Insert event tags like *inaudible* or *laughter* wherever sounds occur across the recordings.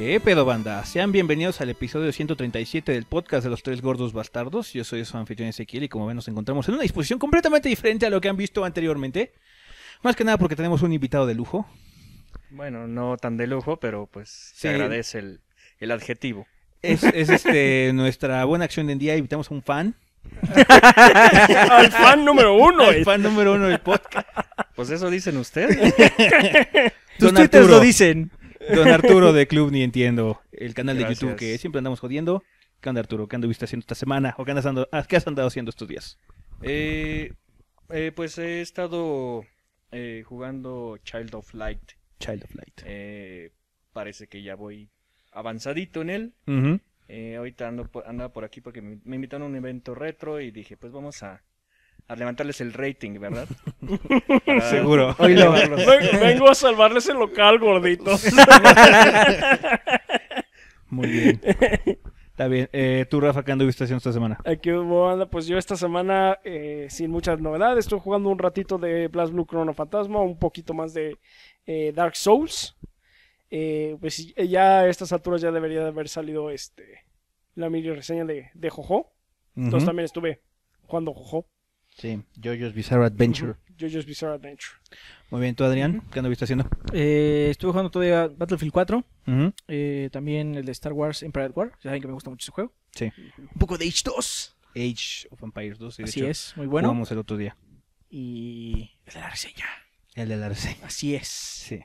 ¿Qué pedo, banda? Sean bienvenidos al episodio 137 del podcast de los tres gordos bastardos. Yo soy su anfitrión Ezequiel y como ven nos encontramos en una disposición completamente diferente a lo que han visto anteriormente. Más que nada porque tenemos un invitado de lujo. Bueno, no tan de lujo, pero pues se agradece el, adjetivo. Es, este, *laughs* nuestra buena acción del día, invitamos a un fan. *laughs* Al fan número uno. Al fan número uno del podcast. Pues eso dicen ustedes. *laughs* Tus lo dicen. Don Arturo de Club Ni Entiendo, el canal de YouTube que siempre andamos jodiendo. ¿Qué andas, Arturo? ¿Qué anduviste haciendo esta semana? ¿O qué, ah, has andado haciendo estos días? Eh, eh, pues he estado eh, jugando Child of Light. Child of Light. parece que ya voy avanzadito en él. ahorita ando andaba por aquí porque me, me invitaron a un evento retro y dije, pues vamos a, a levantarles el rating, ¿verdad? *laughs* Seguro. Vengo a salvarles el local, gorditos. *laughs* Muy bien. Está bien. Eh, ¿Tú, Rafa, qué anduviste haciendo esta semana? Aquí, eh, onda. pues yo esta semana, eh, sin muchas novedades, estoy jugando un ratito de Blast Blue Chrono Fantasma, un poquito más de Dark Souls. pues ya a estas alturas ya debería de haber salido este la mini reseña de, Jojo. Entonces también estuve jugando Jojo. Sí, Jojo's Bizarre Adventure. Jojo's Bizarre Adventure. Muy bien, ¿tú Adrián? ¿qué ando ¿Qué haciendo? Eh, estuve jugando todavía Battlefield 4, eh, también el de Star Wars Empire War, saben que me gusta mucho ese juego. Sí. Un poco de Age 2. Age of Empires 2, Así es, muy bueno. Vamos el otro día. Y el de la reseña. El de la reseña. Así es. Sí.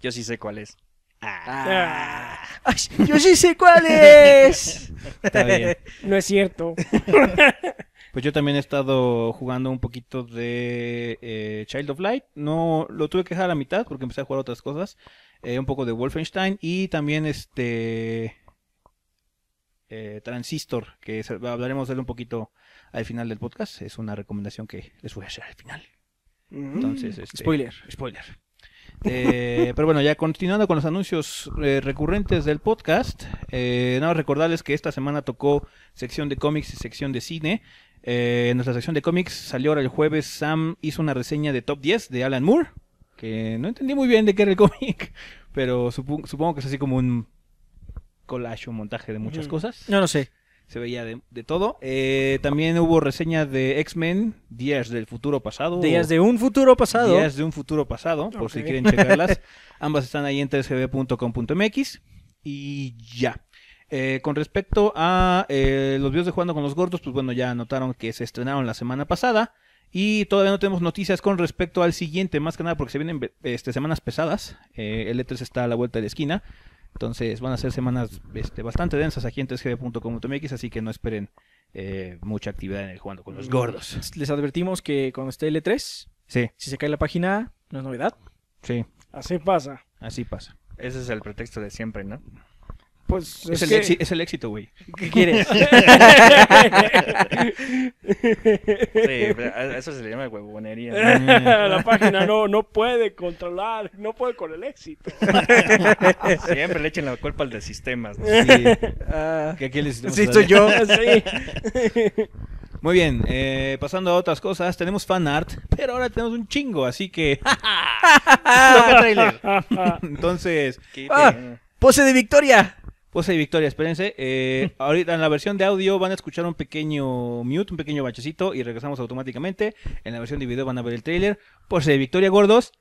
Yo sí sé cuál es. Ah. ah. *laughs* yo sí sé cuál es. Está bien. No es cierto. *laughs* pues yo también he estado jugando un poquito de eh, Child of Light. No, lo tuve que dejar a la mitad porque empecé a jugar otras cosas. Eh, un poco de Wolfenstein y también este eh, Transistor, que hablaremos de él un poquito al final del podcast. Es una recomendación que les voy a hacer al final. Mm. Entonces, este, spoiler. Spoiler. pero bueno, ya continuando con los anuncios recurrentes del podcast, nada recordarles que esta semana tocó sección de cómics y sección de cine. Eh, en nuestra sección de cómics salió ahora el jueves. Sam hizo una reseña de top 10 de Alan Moore. Que no entendí muy bien de qué era el *laughs* cómic. Pero supongo, que es así como un collage, un montaje de muchas cosas. No lo no sé. Se veía de, todo. Eh, también hubo reseña de X-Men, Días del futuro pasado. Días de un futuro pasado. Días de un futuro pasado, por si quieren checarlas. *laughs* Ambas están ahí en 3gb.com.mx. Y ya. Eh, con respecto a eh, los videos de Jugando con los Gordos, pues bueno, ya notaron que se estrenaron la semana pasada. Y todavía no tenemos noticias con respecto al siguiente, más que nada porque se vienen este, semanas pesadas. Eh, el E3 está a la vuelta de la esquina. Entonces van a ser semanas este, bastante densas aquí en 3gb.com.mx, así que no esperen mucha actividad en el Jugando con los Gordos. Mm, les advertimos que cuando esté el E3, si se cae la página, no es novedad. Sí. Así pasa. Así pasa. Ese es el pretexto de siempre, ¿no? Pues es, el, éxito, güey. ¿Qué quieres? sí, eso se le llama huevonería. *laughs* La página no, no puede controlar, no puede con el éxito. Siempre le echen la culpa al de sistemas. Sí. Ah. sí, soy yo. *laughs* sí. *laughs* Muy bien, eh, pasando a otras cosas, tenemos fan art, pero ahora tenemos un chingo, así que. trailer! Entonces. Ah, ¡Pose de victoria! Pues victoria, espérense. Eh, *laughs* ahorita en la versión de audio van a escuchar un pequeño mute, un pequeño bachecito y regresamos automáticamente. En la versión de video van a ver el trailer. Pues victoria, gordos.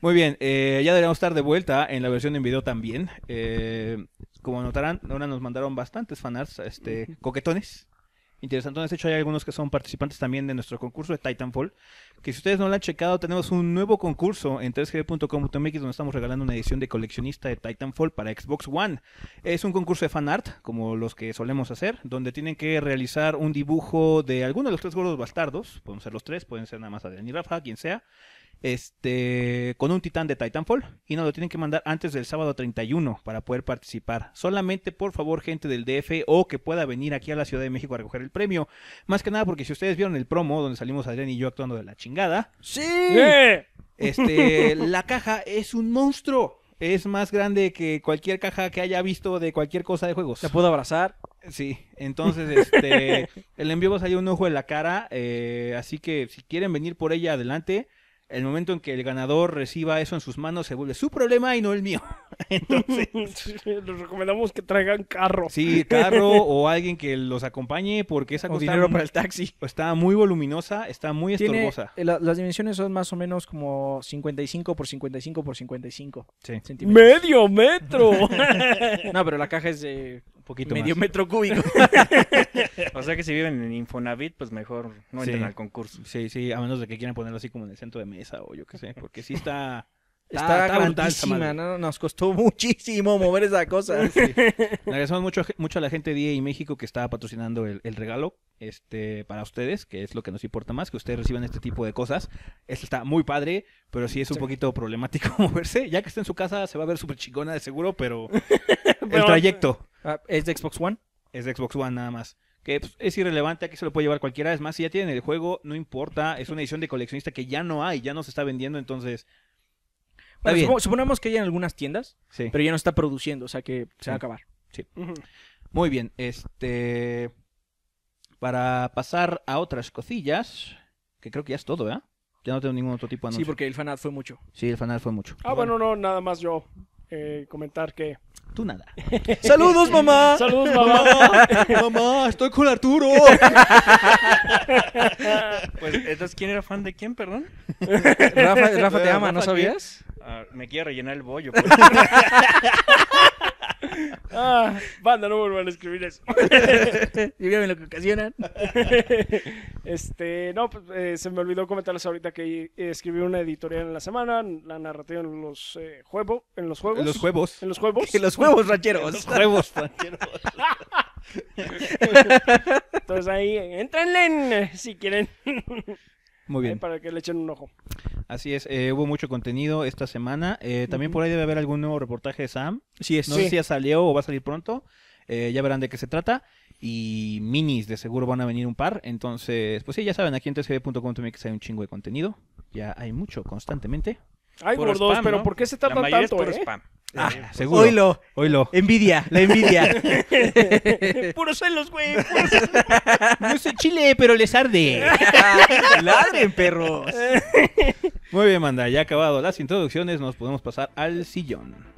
Muy bien, eh, ya deberíamos estar de vuelta en la versión en video también. Eh, como notarán, ahora nos mandaron bastantes fanarts este, coquetones interesante De hecho, hay algunos que son participantes también de nuestro concurso de Titanfall. Que si ustedes no lo han checado, tenemos un nuevo concurso en 3 gcommx donde estamos regalando una edición de coleccionista de Titanfall para Xbox One. Es un concurso de fan art como los que solemos hacer, donde tienen que realizar un dibujo de alguno de los tres gordos bastardos. Pueden ser los tres, pueden ser nada más a y Rafa, quien sea este, con un titán de Titanfall y nos lo tienen que mandar antes del sábado 31 para poder participar. Solamente por favor gente del DF o que pueda venir aquí a la Ciudad de México a recoger el premio. Más que nada porque si ustedes vieron el promo donde salimos Adrián y yo actuando de la chingada. Sí. Este, *laughs* la caja es un monstruo. Es más grande que cualquier caja que haya visto de cualquier cosa de juegos. ¿La puedo abrazar? Sí, entonces este, *laughs* el envío va a salir un ojo en la cara, eh, así que si quieren venir por ella adelante, el momento en que el ganador reciba eso en sus manos se vuelve su problema y no el mío. *laughs* Entonces, *laughs* les recomendamos que traigan carro. Sí, carro o alguien que los acompañe porque esa cosa dinero para el taxi. Está muy voluminosa, está muy estorbosa. las dimensiones son más o menos como 55 por 55 por 55 sí. centímetros. Medio metro. *laughs* no, pero la caja es de poquito Medio metro cúbico. *laughs* o sea que si viven en Infonavit, pues mejor no entren al concurso. Sí, sí, a menos de que quieran ponerlo así como en el centro de mesa o yo qué sé, porque sí está... *laughs* Está, grandísima, Nos costó muchísimo mover esa cosa. Le agradecemos mucho, mucho a la gente de y e México que está patrocinando el, regalo este para ustedes, que es lo que nos importa más, que ustedes reciban este tipo de cosas. Esto está muy padre, pero sí es un poquito problemático *laughs* moverse. Ya que está en su casa, se va a ver súper chingona de seguro, pero el trayecto. Ah, ¿Es de Xbox One? Es de Xbox One nada más. Que pues, es irrelevante, aquí se lo puede llevar cualquiera. Es más, si ya tienen el juego, no importa. Es una edición de coleccionista que ya no hay, ya no se está vendiendo, entonces... suponemos que hay en algunas tiendas, sí. pero ya no está produciendo, o sea que se va a acabar. Sí. Muy bien, este... Para pasar a otras cosillas, que creo que ya es todo, ¿eh? Ya no tengo ningún otro tipo de anuncio. Sí, porque el fanat fue mucho. Sí, el fanat fue mucho. Ah, bueno, no, nada más yo eh, comentar que Tú nada. Saludos, mamá. Saludos, mamá. mamá. estoy con Arturo. pues, entonces, ¿quién era fan de quién, perdón? Rafa, te ama, ¿no sabías? Ah, me quiero rellenar el bollo. Pues. *laughs* Ah, banda, no vuelvan a escribir eso. *laughs* y lo que ocasionan. *laughs* este, no, pues, eh, se me olvidó comentarles ahorita que eh, escribí una editorial en la semana, la narrativa en los eh, juegos. En los juegos. En los juegos. En los juegos. *laughs* En los juegos rancheros. juegos rancheros. Entonces ahí, entrenle si quieren muy bien. para que le echen un ojo. Así es, eh, hubo mucho contenido esta semana. Eh, también por ahí debe haber algún nuevo reportaje de Sam. Sí, No sé si ya salió o va a salir pronto. Eh, ya verán de qué se trata. Y minis, de seguro van a venir un par. Entonces, pues sí, ya saben, aquí en tcb.com también que hay un chingo de contenido. Ya hay mucho constantemente. Hay por dos, pero ¿por qué se trata tanto? spam. Ah, pues. seguro. Oilo. Oilo. Envidia, la envidia. *laughs* puros celos, güey. No chile, pero les arde. Ladren, *laughs* perros. *laughs* Muy bien, manda. Ya acabado las introducciones, nos podemos pasar al sillón.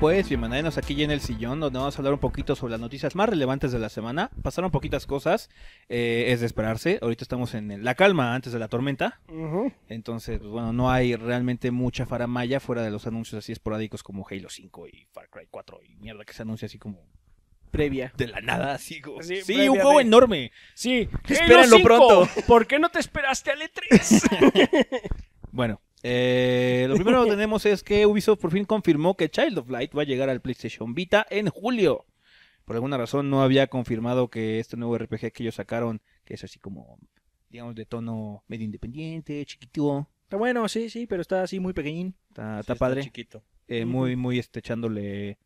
pues, bienvenidos aquí en el sillón, donde vamos a hablar un poquito sobre las noticias más relevantes de la semana. Pasaron poquitas cosas, eh, es de esperarse. Ahorita estamos en la calma antes de la tormenta. Entonces, pues, bueno, no hay realmente mucha faramaya fuera de los anuncios así esporádicos como Halo 5 y Far Cry 4 y mierda que se anuncia así como previa. De la nada, así. sí, un juego enorme. Sí, espérenlo pronto. ¿Por qué no te esperaste a E3? *laughs* *laughs* bueno, eh, lo primero que *laughs* tenemos es que Ubisoft por fin confirmó que Child of Light va a llegar al PlayStation Vita en julio. Por alguna razón no había confirmado que este nuevo RPG que ellos sacaron, que es así como, digamos, de tono medio independiente, chiquitito. Está bueno, sí, sí, pero está así muy pequeñín. Está, padre. chiquito. Eh, muy, muy este, echándole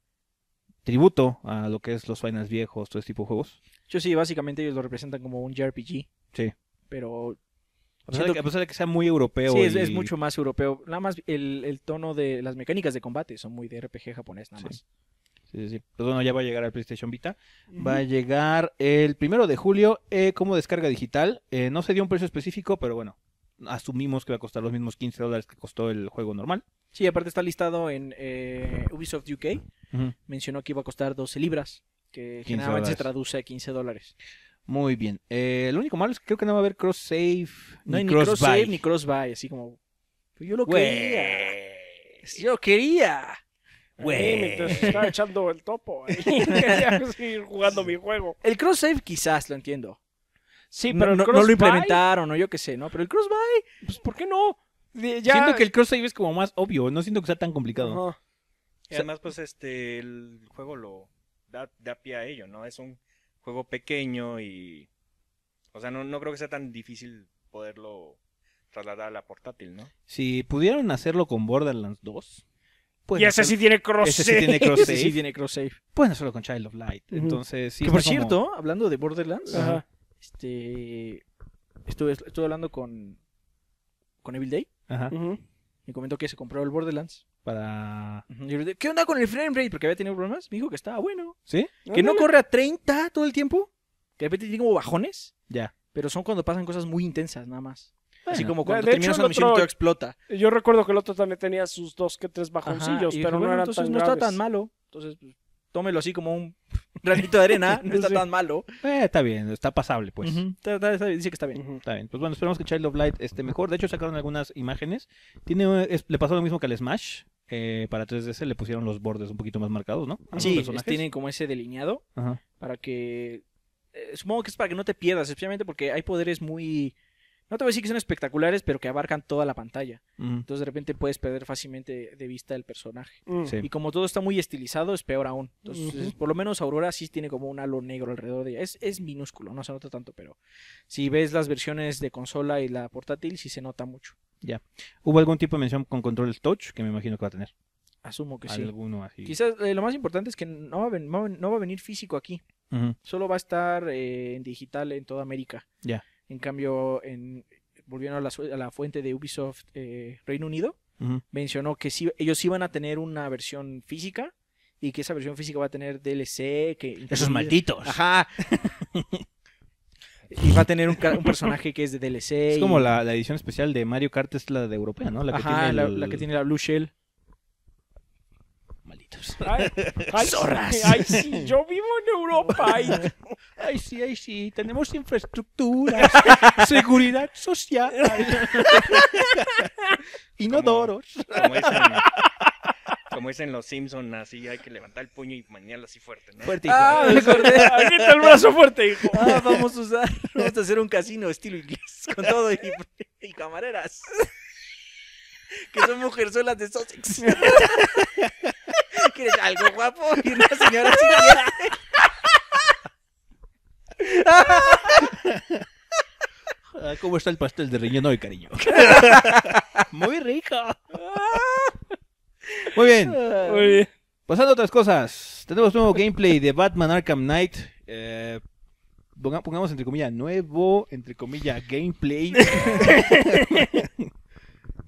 tributo a lo que es los finals viejos, todo este tipo de juegos. Yo sí, básicamente ellos lo representan como un JRPG. Sí. Pero a pesar, de que, sea muy europeo. Sí, es, mucho más europeo. Nada más el, tono de las mecánicas de combate son muy de RPG japonés, nada más. Sí, sí, Pues bueno, ya va a llegar al PlayStation Vita. Va a llegar el primero de julio eh, como descarga digital. Eh, no se dio un precio específico, pero bueno, asumimos que va a costar los mismos 15 dólares que costó el juego normal. Sí, aparte está listado en eh, Ubisoft UK. Mencionó que iba a costar 12 libras, que generalmente se traduce a 15 dólares. Muy bien. Eh, lo único malo es que creo que no va a haber cross save. No ni, cross, save ni cross Así como. Pues, yo lo quería. Yo quería. Güey. *laughs* estaba echando el topo. *laughs* quería seguir jugando mi juego. El cross save quizás lo entiendo. Sí, pero no, lo implementaron o yo qué sé, ¿no? Pero el cross buy. Pues ¿por qué no? Siento que el cross save es como más obvio. No siento que sea tan complicado. Y además, pues este. El juego lo da, da pie a ello, ¿no? Es un juego pequeño y... O sea, no, no creo que sea tan difícil poderlo trasladar a la portátil, ¿no? Si pudieron hacerlo con Borderlands 2. Pues y ese sí tiene cross ese save. *laughs* Sí tiene cross save. Pueden hacerlo con Child of Light. Entonces, Que por cierto, hablando de Borderlands, este estuve, estuve hablando con, con Evil Day. Me comentó que se compró el Borderlands para... ¿Qué onda con el frame rate? Porque había tenido problemas. Me dijo que estaba bueno. ¿Sí? Que no corre a 30 todo el tiempo. Que de repente tiene como bajones. Ya. Pero son cuando pasan cosas muy intensas, nada más. Así como cuando terminas una misión y todo explota. Yo recuerdo que el otro también tenía sus dos que tres bajoncillos, pero no era entonces no está tan malo. Entonces, pues, tómelo así como un *laughs* granito de arena, no *laughs* está tan malo. Eh, está bien, está pasable, pues. dice que está bien. Está bien. Pues bueno, esperamos que Child of Light esté mejor. De hecho, sacaron algunas imágenes. Tiene, le pasó lo mismo que al Smash eh, para 3DS le pusieron los bordes un poquito más marcados, ¿no? Sí, tienen como ese delineado para que... Eh, supongo que es para que no te pierdas, especialmente porque hay poderes muy no te voy a decir que son espectaculares, pero que abarcan toda la pantalla. Mm. Entonces de repente puedes perder fácilmente de vista el personaje. Mm. Y como todo está muy estilizado, es peor aún. Entonces, por lo menos Aurora sí tiene como un halo negro alrededor de ella. Es, minúsculo, no se nota tanto, pero si ves las versiones de consola y la portátil, sí se nota mucho. Ya. ¿Hubo algún tipo de mención con control touch que me imagino que va a tener? Asumo que sí. Quizás eh, lo más importante es que no va a, no va a venir físico aquí. Solo va a estar eh, en digital en toda América. Ya. En cambio, en, volviendo a la, fuente de Ubisoft eh, Reino Unido, mencionó que sí, ellos iban a tener una versión física y que esa versión física va a tener DLC. Esos malditos. Ajá. y va a tener un, personaje que es de DLC. Es como la, edición especial de Mario Kart, es la de europea, ¿no? La que, tiene la, la que tiene la Blue Shell. Malditos. Ay, ay, *laughs* Zorras. Sí, ay, sí, yo vivo en Europa. *laughs* Ay, sí, ay, sí. Tenemos infraestructuras, *laughs* seguridad social, inodoros. Como, dicen como Los Simpsons, así hay que levantar el puño y maniarlo así fuerte, ¿no? Fuerte, ah, hijo. Ah, me Aquí está el brazo fuerte, hijo. Ah, vamos a usar, vamos a hacer un casino estilo inglés con todo y, camareras que son mujerzuelas de Sussex quieres algo guapo y una señora sin ah, ¿Cómo está el pastel de riñón hoy, cariño? Muy rico. Muy bien. Muy bien. Pasando a otras cosas. Tenemos nuevo gameplay de Batman Arkham Knight. Eh, pongamos entre comillas nuevo, entre comillas gameplay. *laughs*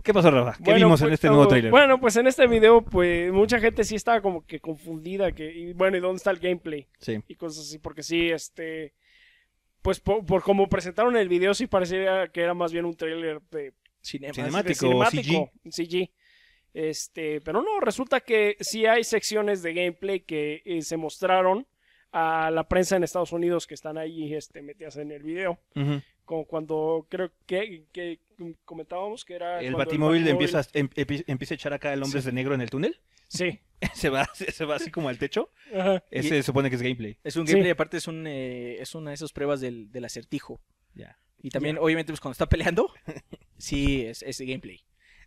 ¿Qué pasó, Rafa? ¿Qué vimos en pues, este nuevo oh, tráiler? Bueno, pues en este video, pues mucha gente sí estaba como que confundida, que, bueno, ¿y dónde está el gameplay? Sí. Y cosas así, porque sí, este, pues por, cómo como presentaron el video, sí parecía que era más bien un tráiler de, Cinema, cinemático, CG. CG. Este, pero no, resulta que sí hay secciones de gameplay que eh, se mostraron a la prensa en Estados Unidos que están ahí este, metidas en el video. Como cuando creo que comentábamos que era... El batimóvil, em, Empieza, a echar acá el hombre de negro en el túnel. Sí. *laughs* se, va, se va así como al techo. Ajá. Ese se supone que es gameplay. Es un gameplay, aparte es, un, eh, es una de esas pruebas del, acertijo. Ya. Y también, obviamente, pues cuando está peleando, *laughs* sí, es, gameplay.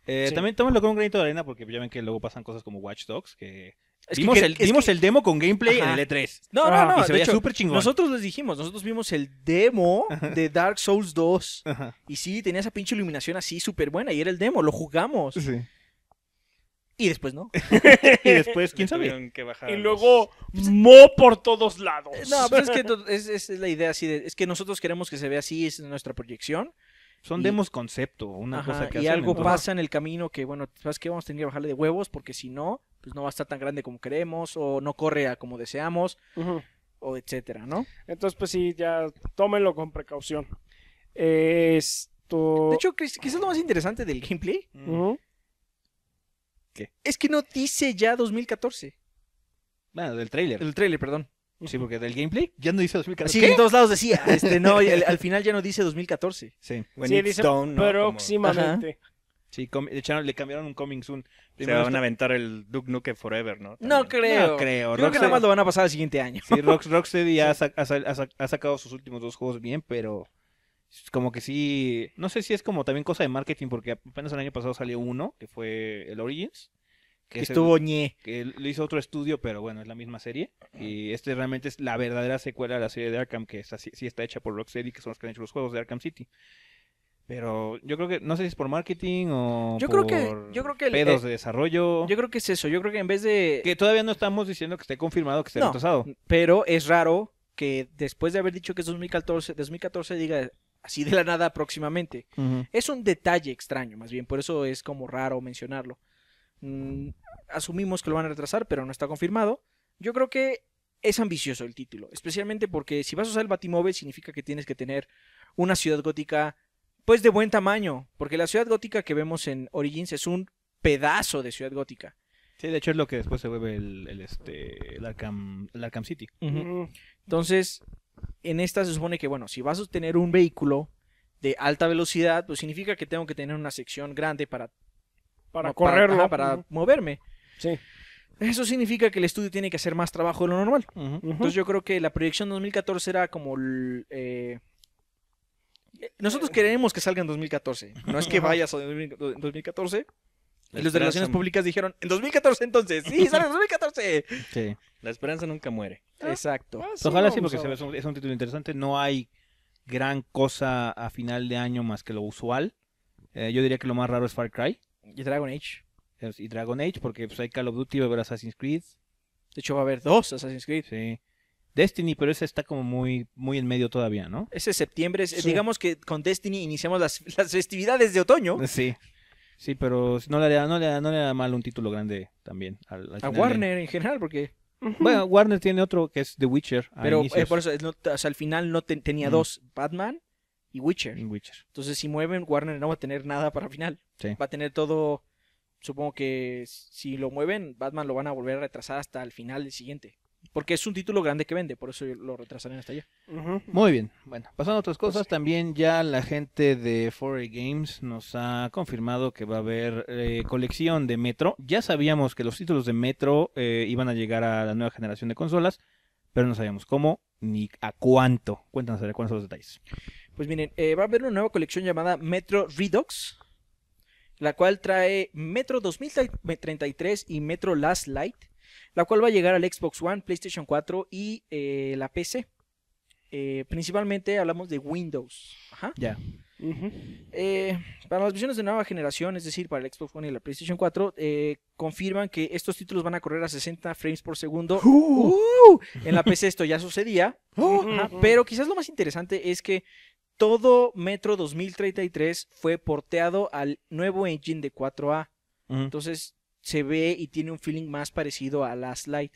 Eh, También tómalo con un granito de arena porque ya ven que luego pasan cosas como Watch Dogs, que es vimos, el, vimos el demo con gameplay en el E3. No, no, no. se veía súper chingón. Nosotros les dijimos, nosotros vimos el demo de Dark Souls 2. Y sí, tenía esa pinche iluminación así súper buena. Y era el demo, lo jugamos. Y después no. *laughs* y después, quién *laughs* sabe. y luego pues, mo por todos lados. No, pero pues es que *laughs* es, es, la idea así es que nosotros queremos que se vea así, es nuestra proyección. Son demos concepto, una cosa que Y algo pasa en el camino que, bueno, sabes que vamos a tener que bajarle de huevos porque si no, pues no va a estar tan grande como queremos o no corre a como deseamos o etcétera, ¿no? Entonces, pues sí, ya tómenlo con precaución. Esto... De hecho, quizás lo más interesante del gameplay ¿Qué? es que no dice ya 2014. Bueno, ah, del trailer. Del trailer, perdón. Sí, porque del gameplay ya no dice 2014. Sí, en todos lados decía. Este, no, al, final ya no dice 2014. Sí, sí dice próximamente. Sí, le cambiaron un coming soon. Se van a este aventar el Duke Nukem Forever, ¿no? No creo. No creo. Creo que nada más lo van a pasar el siguiente año. Sí, *laughs* Rocksteady Ha, sacado sus últimos dos juegos bien, pero como que sí... No sé si es como también cosa de marketing, porque apenas el año pasado salió uno, que fue el Origins. Que, estuvo Que lo hizo otro estudio, pero bueno, es la misma serie. Y este realmente es la verdadera secuela de la serie de Arkham, que está, sí está hecha por Rocksteady, que son los que han hecho los juegos de Arkham City. Pero yo creo que, no sé si es por marketing o yo creo que, yo creo que pedos eh, de desarrollo. Yo creo que es eso, yo creo que en vez de... Que todavía no estamos diciendo que esté confirmado que esté retrasado. Pero es raro que después de haber dicho que es 2014, 2014 diga así de la nada próximamente. Es un detalle extraño, más bien, por eso es como raro mencionarlo. Mm, asumimos que lo van a retrasar, pero no está confirmado. Yo creo que es ambicioso el título, especialmente porque si vas a usar el Batimóvil significa que tienes que tener una ciudad gótica pues de buen tamaño, porque la ciudad gótica que vemos en Origins es un pedazo de ciudad gótica. Sí, de hecho es lo que después se vuelve el, este, Arkham, City. Mm. Entonces, en esta se supone que, bueno, si vas a tener un vehículo de alta velocidad, pues significa que tengo que tener una sección grande para... Para correrlo. Para, moverme. Sí. Eso significa que el estudio tiene que hacer más trabajo de lo normal. Entonces yo creo que la proyección 2014 era como el, eh, nosotros queremos que salga en 2014. No es que vayas en 2014. y los de Relaciones Públicas dijeron, en 2014 entonces, sí, sale en 2014. Sí. La esperanza nunca muere. Ah, Exacto. Ah, ojalá sí, porque es, un, título interesante. No hay gran cosa a final de año más que lo usual. Eh, yo diría que lo más raro es Far Cry. Y Dragon Age. Y Dragon Age, porque pues, hay Call of Duty, va a haber Assassin's Creed. De hecho, va a haber dos Assassin's Creed. Sí. Destiny, pero ese está como muy, muy en medio todavía, ¿no? Ese septiembre, es, digamos que con Destiny iniciamos *laughs* las, festividades de otoño. Sí. Sí, pero no le no le, no le da mal un título grande también. Al, a Warner en general, porque bueno, Warner tiene otro que es The Witcher. Pero eh, por eso, eh, no, o al final no tenía mm. dos, Batman y Witcher. Entonces, si mueven, Warner no va a tener nada para final. Va a tener todo, supongo que si lo mueven, Batman lo van a volver a retrasar hasta el final del siguiente. Porque es un título grande que vende, por eso lo retrasaron hasta allá. Muy bien. Bueno, pasando a otras pues cosas, también ya la gente de 4A Games nos ha confirmado que va a haber eh, colección de Metro. Ya sabíamos que los títulos de Metro eh, iban a llegar a la nueva generación de consolas, pero no sabíamos cómo ni a cuánto. Cuéntanos cuáles son los detalles. Pues miren, eh, va a haber una nueva colección llamada Metro Redux, la cual trae Metro 2033 y Metro Last Light la cual va a llegar al Xbox One, PlayStation 4 y eh, la PC. Eh, principalmente hablamos de Windows. Ajá. Ya. Eh, para las versiones de nueva generación, es decir, para el Xbox One y la PlayStation 4, confirman que estos títulos van a correr a 60 frames por segundo. Uh, ¡Uh! en la PC esto ya sucedía, ¡Uh! pero quizás lo más interesante es que todo Metro 2033 fue porteado al nuevo engine de 4A. Entonces, se ve y tiene un feeling más parecido a Last Light.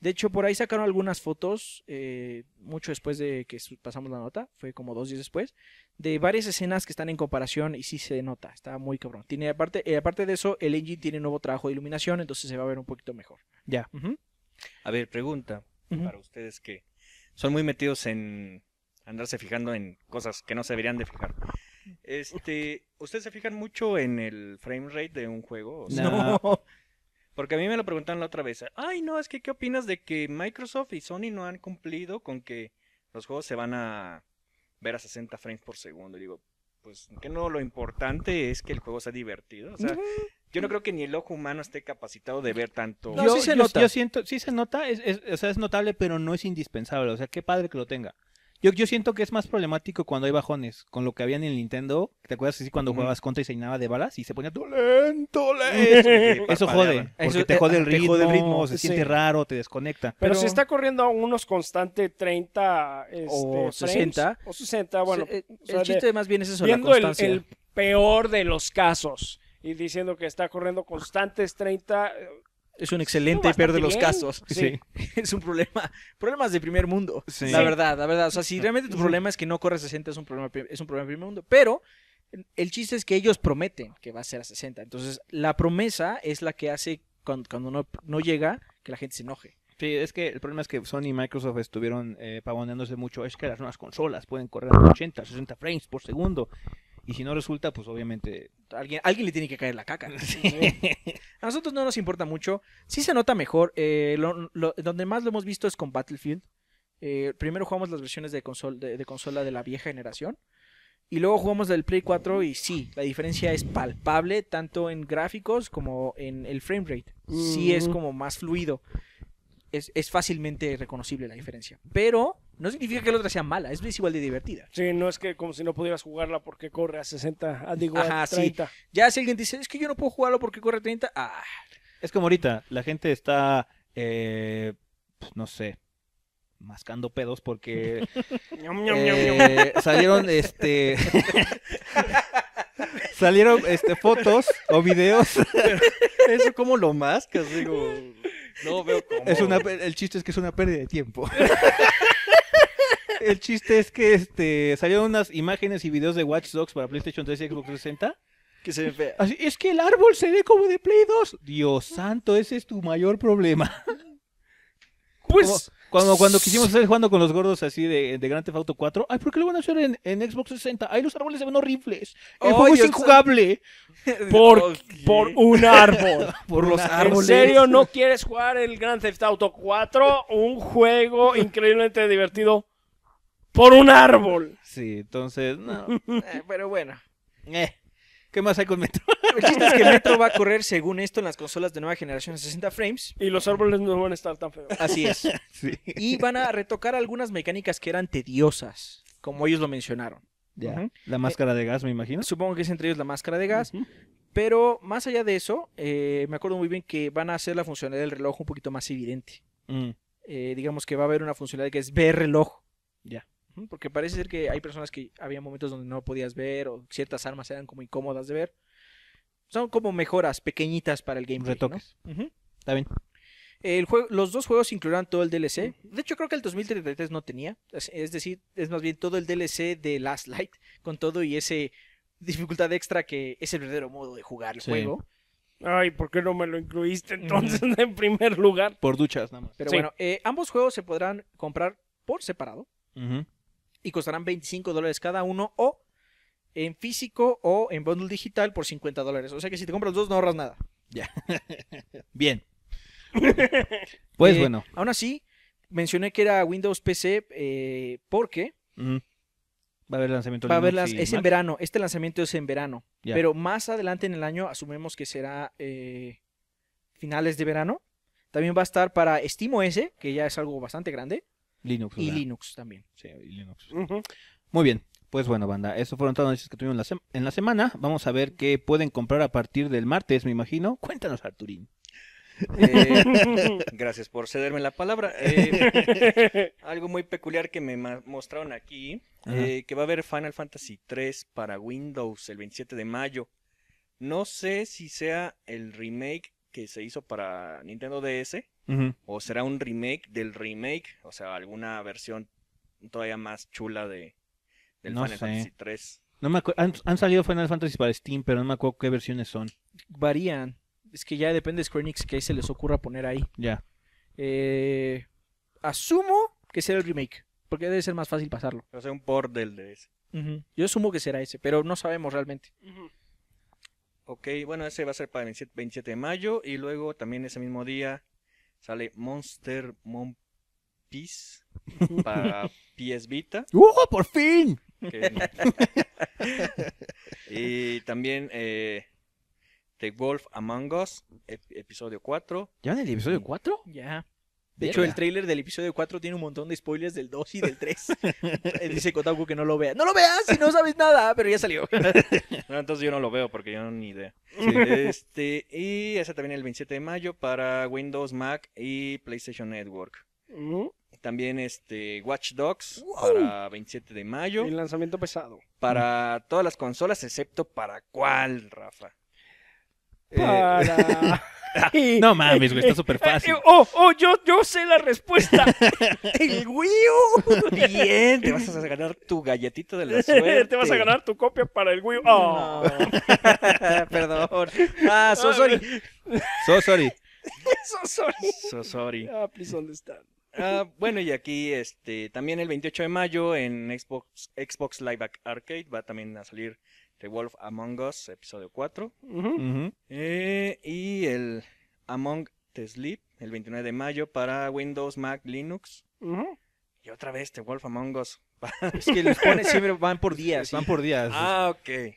De hecho, por ahí sacaron algunas fotos, eh, mucho después de que pasamos la nota, fue como dos días después, de varias escenas que están en comparación y sí se nota, está muy cabrón. Tiene aparte, eh, aparte de eso, el engine tiene nuevo trabajo de iluminación, entonces se va a ver un poquito mejor. Ya. A ver, pregunta para ustedes que son muy metidos en andarse fijando en cosas que no se deberían de fijar. Este, ¿ustedes se fijan mucho en el frame rate de un juego? no. *laughs* Porque a mí me lo preguntaron la otra vez. Ay, no, es que ¿qué opinas de que Microsoft y Sony no han cumplido con que los juegos se van a ver a 60 frames por segundo? Y digo, pues que no, lo importante es que el juego sea divertido. O sea, yo no creo que ni el ojo humano esté capacitado de ver tanto. yo, sí siento, sí se nota, o sea, es notable, pero no es indispensable. O sea, qué padre que lo tenga. Yo, siento que es más problemático cuando hay bajones, con lo que había en el Nintendo. ¿Te acuerdas así cuando jugabas contra y se llenaba de balas y se ponía lento, lento? *laughs* Eso jode, porque te, eh, ah, jode el ritmo, se siente raro, te desconecta. Pero, si está corriendo a unos constantes 30 o 60, este, o 60, bueno. Eh, el, chiste más bien es eso, constancia. El, el peor de los casos y diciendo que está corriendo constantes 30 es un excelente y de los casos. Sí. *laughs* Es un problema. Problemas de primer mundo. La verdad, la verdad. O sea, si realmente tu problema es que no corre a 60, es un problema, es un problema de primer mundo. Pero el chiste es que ellos prometen que va a ser a 60. Entonces, la promesa es la que hace cuando, no, llega que la gente se enoje. Sí, es que el problema es que Sony y Microsoft estuvieron eh, pavoneándose mucho. Es que las nuevas consolas pueden correr a 80, 60 frames por segundo. Y si no resulta, pues obviamente alguien, alguien le tiene que caer la caca. *laughs* A nosotros no nos importa mucho. Sí se nota mejor. Eh, donde más lo hemos visto es con Battlefield. Eh, primero jugamos las versiones de, de, consola de la vieja generación. Y luego jugamos del Play 4 y sí, la diferencia es palpable tanto en gráficos como en el frame rate. Sí es como más fluido. es fácilmente reconocible la diferencia. Pero no significa que la otra sea mala, es igual de divertida. Sí, no es que como si no pudieras jugarla porque corre a 60, ah, digo, 30. Ya si alguien dice, es que yo no puedo jugarlo porque corre a 30, ah. Es como ahorita, la gente está, eh, pues, no sé, mascando pedos porque *laughs* eh, salieron este *laughs* salieron este fotos o videos *laughs* eso como lo más que digo no veo cómo. es el chiste es que es una pérdida de tiempo el chiste es que este salieron unas imágenes y videos de Watch Dogs para PlayStation 3 y Xbox 60. Que se ve es que el árbol se ve como de Play 2. Dios santo, ese es tu mayor problema. *laughs* Pues. cuando quisimos estar jugando con los gordos así de, Grand Theft Auto 4. Ay, ¿por qué lo van a hacer en, Xbox 60? Ay, los árboles se ven horribles. El juego es injugable. *laughs* *laughs* Por, por un árbol. por los árboles. ¿En serio no quieres jugar el Grand Theft Auto 4? Un juego increíblemente divertido por un árbol. Sí, entonces, no. *laughs* Eh, pero bueno. Eh, ¿Qué más hay con Metro? El es que Metro va a correr según esto en las consolas de nueva generación a 60 frames. Y los árboles no van a estar tan feos. Así es. *laughs* Y van a retocar algunas mecánicas que eran tediosas, como ellos lo mencionaron. Ya. La máscara de gas, me imagino. Supongo que es entre ellos la máscara de gas. Pero más allá de eso, eh, me acuerdo muy bien que van a hacer la funcionalidad del reloj un poquito más evidente. Mm. digamos que va a haber una funcionalidad que es ver reloj. Ya. Porque parece ser que hay personas que había momentos donde no podías ver o ciertas armas eran como incómodas de ver. Son como mejoras pequeñitas para el gameplay. Retoques. Está bien. los dos juegos incluirán todo el DLC. De hecho, creo que el 2033 no tenía. Es, decir, es más bien todo el DLC de Last Light. Con todo y ese dificultad extra que es el verdadero modo de jugar el juego. Ay, ¿por qué no me lo incluiste entonces *laughs* en primer lugar? Por duchas, nada más. Pero bueno, eh, ambos juegos se podrán comprar por separado. Ajá y costarán 25 dólares cada uno o en físico o en bundle digital por 50 dólares. O sea que si te compras los dos no ahorras nada. Ya. *laughs* Bien. *laughs* Pues eh, bueno. Aún así, mencioné que era Windows PC eh, porque... Va a haber lanzamiento. Va a haber es en verano. Este lanzamiento es en verano. Pero más adelante en el año asumimos que será eh, finales de verano. También va a estar para S que ya es algo bastante grande. Linux. Y Linux también. Sí, Linux. Muy bien. Pues bueno, banda, eso fueron todas las noticias que tuvimos en la, semana. Vamos a ver qué pueden comprar a partir del martes, me imagino. Cuéntanos, Arturín. Eh, *laughs* gracias por cederme la palabra. Eh, algo muy peculiar que me mostraron aquí, eh, que va a haber Final Fantasy 3 para Windows el 27 de mayo. No sé si sea el remake que se hizo para Nintendo DS, o será un remake del remake, o sea, alguna versión todavía más chula de del Final Fantasy 3. No me han, han, salido Final Fantasy para Steam, pero no me acuerdo qué versiones son. Varían. Es que ya depende de Square Enix que se les ocurra poner ahí. Ya. Eh, asumo que será el remake, porque debe ser más fácil pasarlo. O sea, un port del DS. Yo asumo que será ese, pero no sabemos realmente. Ok, bueno, ese va a ser para el 27 de mayo. Y luego también ese mismo día sale Monster Mon para PS *laughs* Vita. ¡Uh, por fin! *laughs* y también eh, The Wolf Among Us, episodio 4. ¿Ya en el episodio 4? Ya. De hecho, el trailer del episodio 4 tiene un montón de spoilers del 2 y del 3. *laughs* Eh, dice Kotaku que no lo vea. ¡No lo veas si no sabes nada! Pero ya salió. *laughs* entonces yo no lo veo porque yo no ni idea. Este, y ese también el 27 de mayo para Windows, Mac y PlayStation Network. También este Watch Dogs para 27 de mayo. El lanzamiento pesado. Para todas las consolas excepto para cuál, Rafa. Para... Eh, *laughs* *laughs* no mames, güey, está súper fácil. *laughs* Oh, oh, yo, yo sé la respuesta. *laughs* el Wii U. Bien, te vas a ganar tu galletito de la suerte. te vas a ganar tu copia para el Wii U. Oh. Perdón. Ah, ah so sorry. So sorry. so sorry. Ah, please dónde Ah, bueno, y aquí este, también el 28 de mayo en Xbox, Xbox Live Arcade va también a salir The Wolf Among Us, episodio 4. Eh, y el Among the Sleep, el 29 de mayo, para Windows, Mac, Linux. Y otra vez The Wolf Among Us. *laughs* *laughs* es que los pones siempre van por días. Van por días. Ah, ok.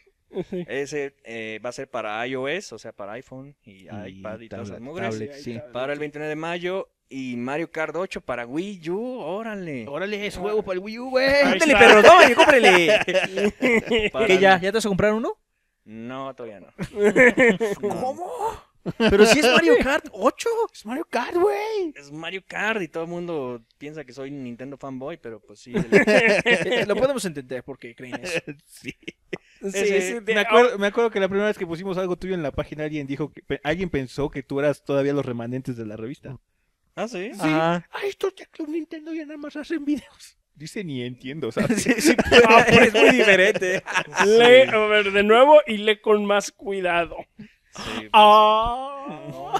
Ese eh, va a ser para iOS, o sea, para iPhone y, iPad y todas Para el 29 de mayo, y Mario Kart 8 para Wii U, órale. Órale, es juego para el Wii U, güey. Ándale, perro, cómprele. *laughs* ya? ¿Ya te vas a comprar uno? No, todavía no. *laughs* ¿Cómo? Pero si es Mario Kart 8. Es Mario Kart, güey. Es Mario Kart y todo el mundo piensa que soy Nintendo fanboy, pero pues sí. *laughs* Lo podemos entender porque creen eso. Sí. Sí, me, acuerdo, me, acuerdo, que la primera vez que pusimos algo tuyo en la página alguien dijo que alguien pensó que tú eras todavía los remanentes de la revista. Ah, sí. Sí. Ah, estos de Club Nintendo ya nada más hacen videos. Dice ni entiendo, ¿sabes? *laughs* Sí, sí, *laughs* ah, es pues, muy diferente. *laughs* Lee, ver, de nuevo y lee con más cuidado. Sí, pues. ah.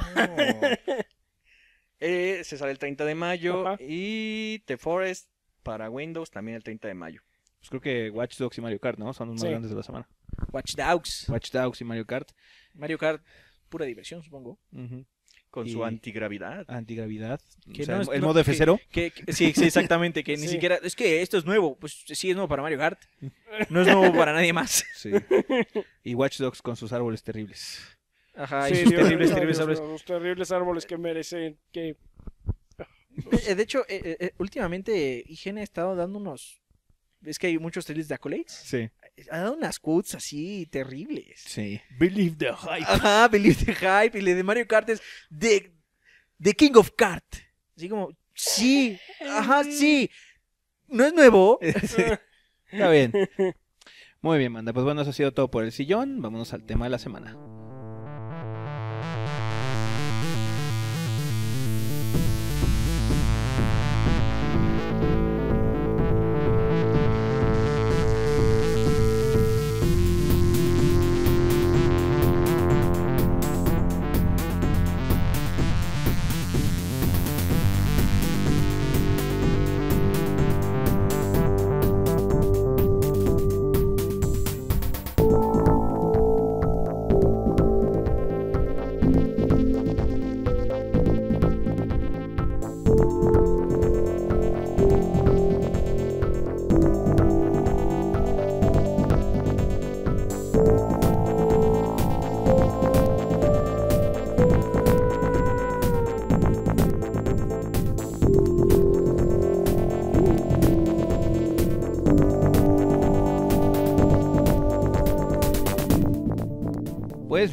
eh, se sale el 30 de mayo y The Forest para Windows también el 30 de mayo. Pues creo que Watch Dogs y Mario Kart, ¿no? Son los más grandes de la semana. Watch Dogs. Watch Dogs y Mario Kart. Mario Kart, pura diversión, supongo con su antigravidad. Antigravidad. el, modo F0. sí, sí, exactamente. Que *laughs* ni siquiera. Es que esto es nuevo. Pues sí, es nuevo para Mario Kart. *laughs* No es nuevo para nadie más. Y Watch Dogs con sus árboles terribles. Ajá, y terribles, terribles árboles. terribles árboles que merecen. Que... Eh, de hecho, eh, eh, últimamente IGN ha estado dando unos. Es que hay muchos trailers de accolades. Sí ha dado unas quotes así terribles. Sí. Believe the hype. Ajá, believe the hype. Y le de Mario Kart es The, King of Kart. Así como, sí, ajá, em. sí. No es nuevo. *laughs* Está bien. Muy bien, manda. Pues bueno, eso ha sido todo por el sillón. Vámonos al tema de la semana.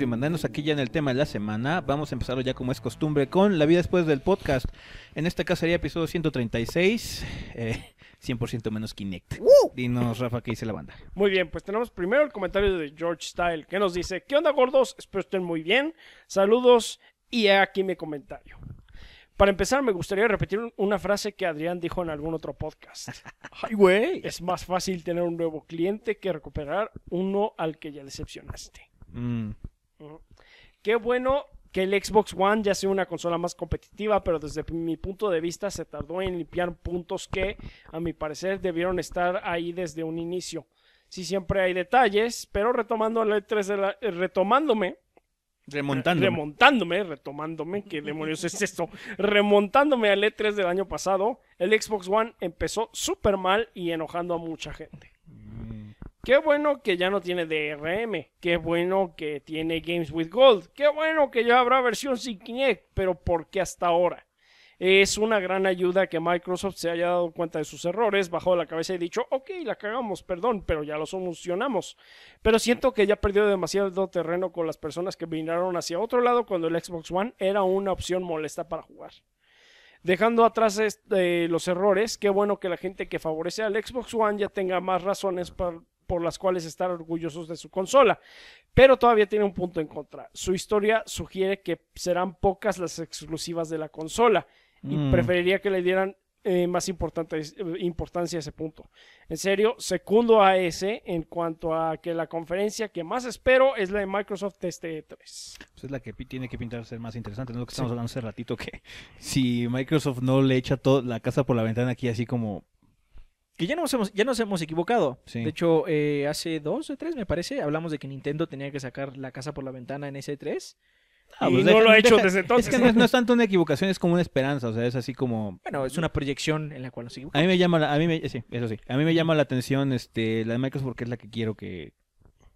y aquí ya en el tema de la semana. Vamos a empezarlo ya como es costumbre con la vida después del podcast. En este caso sería episodio 136, 100% eh, menos Kinect. Dinos, Rafa, ¿qué dice la banda? Muy bien, pues tenemos primero el comentario de George Style, que nos dice, ¿qué onda gordos? Espero estén muy bien. Saludos y aquí mi comentario. Para empezar, me gustaría repetir una frase que Adrián dijo en algún otro podcast. *laughs* ¡Ay, güey! Es más fácil tener un nuevo cliente que recuperar uno al que ya decepcionaste. Mm. Qué bueno que el Xbox One ya sea una consola más competitiva, pero desde mi punto de vista se tardó en limpiar puntos que, a mi parecer, debieron estar ahí desde un inicio. Sí, siempre hay detalles, pero retomando 3 e eh, retomándome. Remontándome. retomándome, ¿qué demonios es esto? Remontándome al E3 del año pasado, el Xbox One empezó súper mal y enojando a mucha gente. Qué bueno que ya no tiene DRM. Qué bueno que tiene Games with Gold. Qué bueno que ya habrá versión sin Kinect. Pero ¿por qué hasta ahora? Es una gran ayuda que Microsoft se haya dado cuenta de sus errores, bajó la cabeza y dicho, ok, la cagamos, perdón, pero ya lo solucionamos. Pero siento que ya perdió demasiado terreno con las personas que vinieron hacia otro lado cuando el Xbox One era una opción molesta para jugar. Dejando atrás eh, los errores, qué bueno que la gente que favorece al Xbox One ya tenga más razones para, por las cuales estar orgullosos de su consola. Pero todavía tiene un punto en contra. Su historia sugiere que serán pocas las exclusivas de la consola y mm. preferiría que le dieran eh, más importante, eh, importancia a ese punto. En serio, segundo a ese en cuanto a que la conferencia que más espero es la de Microsoft este 3. E pues es la que tiene que pintar ser más interesante, no lo que estamos hablando hace ratito, que *laughs* si Microsoft no le echa toda la casa por la ventana aquí así como que ya nos hemos, ya nos hemos equivocado. De hecho, eh, hace dos o tres, me parece, hablamos de que Nintendo tenía que sacar la casa por la ventana en ese 3 ah, pues No, no lo ha hecho desde entonces. Es que no es, tanto una equivocación, es como una esperanza. O sea, es así como. Bueno, es una proyección en la cual nos equivocamos. A mí me llama la, a mí eso sí. A mí me llama la atención este, la de Microsoft porque es la que quiero que.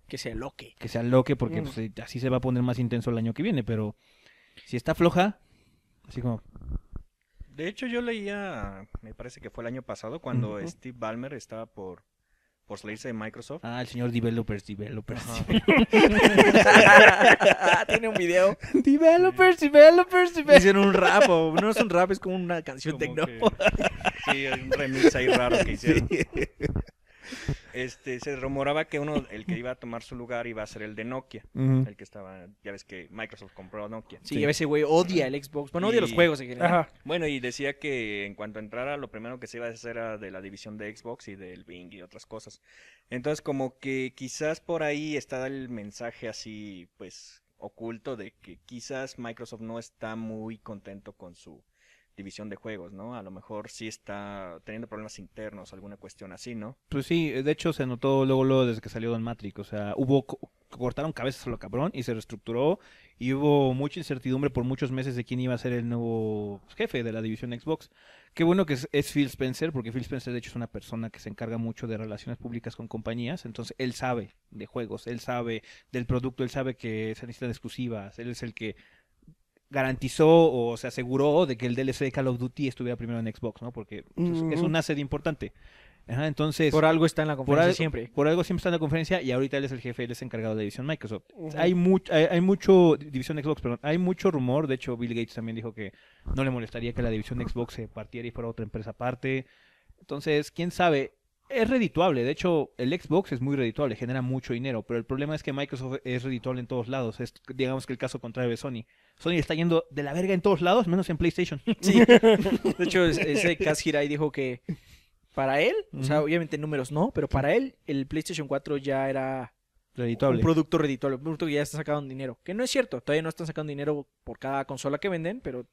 Que se aloque. Que se aloque porque mm. pues, eh, así se va a poner más intenso el año que viene. Pero si está floja, así como. De hecho, yo leía, me parece que fue el año pasado, cuando Steve Ballmer estaba por, por salirse de Microsoft. Ah, el señor Developers, Developers. *laughs* Tiene un video. *laughs* Developers, Developers, Developers. Hicieron un rap, o, no es un rap, es como una canción techno. Sí, un remix ahí raro que *laughs* hicieron este, se rumoraba que uno, el que iba a tomar su lugar iba a ser el de Nokia. El que estaba, ya ves que Microsoft compró Nokia. Sí, ves ese güey odia el Xbox. Bueno, odia los juegos en general. Bueno, y decía que en cuanto entrara, lo primero que se iba a hacer era de la división de Xbox y del Bing y otras cosas. Entonces, como que quizás por ahí está el mensaje así, pues, oculto de que quizás Microsoft no está muy contento con su división de juegos, ¿no? A lo mejor sí está teniendo problemas internos, alguna cuestión así, ¿no? Pues sí, de hecho se notó luego, luego desde que salió Don Matrix, o sea, hubo cortaron cabezas a lo cabrón y se reestructuró y hubo mucha incertidumbre por muchos meses de quién iba a ser el nuevo jefe de la división Xbox. Qué bueno que es, es, Phil Spencer, porque Phil Spencer de hecho es una persona que se encarga mucho de relaciones públicas con compañías, entonces él sabe de juegos, él sabe del producto, él sabe que se necesitan exclusivas, él es el que garantizó o se aseguró de que el DLC de Call of Duty estuviera primero en Xbox, ¿no? Porque pues, es un asset importante. Ajá, entonces... Por algo está en la conferencia por siempre. Por algo siempre está en la conferencia y ahorita él es el jefe, él es encargado de la división Microsoft. hay, mucho... hay, mucho... División Xbox, perdón. Hay mucho rumor. De hecho, Bill Gates también dijo que no le molestaría que la división Xbox se partiera y fuera otra empresa aparte. Entonces, quién sabe es redituable, de hecho el Xbox es muy redituable, genera mucho dinero, pero el problema es que Microsoft es redituable en todos lados, es digamos que el caso contrario de Sony. Sony está yendo de la verga en todos lados, menos en PlayStation. *laughs* Sí, de hecho ese Kaz Hirai dijo que para él, o sea, obviamente números no, pero para él el PlayStation 4 ya era un producto redituable, un producto que ya está sacando dinero, que no es cierto, todavía no están sacando dinero por cada consola que venden, pero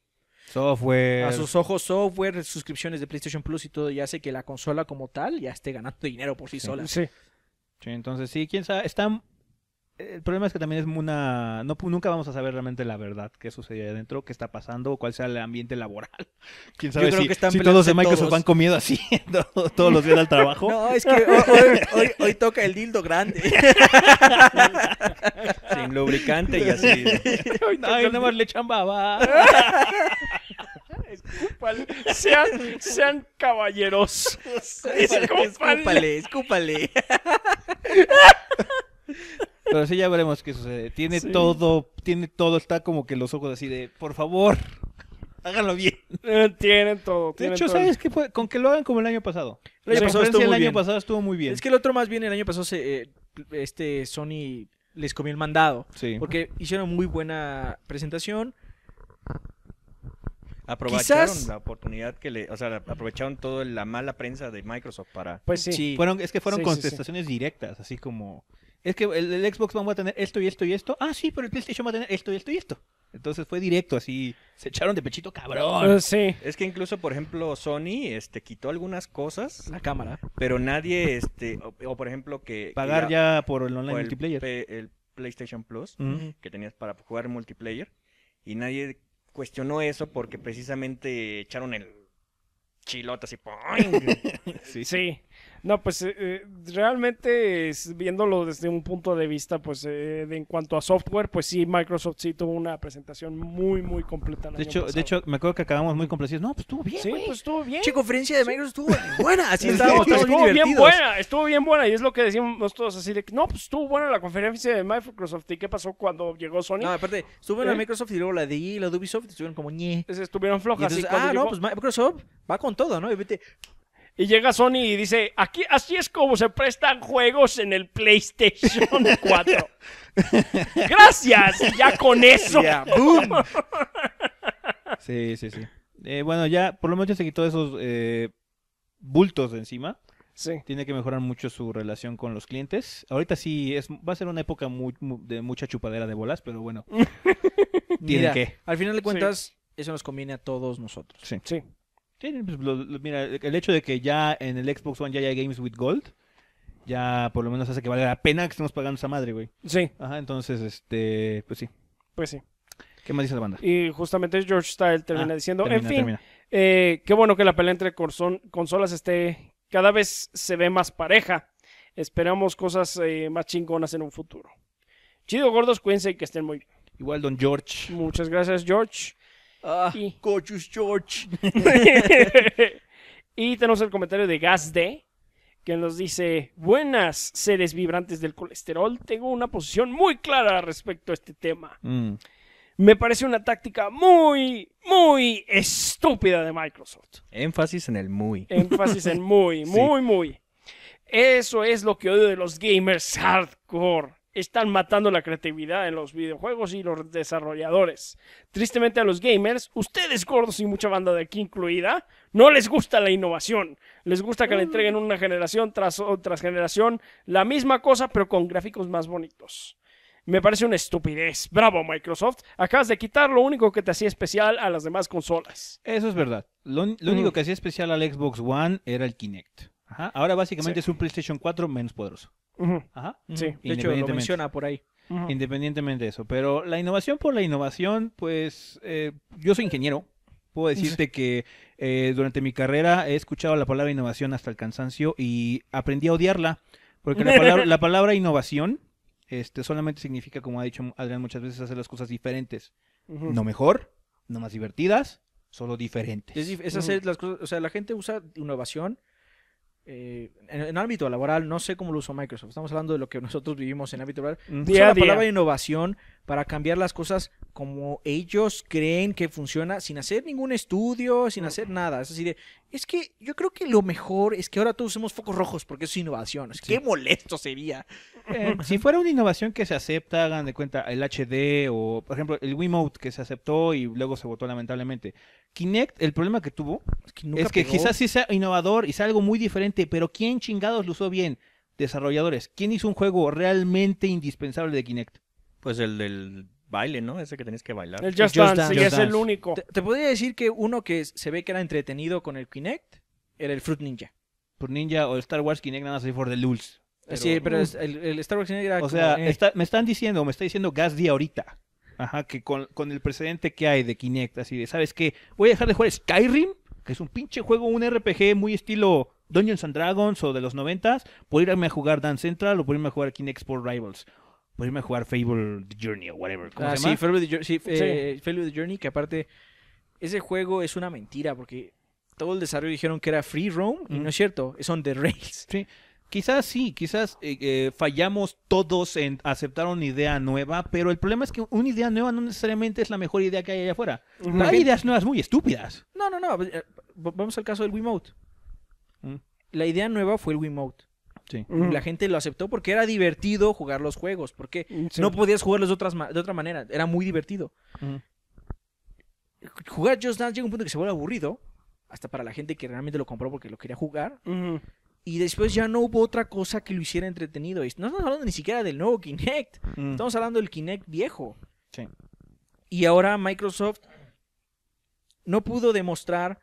Software. A sus ojos, software, suscripciones de PlayStation Plus y todo, ya hace que la consola como tal ya esté ganando dinero por sí, sola. Sí. Entonces, sí, quién sabe, están el problema es que también es una... No, nunca vamos a saber realmente la verdad, qué sucede ahí adentro, qué está pasando, o cuál sea el ambiente laboral. *laughs* ¿Quién sabe si, que están todos de Microsoft van van comiendo así *laughs* todos, los días al trabajo? *laughs* No, es que hoy, toca el dildo grande. Sin lubricante y así. hoy no, nada más le echan baba. Escúpale. Sean, sean caballeros. escúpale. escúpale. escúpale. Pero sí, ya veremos qué sucede. Tiene todo, tiene todo, está como que los ojos así de, por favor, háganlo bien. Tienen todo. de hecho, ¿sabes qué? Con que lo hagan como el año pasado. El año, pasado estuvo muy bien. Es que el otro más bien, el año pasado, se, eh, este Sony les comió el mandado. Sí. Porque hicieron muy buena presentación aprovecharon la oportunidad que le, o sea, aprovecharon toda la mala prensa de Microsoft para. Pues sí. Fueron, es que fueron contestaciones directas, así como. Es que el, Xbox vamos a tener esto y esto y esto. Ah, sí, pero el PlayStation va a tener esto y esto y esto. Entonces fue directo, así. Se echaron de pechito cabrón. Pues sí. Es que incluso, por ejemplo, Sony este, quitó algunas cosas. La cámara. Pero nadie, este, o, por ejemplo, que. Pagar ya, por el online multiplayer. el, PlayStation Plus, que tenías para jugar multiplayer. Y nadie cuestionó eso porque precisamente echaron el chilote así. *laughs* sí. sí. No, pues eh, eh, realmente viéndolo desde un punto de vista, pues eh, en cuanto a software, pues sí, Microsoft sí tuvo una presentación muy, muy completa. de, hecho, de hecho, me acuerdo que acabamos muy complacidos. No, pues estuvo bien. Sí, pues estuvo bien. Che, conferencia de Microsoft estuvo buena. Así estuvo bien, buena, estuvo bien buena. Y es lo que decimos todos así de que no, pues estuvo buena la conferencia de Microsoft. ¿Y qué pasó cuando llegó Sony? No, aparte, estuvo en la Microsoft y luego la de y la de Ubisoft estuvieron como ñe. estuvieron flojas. ah, no, pues Microsoft va con todo, ¿no? Y vete, y llega Sony y dice, aquí así es como se prestan juegos en el PlayStation 4. *laughs* Gracias, ya con eso. *laughs* sí, sí, sí. Eh, bueno, ya por lo menos ya se quitó esos eh, bultos de encima. Sí. Tiene que mejorar mucho su relación con los clientes. Ahorita sí es, va a ser una época de mucha chupadera de bolas, pero bueno. *laughs* tiene que. Al final de cuentas, eso nos conviene a todos nosotros. Sí. sí. Pues, mira, el hecho de que ya en el Xbox One ya haya games with gold, ya por lo menos hace que valga la pena que estemos pagando esa madre, güey. Sí. Ajá, entonces, este, pues sí. Pues sí. ¿Qué más dice la banda? Y justamente George Style termina ah, diciendo, en fin, eh, qué bueno que la pelea entre consolas esté, cada vez se ve más pareja. Esperamos cosas eh, más chingonas en un futuro. Chido, gordos, cuídense y que estén muy bien. Igual, don George. Muchas gracias, George. Ah, y... George. *laughs* y tenemos el comentario de Gas D, que nos dice, buenas seres vibrantes del colesterol, tengo una posición muy clara respecto a este tema. Mm. Me parece una táctica muy, muy estúpida de Microsoft. Énfasis en el muy. Énfasis en *laughs* muy, muy, muy. Eso es lo que odio de los gamers hardcore están matando la creatividad en los videojuegos y los desarrolladores. Tristemente a los gamers, ustedes gordos y mucha banda de aquí incluida, no les gusta la innovación. Les gusta que le mm. entreguen una generación tras otra generación la misma cosa pero con gráficos más bonitos. Me parece una estupidez. Bravo Microsoft, acabas de quitar lo único que te hacía especial a las demás consolas. Eso es verdad. Lo, único que hacía especial al Xbox One era el Kinect. Ahora básicamente es un PlayStation 4 menos poderoso. Sí, de hecho lo menciona por ahí. Independientemente de eso. Pero la innovación por la innovación, pues eh, yo soy ingeniero. Puedo decirte *laughs* que eh, durante mi carrera he escuchado la palabra innovación hasta el cansancio y aprendí a odiarla. Porque la palabra, *laughs* innovación este, solamente significa, como ha dicho Adrián muchas veces, hacer las cosas diferentes. No mejor, no más divertidas, solo diferentes. Es, las cosas, o sea, la gente usa innovación eh, en, ámbito laboral, no sé cómo lo usó Microsoft. Estamos hablando de lo que nosotros vivimos en ámbito laboral. Mm. Día la palabra innovación para cambiar las cosas como ellos creen que funciona, sin hacer ningún estudio, sin hacer nada. Es así de, es que yo creo que lo mejor es que ahora todos usemos focos rojos porque es innovación. Es Qué molesto sería. Eh, si fuera una innovación que se acepta, hagan de cuenta el HD o, por ejemplo, el Wiimote que se aceptó y luego se votó lamentablemente. Kinect, el problema que tuvo es que, quizás sí sea innovador y sea algo muy diferente, pero ¿quién chingados lo usó bien? Desarrolladores. ¿Quién hizo un juego realmente indispensable de Kinect? Pues el del baile, ¿no? Ese que tenés que bailar. El Just, Dance, es el único. Te, podría decir que uno que se ve que era entretenido con el Kinect era el Fruit Ninja. Fruit Ninja o el Star Wars Kinect nada más for the lulz sí, pero mm. el el, Wars Starbucks era. O sea, me están diciendo, me está diciendo Gasdi ahorita. Ajá, que con, con, el precedente que hay de Kinect, así de, ¿sabes qué? Voy a dejar de jugar Skyrim, que es un pinche juego, un RPG muy estilo Dungeons and Dragons o de los noventas, por irme a jugar Dance Central o por irme a jugar Kinect Sport Rivals. Por irme a jugar Fable The Journey o whatever. ¿Cómo ah, se llama? Sí, Fable the, Journey, eh, the Journey, que aparte, ese juego es una mentira, porque todo el desarrollo dijeron que era free roam, y no mm. es cierto, es on the rails. Sí. Quizás sí, quizás eh, eh, fallamos todos en aceptar una idea nueva, pero el problema es que una idea nueva no necesariamente es la mejor idea que hay allá afuera. hay ideas nuevas muy estúpidas. No, no, no. Eh, vamos al caso del Wiimote. Mm. La idea nueva fue el Wiimote. Sí. La gente lo aceptó porque era divertido jugar los juegos, porque no podías jugarlos de, de otra manera, era muy divertido. Jugar Just Dance llega a un punto que se vuelve aburrido, hasta para la gente que realmente lo compró porque lo quería jugar. Y después ya no hubo otra cosa que lo hiciera entretenido. No estamos hablando ni siquiera del nuevo Kinect. Mm. Estamos hablando del Kinect viejo. Y ahora Microsoft no pudo demostrar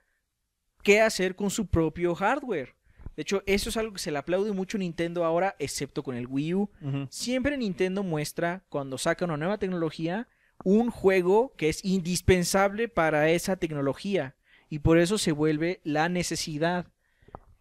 qué hacer con su propio hardware. De hecho, eso es algo que se le aplaude mucho a Nintendo ahora, excepto con el Wii U. Siempre Nintendo muestra, cuando saca una nueva tecnología, un juego que es indispensable para esa tecnología. Y por eso se vuelve la necesidad.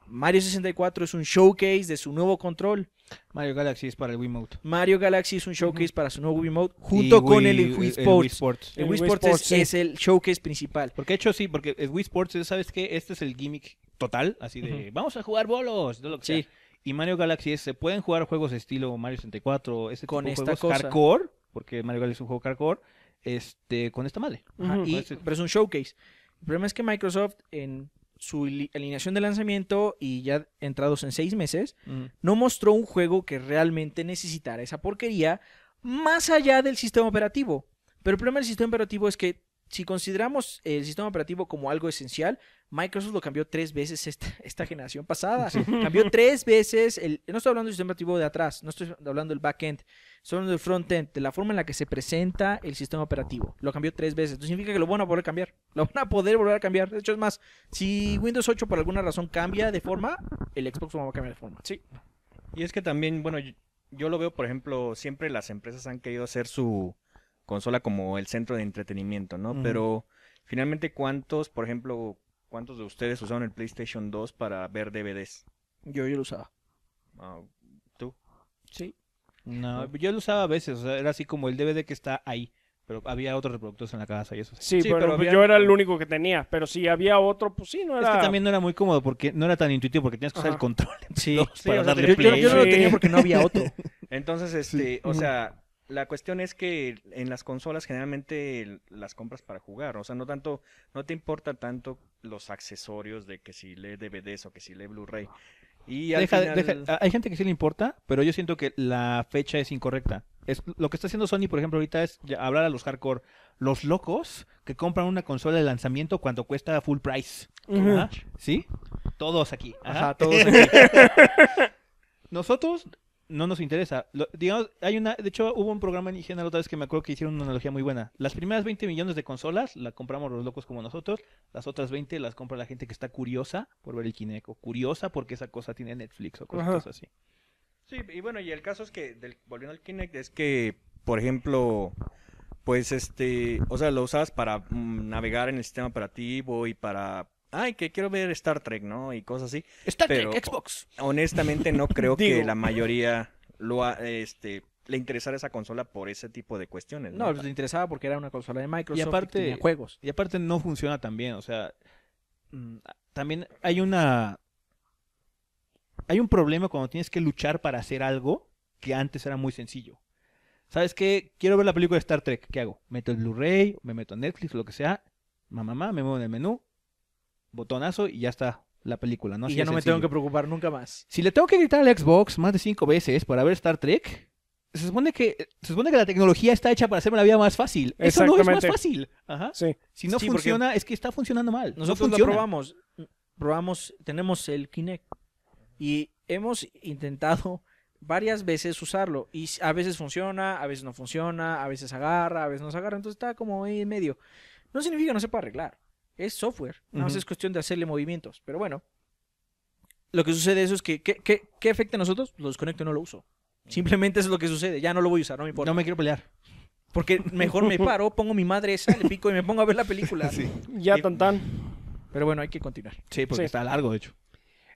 Mario 64 es un showcase de su nuevo control. Mario Galaxy es para el Wiimote. Mario Galaxy es un showcase para su nuevo Wiimote junto con el, Wii Sports. El Wii Sports, es, el showcase principal. Porque de hecho sí, porque el Wii Sports, ¿sabes que Este es el gimmick total, así de vamos a jugar bolos, sí. Y Mario Galaxy es, se pueden jugar juegos estilo Mario 64, ese con tipo esta de juegos hardcore, porque Mario Galaxy es un juego hardcore, este con esta madre. Pero es un showcase. El problema es que Microsoft en su alineación de lanzamiento y ya entrados en seis meses, mm. no mostró un juego que realmente necesitara esa porquería más allá del sistema operativo. Pero el problema del sistema operativo es que si consideramos el sistema operativo como algo esencial, Microsoft lo cambió tres veces esta, *laughs* generación pasada. Cambió tres veces. no estoy hablando del sistema operativo de atrás, no estoy hablando del backend, estoy hablando del frontend, de la forma en la que se presenta el sistema operativo. Lo cambió tres veces. Entonces, significa que lo van a poder cambiar. *laughs* Lo van a poder volver a cambiar. De hecho, es más, si Windows 8 por alguna razón cambia de forma, el Xbox va a cambiar de forma. Sí. Y es que también, bueno, yo lo veo, por ejemplo, siempre las empresas han querido hacer su consola como el centro de entretenimiento, ¿no? Pero finalmente, ¿cuántos, por ejemplo, cuántos de ustedes usaron el PlayStation 2 para ver DVDs? Yo, yo lo usaba. ¿Tú? Sí. No, yo lo usaba a veces, o sea, era así como el DVD que está ahí. Pero había otros reproductores en la casa y eso. Sí, pero, yo era el único que tenía. Pero si había otro, pues sí, no era... Es que también no era muy cómodo porque no era tan intuitivo porque tenías que usar el control. *laughs* Sí, para yo no lo tenía porque no había otro. *laughs* Entonces, este, o sea, la cuestión es que en las consolas generalmente las compras para jugar, o sea, no tanto, no te importa tanto los accesorios de que si lee DVDs o que si lee Blu-ray. Y Hay gente que sí le importa, pero yo siento que la fecha es incorrecta. Es, lo que está haciendo Sony, por ejemplo, ahorita es hablar a los hardcore, los locos que compran una consola de lanzamiento cuando cuesta full price. ¿Ah? ¿Sí? Todos aquí. Ajá ¿Ah? todos *laughs* aquí. Nosotros no nos interesa. hay una, de hecho hubo un programa en la otra vez que me acuerdo que hicieron una analogía muy buena. Las primeras 20 millones de consolas las compramos los locos como nosotros, las otras 20 las compra la gente que está curiosa por ver el o curiosa porque esa cosa tiene Netflix o cosas, así. Sí, y bueno, y el caso es que, del, volviendo al Kinect, es que, por ejemplo, pues este, o sea, lo usas para mm, navegar en el sistema operativo y para ay, que quiero ver Star Trek, ¿no? Y cosas así. Star Trek, Xbox. Honestamente, no *laughs* creo que la mayoría este, le interesara esa consola por ese tipo de cuestiones. No, no pues le interesaba porque era una consola de Microsoft y aparte, juegos. Y aparte no funciona tan bien, o sea, mm, también hay una hay un problema cuando tienes que luchar para hacer algo que antes era muy sencillo. ¿Sabes qué? Quiero ver la película de Star Trek, ¿qué hago? Meto el Blu-ray, me meto a Netflix, lo que sea. Mamá, mamá, me muevo en el menú, botonazo y ya está la película, ¿no? ya no me tengo que preocupar nunca más. Si le tengo que gritar al Xbox más de cinco veces para ver Star Trek, se supone que, supone que la tecnología está hecha para hacerme la vida más fácil. Eso no es más fácil. Si no funciona, es que está funcionando mal. Nosotros lo probamos. Probamos, tenemos el Kinect. Y hemos intentado varias veces usarlo. Y a veces funciona, a veces no funciona, a veces agarra, a veces no se agarra. Entonces está como ahí en medio. No significa que no se pueda arreglar es software. no es cuestión de hacerle movimientos. Pero bueno, lo que sucede eso es que, ¿qué, afecta a nosotros? Lo desconecto y no lo uso. Simplemente eso es lo que sucede. Ya no lo voy a usar, no me importa. No me quiero pelear. Porque mejor me paro, pongo mi madre esa, el pico y me pongo a ver la película. *laughs* Ya, tan tan. Pero bueno, hay que continuar. Sí, porque está largo, de hecho.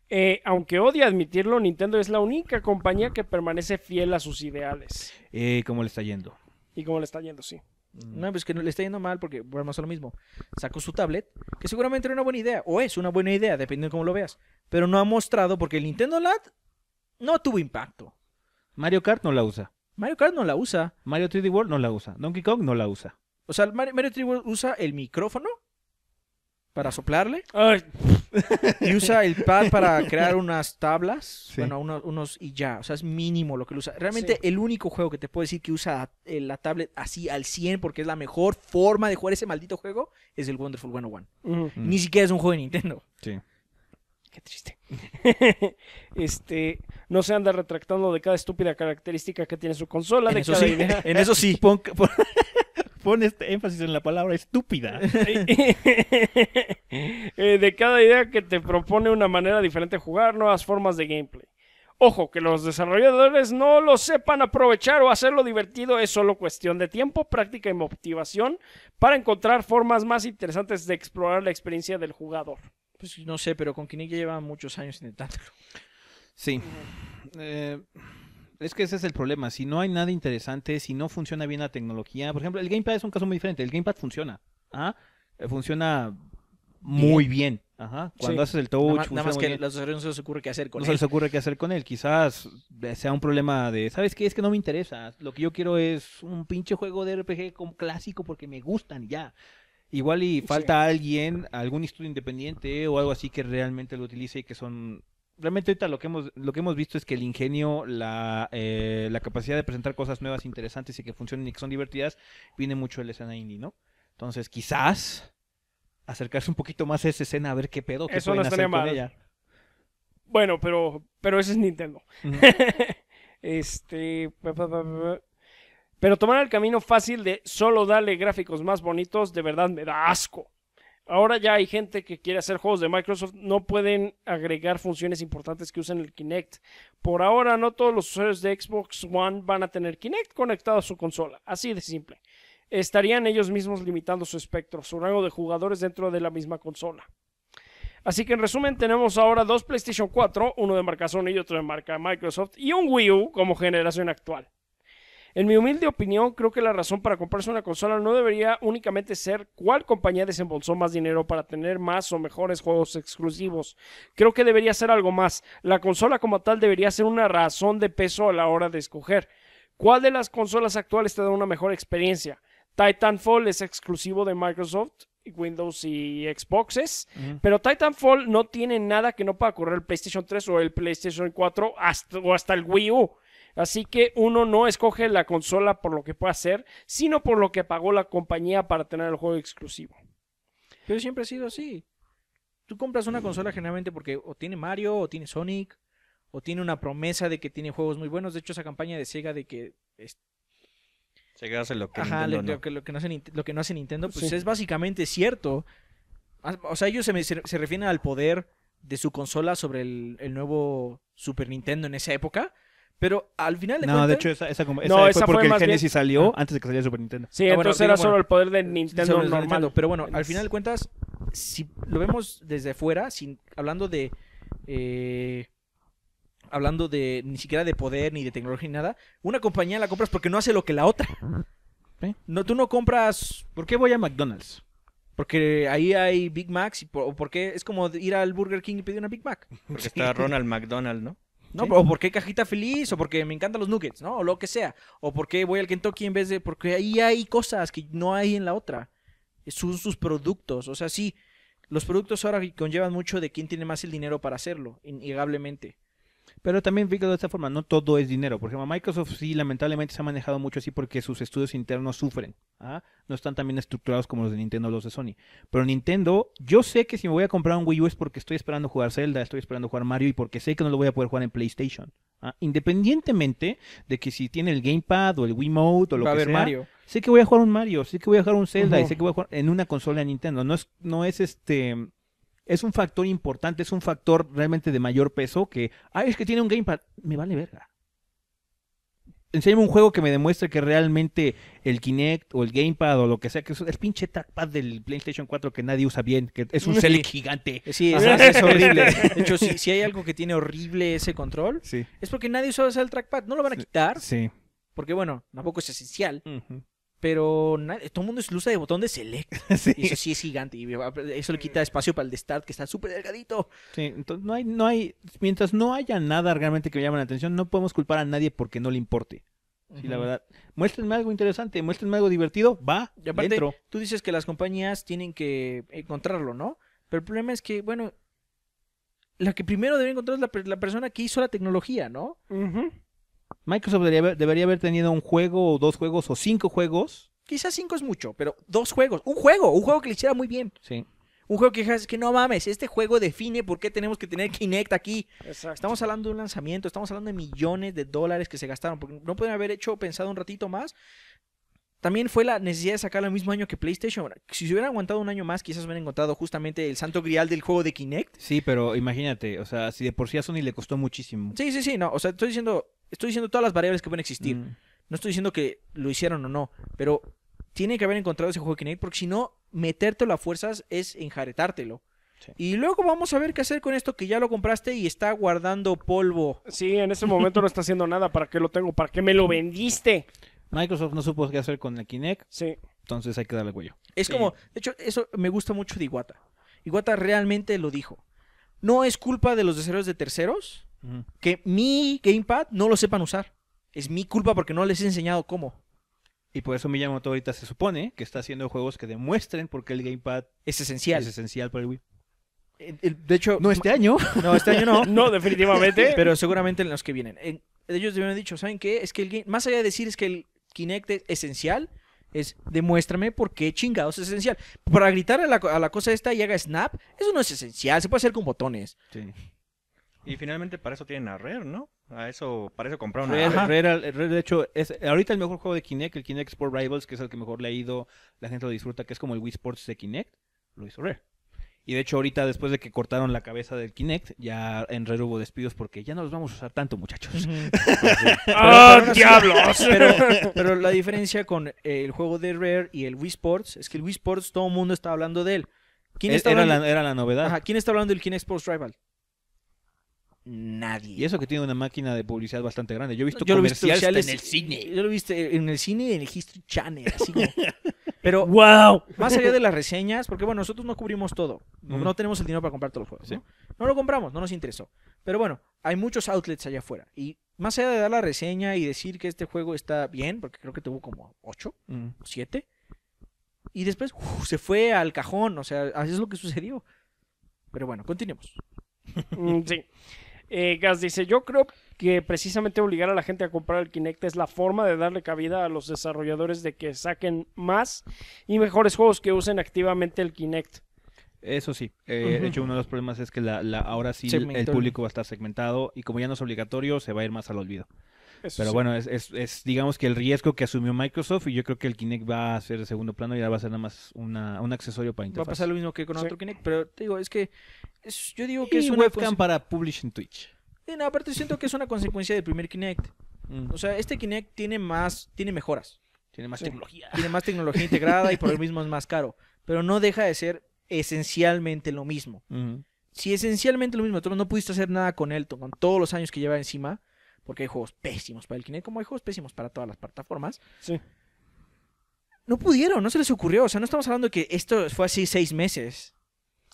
Eh, aunque odia admitirlo, Nintendo es la única compañía que permanece fiel a sus ideales. Eh, ¿Cómo le está yendo? Y cómo le está yendo, sí. Mm. No, pues que no, le está yendo mal porque volvemos a lo mismo. Sacó su tablet, que seguramente era una buena idea, o es una buena idea, dependiendo de cómo lo veas. Pero no ha mostrado porque el Nintendo LAD no tuvo impacto. Mario Kart no la usa. Mario Kart no la usa. Mario 3D World no la usa. Donkey Kong no la usa. O sea, Mario, 3D World usa el micrófono para soplarle. Y usa el pad para crear unas tablas, bueno, unos, y ya, o sea, es mínimo lo que usa. Realmente el único juego que te puedo decir que usa eh, la tablet así al 100 porque es la mejor forma de jugar ese maldito juego es el Wonderful 101. Ni siquiera es un juego de Nintendo. Sí. Qué triste. *laughs* este, no se anda retractando de cada estúpida característica que tiene su consola. en eso sí. *laughs* pones este énfasis en la palabra estúpida. *laughs* Eh, de cada idea que te propone una manera diferente de jugar, nuevas formas de gameplay. Ojo, que los desarrolladores no lo sepan aprovechar o hacerlo divertido es solo cuestión de tiempo, práctica y motivación para encontrar formas más interesantes de explorar la experiencia del jugador. Pues no sé, pero con Kinect lleva muchos años intentándolo. Sí. Eh, es que ese es el problema. Si no hay nada interesante, si no funciona bien la tecnología. Por ejemplo, el Gamepad es un caso muy diferente. El Gamepad funciona. ¿ah? Eh, funciona muy bien. Ajá. Cuando haces el touch. Nada, nada más que los usuarios no se les ocurre qué hacer con él. No se les ocurre qué hacer con él. Quizás eh, sea un problema de, ¿sabes qué? Es que no me interesa. Lo que yo quiero es un pinche juego de RPG como clásico porque me gustan ya. Igual y falta alguien, algún estudio independiente o algo así que realmente lo utilice y que son realmente ahorita lo que hemos, lo que hemos visto es que el ingenio, eh, la, capacidad de presentar cosas nuevas, interesantes y que funcionen y que son divertidas, viene mucho de la escena indie, ¿no? Entonces, quizás acercarse un poquito más a esa escena a ver qué pedo que Eso pueden no hacer con ella. Bueno, pero, pero ese es Nintendo. *laughs* este. Pero tomar el camino fácil de solo darle gráficos más bonitos, de verdad me da asco. Ahora ya hay gente que quiere hacer juegos de Microsoft, no pueden agregar funciones importantes que usen el Kinect. Por ahora, no todos los usuarios de Xbox One van a tener Kinect conectado a su consola, así de simple. Estarían ellos mismos limitando su espectro, su rango de jugadores dentro de la misma consola. Así que en resumen, tenemos ahora dos PlayStation 4, uno de marca Sony y otro de marca Microsoft, y un Wii U como generación actual. En mi humilde opinión, creo que la razón para comprarse una consola no debería únicamente ser cuál compañía desembolsó más dinero para tener más o mejores juegos exclusivos. Creo que debería ser algo más. La consola como tal debería ser una razón de peso a la hora de escoger. ¿Cuál de las consolas actuales te da una mejor experiencia? Titanfall es exclusivo de Microsoft, Windows y Xboxes, pero Titanfall no tiene nada que no pueda correr el PlayStation 3 o el PlayStation 4 o hasta el Wii U. Así que uno no escoge la consola por lo que puede hacer, sino por lo que pagó la compañía para tener el juego exclusivo. Pero siempre ha sido así. Tú compras una consola generalmente porque o tiene Mario, o tiene Sonic, o tiene una promesa de que tiene juegos muy buenos. De hecho, esa campaña de Sega de que... Es... Sega hace lo que Nintendo, lo, no. que, no hace, lo que no hace Nintendo, pues es básicamente cierto. Ah, o sea, ellos se, refieren al poder de su consola sobre el, nuevo Super Nintendo en esa época. Pero al final de No, de hecho, esa, esa, no, esa fue porque el Genesis salió antes de que saliera Super Nintendo. Sí, ah, entonces era solo el poder de Nintendo normal. pero bueno, al final de cuentas, si lo vemos desde fuera, sin, hablando de... Eh, hablando de ni siquiera de poder ni de tecnología ni nada, una compañía la compras porque no hace lo que la otra. No, tú no compras. ¿Por qué voy a McDonald's? Porque ahí hay Big Macs y por, qué? es como ir al Burger King y pedir una Big Mac. Porque está Ronald McDonald, ¿no? ¿no? O porque cajita feliz, o porque me encantan los nuggets, ¿no? O lo que sea. O porque voy al Kentucky en vez de. Porque ahí hay cosas que no hay en la otra. Son sus productos. O sea, sí, los productos ahora conllevan mucho de quién tiene más el dinero para hacerlo, innegablemente. Pero también fíjate de esta forma, no todo es dinero. Por ejemplo, Microsoft sí lamentablemente se ha manejado mucho así porque sus estudios internos sufren. ¿ah? No están tan bien estructurados como los de Nintendo o los de Sony. Pero Nintendo, yo sé que si me voy a comprar un Wii U es porque estoy esperando jugar Zelda, estoy esperando jugar Mario y porque sé que no lo voy a poder jugar en PlayStation. ¿ah? Independientemente de que si tiene el Gamepad o el Wii Mode o lo que sea. Mario. Sé que voy a jugar un Mario, sé que voy a jugar un Zelda y sé que voy a jugar en una consola de Nintendo. No es, no es este es un factor importante, es un factor realmente de mayor peso que, ay, es que tiene un gamepad, me vale verga. Enséñame un juego que me demuestre que realmente el Kinect o el Gamepad o lo que sea, que es el pinche trackpad del PlayStation 4 que nadie usa bien, que es un Select gigante. Sí, es, horrible. De hecho, si, hay algo que tiene horrible ese control, es porque nadie usa el trackpad. No lo van a quitar. Sí. Porque, bueno, tampoco es esencial pero todo el mundo se usa de botón de select. *laughs* eso sí es gigante. Y eso le quita espacio para el de start, que está súper delgadito. Sí, entonces no hay, no hay, mientras no haya nada realmente que me llame la atención, no podemos culpar a nadie porque no le importe. Sí, la verdad. Muéstrenme algo interesante, muéstrenme algo divertido, va, y aparte, Tú dices que las compañías tienen que encontrarlo, ¿no? Pero el problema es que, bueno, la que primero debe encontrar es la, persona que hizo la tecnología, ¿no? Ajá. Microsoft debería, haber, tenido un juego o dos juegos o cinco juegos. Quizás cinco es mucho, pero dos juegos. Un juego, un juego que le hiciera muy bien. Sí. Un juego que es que no mames, este juego define por qué tenemos que tener Kinect aquí. Estamos hablando de un lanzamiento, estamos hablando de millones de dólares que se gastaron, porque no pueden haber hecho pensado un ratito más. También fue la necesidad de sacarlo el mismo año que PlayStation. Si se hubiera aguantado un año más, quizás hubieran encontrado justamente el santo grial del juego de Kinect. Sí, pero imagínate, o sea, si de por sí a Sony le costó muchísimo. Sí, sí, sí, no, o sea, estoy diciendo, Estoy diciendo todas las variables que pueden existir. Mm. No estoy diciendo que lo hicieron o no, pero tiene que haber encontrado ese juego de Kinect porque si no, metértelo a fuerzas es enjaretártelo. Y luego vamos a ver qué hacer con esto que ya lo compraste y está guardando polvo. Sí, en ese momento no está haciendo *laughs* nada. ¿Para qué lo tengo? ¿Para qué me lo vendiste? Microsoft no supo qué hacer con el Kinect. Sí. Entonces hay que darle cuello. Es como, de hecho, eso me gusta mucho de Iwata. Iguata realmente lo dijo. No es culpa de los deseos de terceros que mi gamepad no lo sepan usar. Es mi culpa porque no les he enseñado cómo. Y por eso Miyamoto ahorita se supone que está haciendo juegos que demuestren por qué el gamepad es esencial. Es esencial para el Wii. Eh, eh, de hecho, no este año. *laughs* No, este año no. *laughs* no, definitivamente. *laughs* Pero seguramente en los que vienen. Ellos me han dicho, ¿saben qué? Es que más allá de decir es que el Kinect es esencial, es demuéstrame por qué chingados es esencial. Para gritar a la, a la cosa esta y haga snap, eso no es esencial. Se puede hacer con botones. Sí. Y finalmente para eso tienen a Rare, ¿no? A eso, para eso compraron Rare, Rare, de hecho, es ahorita el mejor juego de Kinect, el Kinect Sport Rivals, que es el que mejor le ha ido, la gente lo disfruta, que es como el Wii Sports de Kinect, lo hizo Rare. Y de hecho, ahorita después de que cortaron la cabeza del Kinect, ya en Rare hubo despidos porque ya no los vamos a usar tanto, muchachos. *laughs* ¡Ah, diablos! Pero, la diferencia con eh, el juego de Rare y el Wii Sports es que el Wii Sports todo el mundo está hablando de él. ¿Quién e, está era, la, novedad. ¿Quién está hablando del Kinect Sports Rival? nadie. Y eso que tiene una máquina de publicidad bastante grande. Yo he visto comerciales, lo en el cine. Yo lo he visto en el cine y en el History Channel. Así *laughs* Pero wow. más allá de las reseñas, porque bueno, nosotros no cubrimos todo. No, tenemos el dinero para comprar todos los juegos. ¿no? lo compramos, no nos interesó. Pero bueno, hay muchos outlets allá afuera. Y más allá de dar la reseña y decir que este juego está bien, porque creo que tuvo como 8 7. Y después se fue al cajón. O sea, así es lo que sucedió. Pero bueno, continuemos. Mm, sí. Eh, Gas dice, yo creo que precisamente obligar a la gente a comprar el Kinect es la forma de darle cabida a los desarrolladores de que saquen más y mejores juegos que usen activamente el Kinect. Eso sí, eh, de hecho uno de los problemas es que la, ahora sí el público va a estar segmentado y como ya no es obligatorio se va a ir más al olvido. Pero bueno, es, digamos que el riesgo que asumió Microsoft y yo creo que el Kinect va a ser de segundo plano y ya va a ser nada más un accesorio para interfaz. Va a pasar lo mismo que con otro Kinect, pero te digo, es que yo digo que es un webcam para publishing Twitch. aparte siento que es una consecuencia del primer Kinect. Mm. O sea, este Kinect tiene más, tiene mejoras. Tiene más tecnología. Tiene más tecnología integrada y por lo *laughs* mismo es más caro. Pero no deja de ser esencialmente lo mismo. Si esencialmente lo mismo, tú no pudiste hacer nada con él, con todos los años que lleva encima, porque hay juegos pésimos para el Kinect, como hay juegos pésimos para todas las plataformas. Sí. No pudieron, no se les ocurrió. O sea, no estamos hablando de que esto fue así seis meses.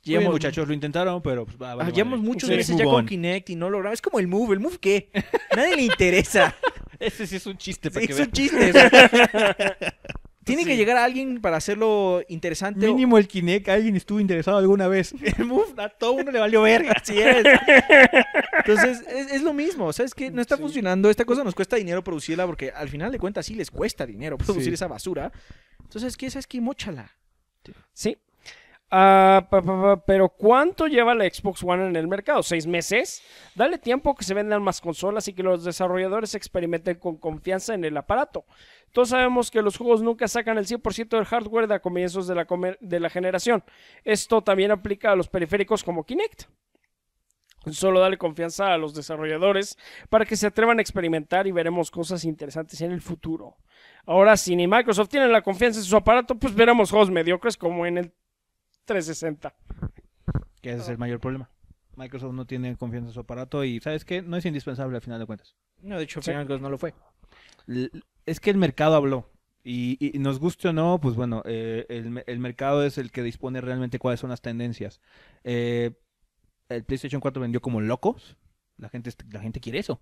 Llevamos, muchachos, lo intentaron, pero pues, ah, muchos meses ya con Kinect y no logramos. Es como el Move, ¿el Move qué? Nadie le interesa. *laughs* Ese sí es un chiste. Para sí, es un chiste. *laughs* Tiene pues que llegar a alguien para hacerlo interesante. Mínimo el Kinect, alguien estuvo interesado alguna vez. *laughs* El a todo uno le valió verga, así es. Entonces, es, lo mismo, ¿Sabes sea, es que no está funcionando. Esta cosa nos cuesta dinero producirla porque al final de cuentas sí les cuesta dinero *laughs* producir esa basura. Entonces, ¿qué es? Es que móchala. Sí, Ah, pero ¿cuánto lleva la Xbox One en el mercado? ¿Seis meses? Dale tiempo que se vendan más consolas y que los desarrolladores experimenten con confianza en el aparato. Todos sabemos que los juegos nunca sacan el 100% del hardware de a comienzos de la, de la generación. Esto también aplica a los periféricos como Kinect. Solo dale confianza a los desarrolladores para que se atrevan a experimentar y veremos cosas interesantes en el futuro. Ahora, si ni Microsoft tiene la confianza en su aparato, pues veremos juegos mediocres como en el 360. Que ese es el mayor problema. Microsoft no tiene confianza en su aparato y, ¿sabes qué? No es indispensable al final de cuentas. No, de hecho, no lo fue. es que el mercado habló. Y, nos guste o no, pues bueno, eh, el, mercado es el que dispone realmente cuáles son las tendencias. Eh, el PlayStation 4 vendió como locos. La gente, la gente quiere eso.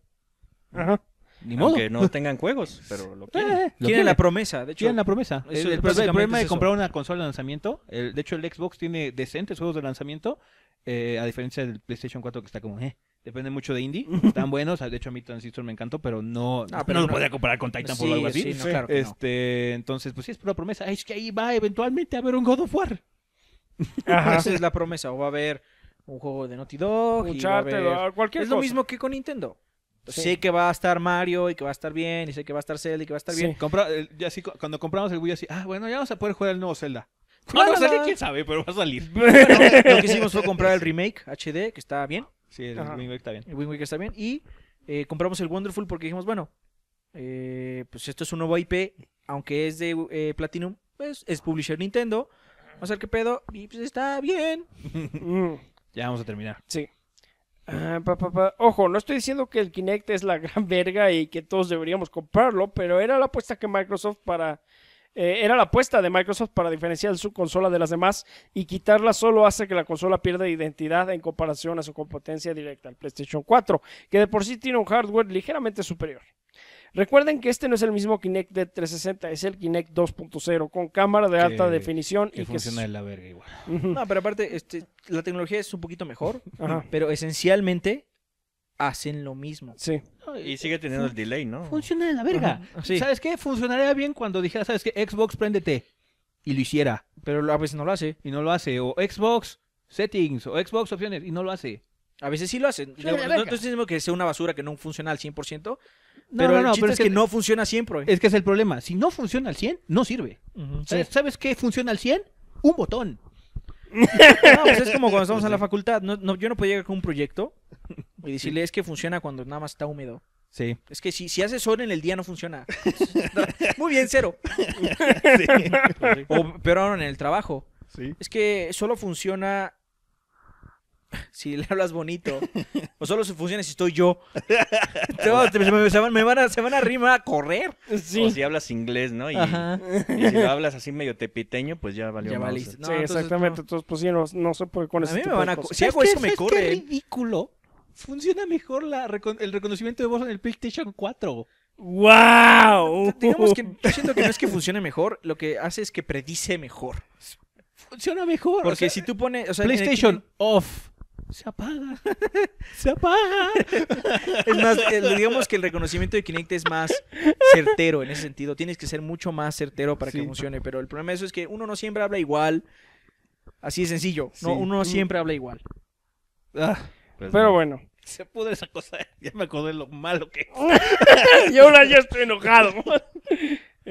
Ajá. Ni modo. que no tengan juegos, pero lo *laughs* eh, quieren. la promesa, de la promesa. el, problema de comprar una consola de lanzamiento, de hecho el Xbox tiene decentes juegos de lanzamiento, eh, a diferencia del PlayStation 4 que está como, eh, depende mucho de indie, *laughs* están buenos, de hecho a mí Transistor me encantó, pero no, ah, pero no, lo podría comparar con Titan o algo así. Este, entonces, pues sí, es pura promesa. Es que ahí va eventualmente a haber un God of War. *laughs* Esa es la promesa, o va a haber un juego de Naughty Dog, Es lo mismo que con Nintendo. Pues sé que va a estar Mario y que va a estar bien, y sé que va a estar Zelda y que va a estar bien. Eh, sí. cuando compramos el Wii, así, ah, bueno, ya vamos a poder jugar el nuevo Zelda. no ¿Quién sabe? Pero va a salir. *laughs* lo que hicimos fue comprar el remake HD, que está bien. Sí, el Wii remake está bien. El que está bien. Y eh, compramos el Wonderful porque dijimos, bueno, eh, pues esto es un nuevo IP, aunque es de Platinum, pues es publisher Nintendo. Vamos a ver qué pedo. Y pues está bien. *laughs* ya vamos a terminar. Sí. Ah, Ojo, no estoy diciendo que el Kinect es la *laughs* gran verga y que todos deberíamos comprarlo, pero era la apuesta que Microsoft para... Eh, era la apuesta de Microsoft para diferenciar su consola de las demás y quitarla solo hace que la consola pierda identidad en comparación a su competencia directa, el PlayStation 4, que de por sí tiene un hardware ligeramente superior. Recuerden que este no es el mismo Kinect de 360, es el Kinect 2.0 con cámara de alta definición que y funciona de la verga igual. No, pero aparte este, la tecnología es un poquito mejor, pero esencialmente hacen lo mismo. Sí. Y eh, sigue teniendo el delay, ¿no? Funciona de la verga. ¿Sabes qué? Funcionaría bien cuando dijera, ¿sabes qué? Xbox, préndete. Y lo hiciera. Pero a veces no lo hace. Y no lo hace. O Xbox Settings. O Xbox Opciones. Y no lo hace. A veces sí lo hacen. No, mismo que sea una basura que no funciona al 100%, no, no, no, pero es que, no funciona siempre. Es que es el problema. Si no funciona al 100, no sirve. ¿Sabes, qué funciona al 100? Un botón. *laughs* no, pues es como cuando estamos en la facultad. yo no puedo llegar con un proyecto y decirle es que funciona cuando nada más está húmedo. Sí. Es que si, si hace sol en el día no funciona. *laughs* Muy bien, cero. *laughs* Pero O en el trabajo. Sí. Es que solo funciona si le hablas bonito. o solo se funciona si estoy yo. se, van, me van a, se van a a correr. O si hablas inglés, ¿no? Y, si lo hablas así medio tepiteño, pues ya valió ya sí, exactamente. Entonces, pues sí, no, sé por qué con a mí me van a Si hago eso, me corre. Es ridículo. Funciona mejor la el reconocimiento de voz en el PlayStation 4. ¡Wow! Digamos que yo siento que no es que funcione mejor, lo que hace es que predice mejor. Funciona mejor. Porque si tú pones. O sea, PlayStation off se apaga, *laughs* se apaga. es más, eh, digamos que el reconocimiento de Kinect es más certero en ese sentido. Tienes que ser mucho más certero para que funcione. Pero el problema de eso es que uno no siempre habla igual. Así de sencillo. No, uno no siempre habla igual. Ah. Pues pero bueno. Se pudo esa cosa. Ya me acordé lo malo que. *laughs* y ahora ya estoy enojado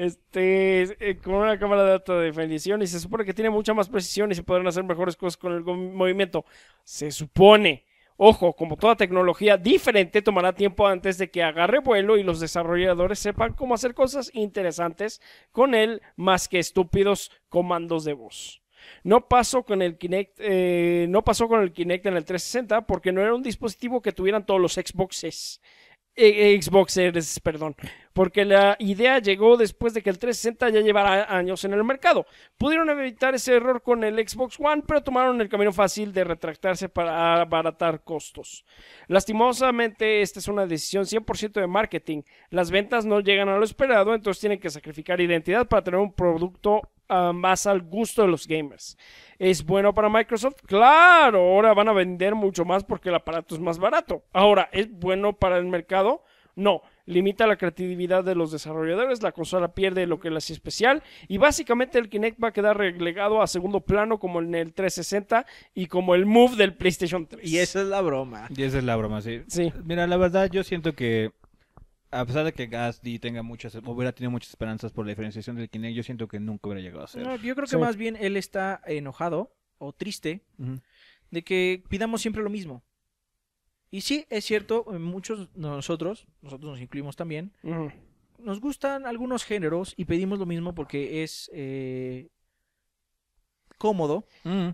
este, eh, con una cámara de alta definición y se supone que tiene mucha más precisión y se podrán hacer mejores cosas con el movimiento. Se supone. Ojo, como toda tecnología diferente, tomará tiempo antes de que agarre vuelo y los desarrolladores sepan cómo hacer cosas interesantes con él más que estúpidos comandos de voz. No pasó con el Kinect, eh, no pasó con el Kinect en el 360 porque no era un dispositivo que tuvieran todos los Xboxes. E, e, Xbox Series, perdón, porque la idea llegó después de que el 360 ya llevara años en el mercado. Pudieron evitar ese error con el Xbox One, pero tomaron el camino fácil de retractarse para abaratar costos. Lastimosamente, esta es una decisión 100% de marketing. Las ventas no llegan a lo esperado, entonces tienen que sacrificar identidad para tener un producto Ah, más al gusto de los gamers. ¿Es bueno para Microsoft? Claro, ahora van a vender mucho más porque el aparato es más barato. Ahora, ¿es bueno para el mercado? No, limita la creatividad de los desarrolladores, la consola pierde lo que la hace especial y básicamente el Kinect va a quedar relegado a segundo plano como en el 360 y como el Move del PlayStation 3. Y esa es la broma. Y esa es la broma, sí. sí. Mira, la verdad yo siento que a pesar de que Gasly tenga muchas, hubiera tenido muchas esperanzas por la diferenciación del Kinect, yo siento que nunca hubiera llegado a ser. yo creo que más bien él está enojado o triste de que pidamos siempre lo mismo. Y sí, es cierto, muchos de nosotros, nosotros nos incluimos también, nos gustan algunos géneros y pedimos lo mismo porque es eh, cómodo,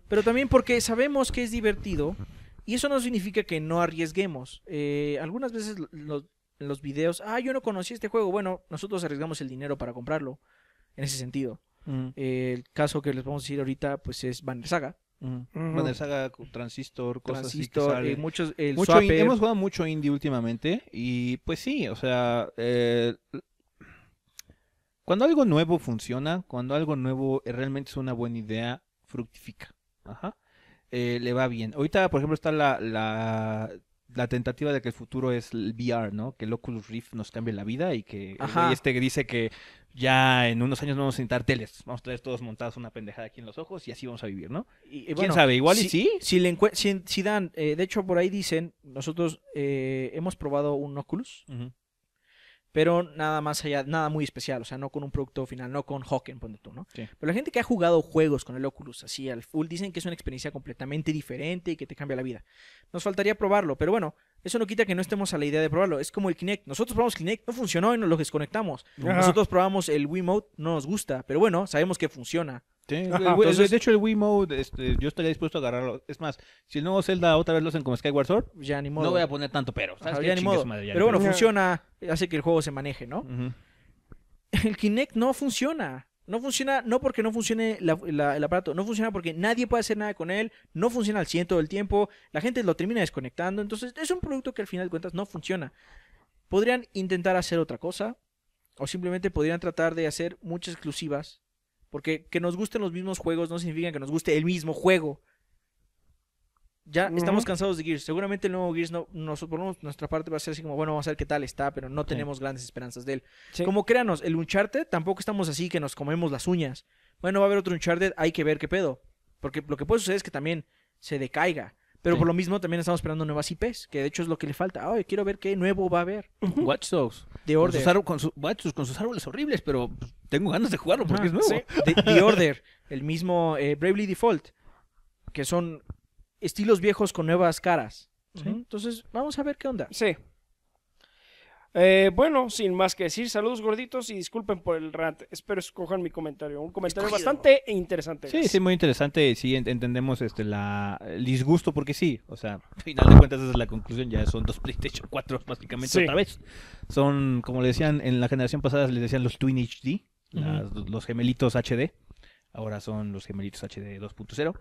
pero también porque sabemos que es divertido y eso no significa que no arriesguemos. Eh, algunas veces los en los videos, ah, yo no conocí este juego. Bueno, nosotros arriesgamos el dinero para comprarlo, en ese sentido. el caso que les vamos a decir ahorita, pues es Banner Saga. Banner Saga, Transistor, cosas así eh, muchos, el mucho Hemos jugado mucho indie últimamente y pues sí, o sea, eh, cuando algo nuevo funciona, cuando algo nuevo realmente es una buena idea, fructifica. Ajá. Eh, le va bien. Ahorita, por ejemplo, está la la tentativa de que el futuro es el VR, ¿no? Que el Oculus Rift nos cambie la vida y que este que dice que ya en unos años vamos a necesitar teles, vamos a traer todos montados una pendejada aquí en los ojos y así vamos a vivir, ¿no? Y, ¿Quién sabe? Igual y sí. Si, le si, dan, eh, de hecho por ahí dicen, nosotros eh, hemos probado un Oculus pero nada más allá, nada muy especial, o sea, no con un producto final, no con Hawken, ponte tú, ¿no? Pero la gente que ha jugado juegos con el Oculus así al full dicen que es una experiencia completamente diferente y que te cambia la vida. Nos faltaría probarlo, pero bueno, eso no quita que no estemos a la idea de probarlo. Es como el Kinect. Nosotros probamos Kinect, no funcionó y nos lo desconectamos. Nosotros probamos el Wiimote, no nos gusta, pero bueno, sabemos que funciona. *laughs* de hecho, el Wii Mode, este, yo estaría dispuesto a agarrarlo. Es más, si el nuevo Zelda otra vez lo hacen como Skyward Sword, ya ni no voy a poner tanto pero. ya ni modo. pero bueno, funciona, hace que el juego se maneje, ¿no? El Kinect no funciona. No funciona, no porque no funcione el aparato, no funciona porque nadie puede hacer nada con él, no funciona al 100 todo el tiempo, la gente lo termina desconectando, entonces es un producto que al final de cuentas no funciona. Podrían intentar hacer otra cosa, o simplemente podrían tratar de hacer muchas exclusivas porque que nos gusten los mismos juegos no significa que nos guste el mismo juego. Ya estamos cansados de Gears. Seguramente el nuevo Gears, no, nosotros, nuestra parte va a ser así como, bueno, vamos a ver qué tal está, pero no tenemos grandes esperanzas de él. Como créanos, el Uncharted tampoco estamos así que nos comemos las uñas. Bueno, va a haber otro Uncharted, hay que ver qué pedo. Porque lo que puede suceder es que también se decaiga. Pero por lo mismo también estamos esperando nuevas IPs, que de hecho es lo que le falta. Ay, quiero ver qué nuevo va a haber. Watch Dogs. The Order. Con sus, con, con sus árboles horribles, pero tengo ganas de jugarlo porque ah, es nuevo. The, Order, el mismo eh, Bravely Default, que son estilos viejos con nuevas caras. Entonces, vamos a ver qué onda. Sí. Eh, bueno, sin más que decir, saludos gorditos y disculpen por el rant. Espero escojan mi comentario. Un comentario bastante interesante. Sí, sí, muy interesante. Sí, entendemos este la el disgusto porque sí. O sea, al final de cuentas esa es la conclusión. Ya son dos *laughs* PlayStation 4 básicamente otra vez. Son, como le decían, en la generación pasada les decían los Twin HD, los gemelitos HD. Ahora son los gemelitos HD 2.0.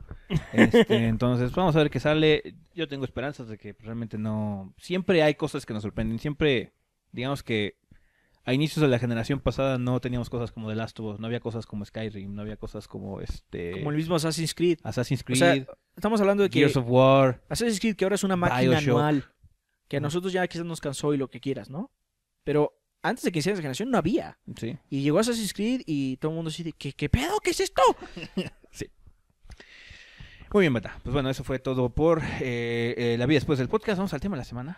Este, *laughs* entonces, vamos a ver qué sale. Yo tengo esperanzas de que realmente no... Siempre hay cosas que nos sorprenden. Siempre digamos que a inicios de la generación pasada no teníamos cosas como The Last of Us, no había cosas como Skyrim, no había cosas como este... Como el mismo Assassin's Creed. Assassin's Creed. estamos hablando de que... Gears of War. Assassin's Creed que ahora es una máquina anual. Que a nosotros ya quizás nos cansó y lo que quieras, ¿no? Pero antes de que hiciera esa generación no había. Sí. Y llegó Assassin's Creed y todo el mundo dice, ¿qué, qué pedo? ¿Qué es esto? *laughs* sí. Muy bien, Bata. Pues bueno, eso fue todo por eh, eh, la vida después del podcast. Vamos al tema de la semana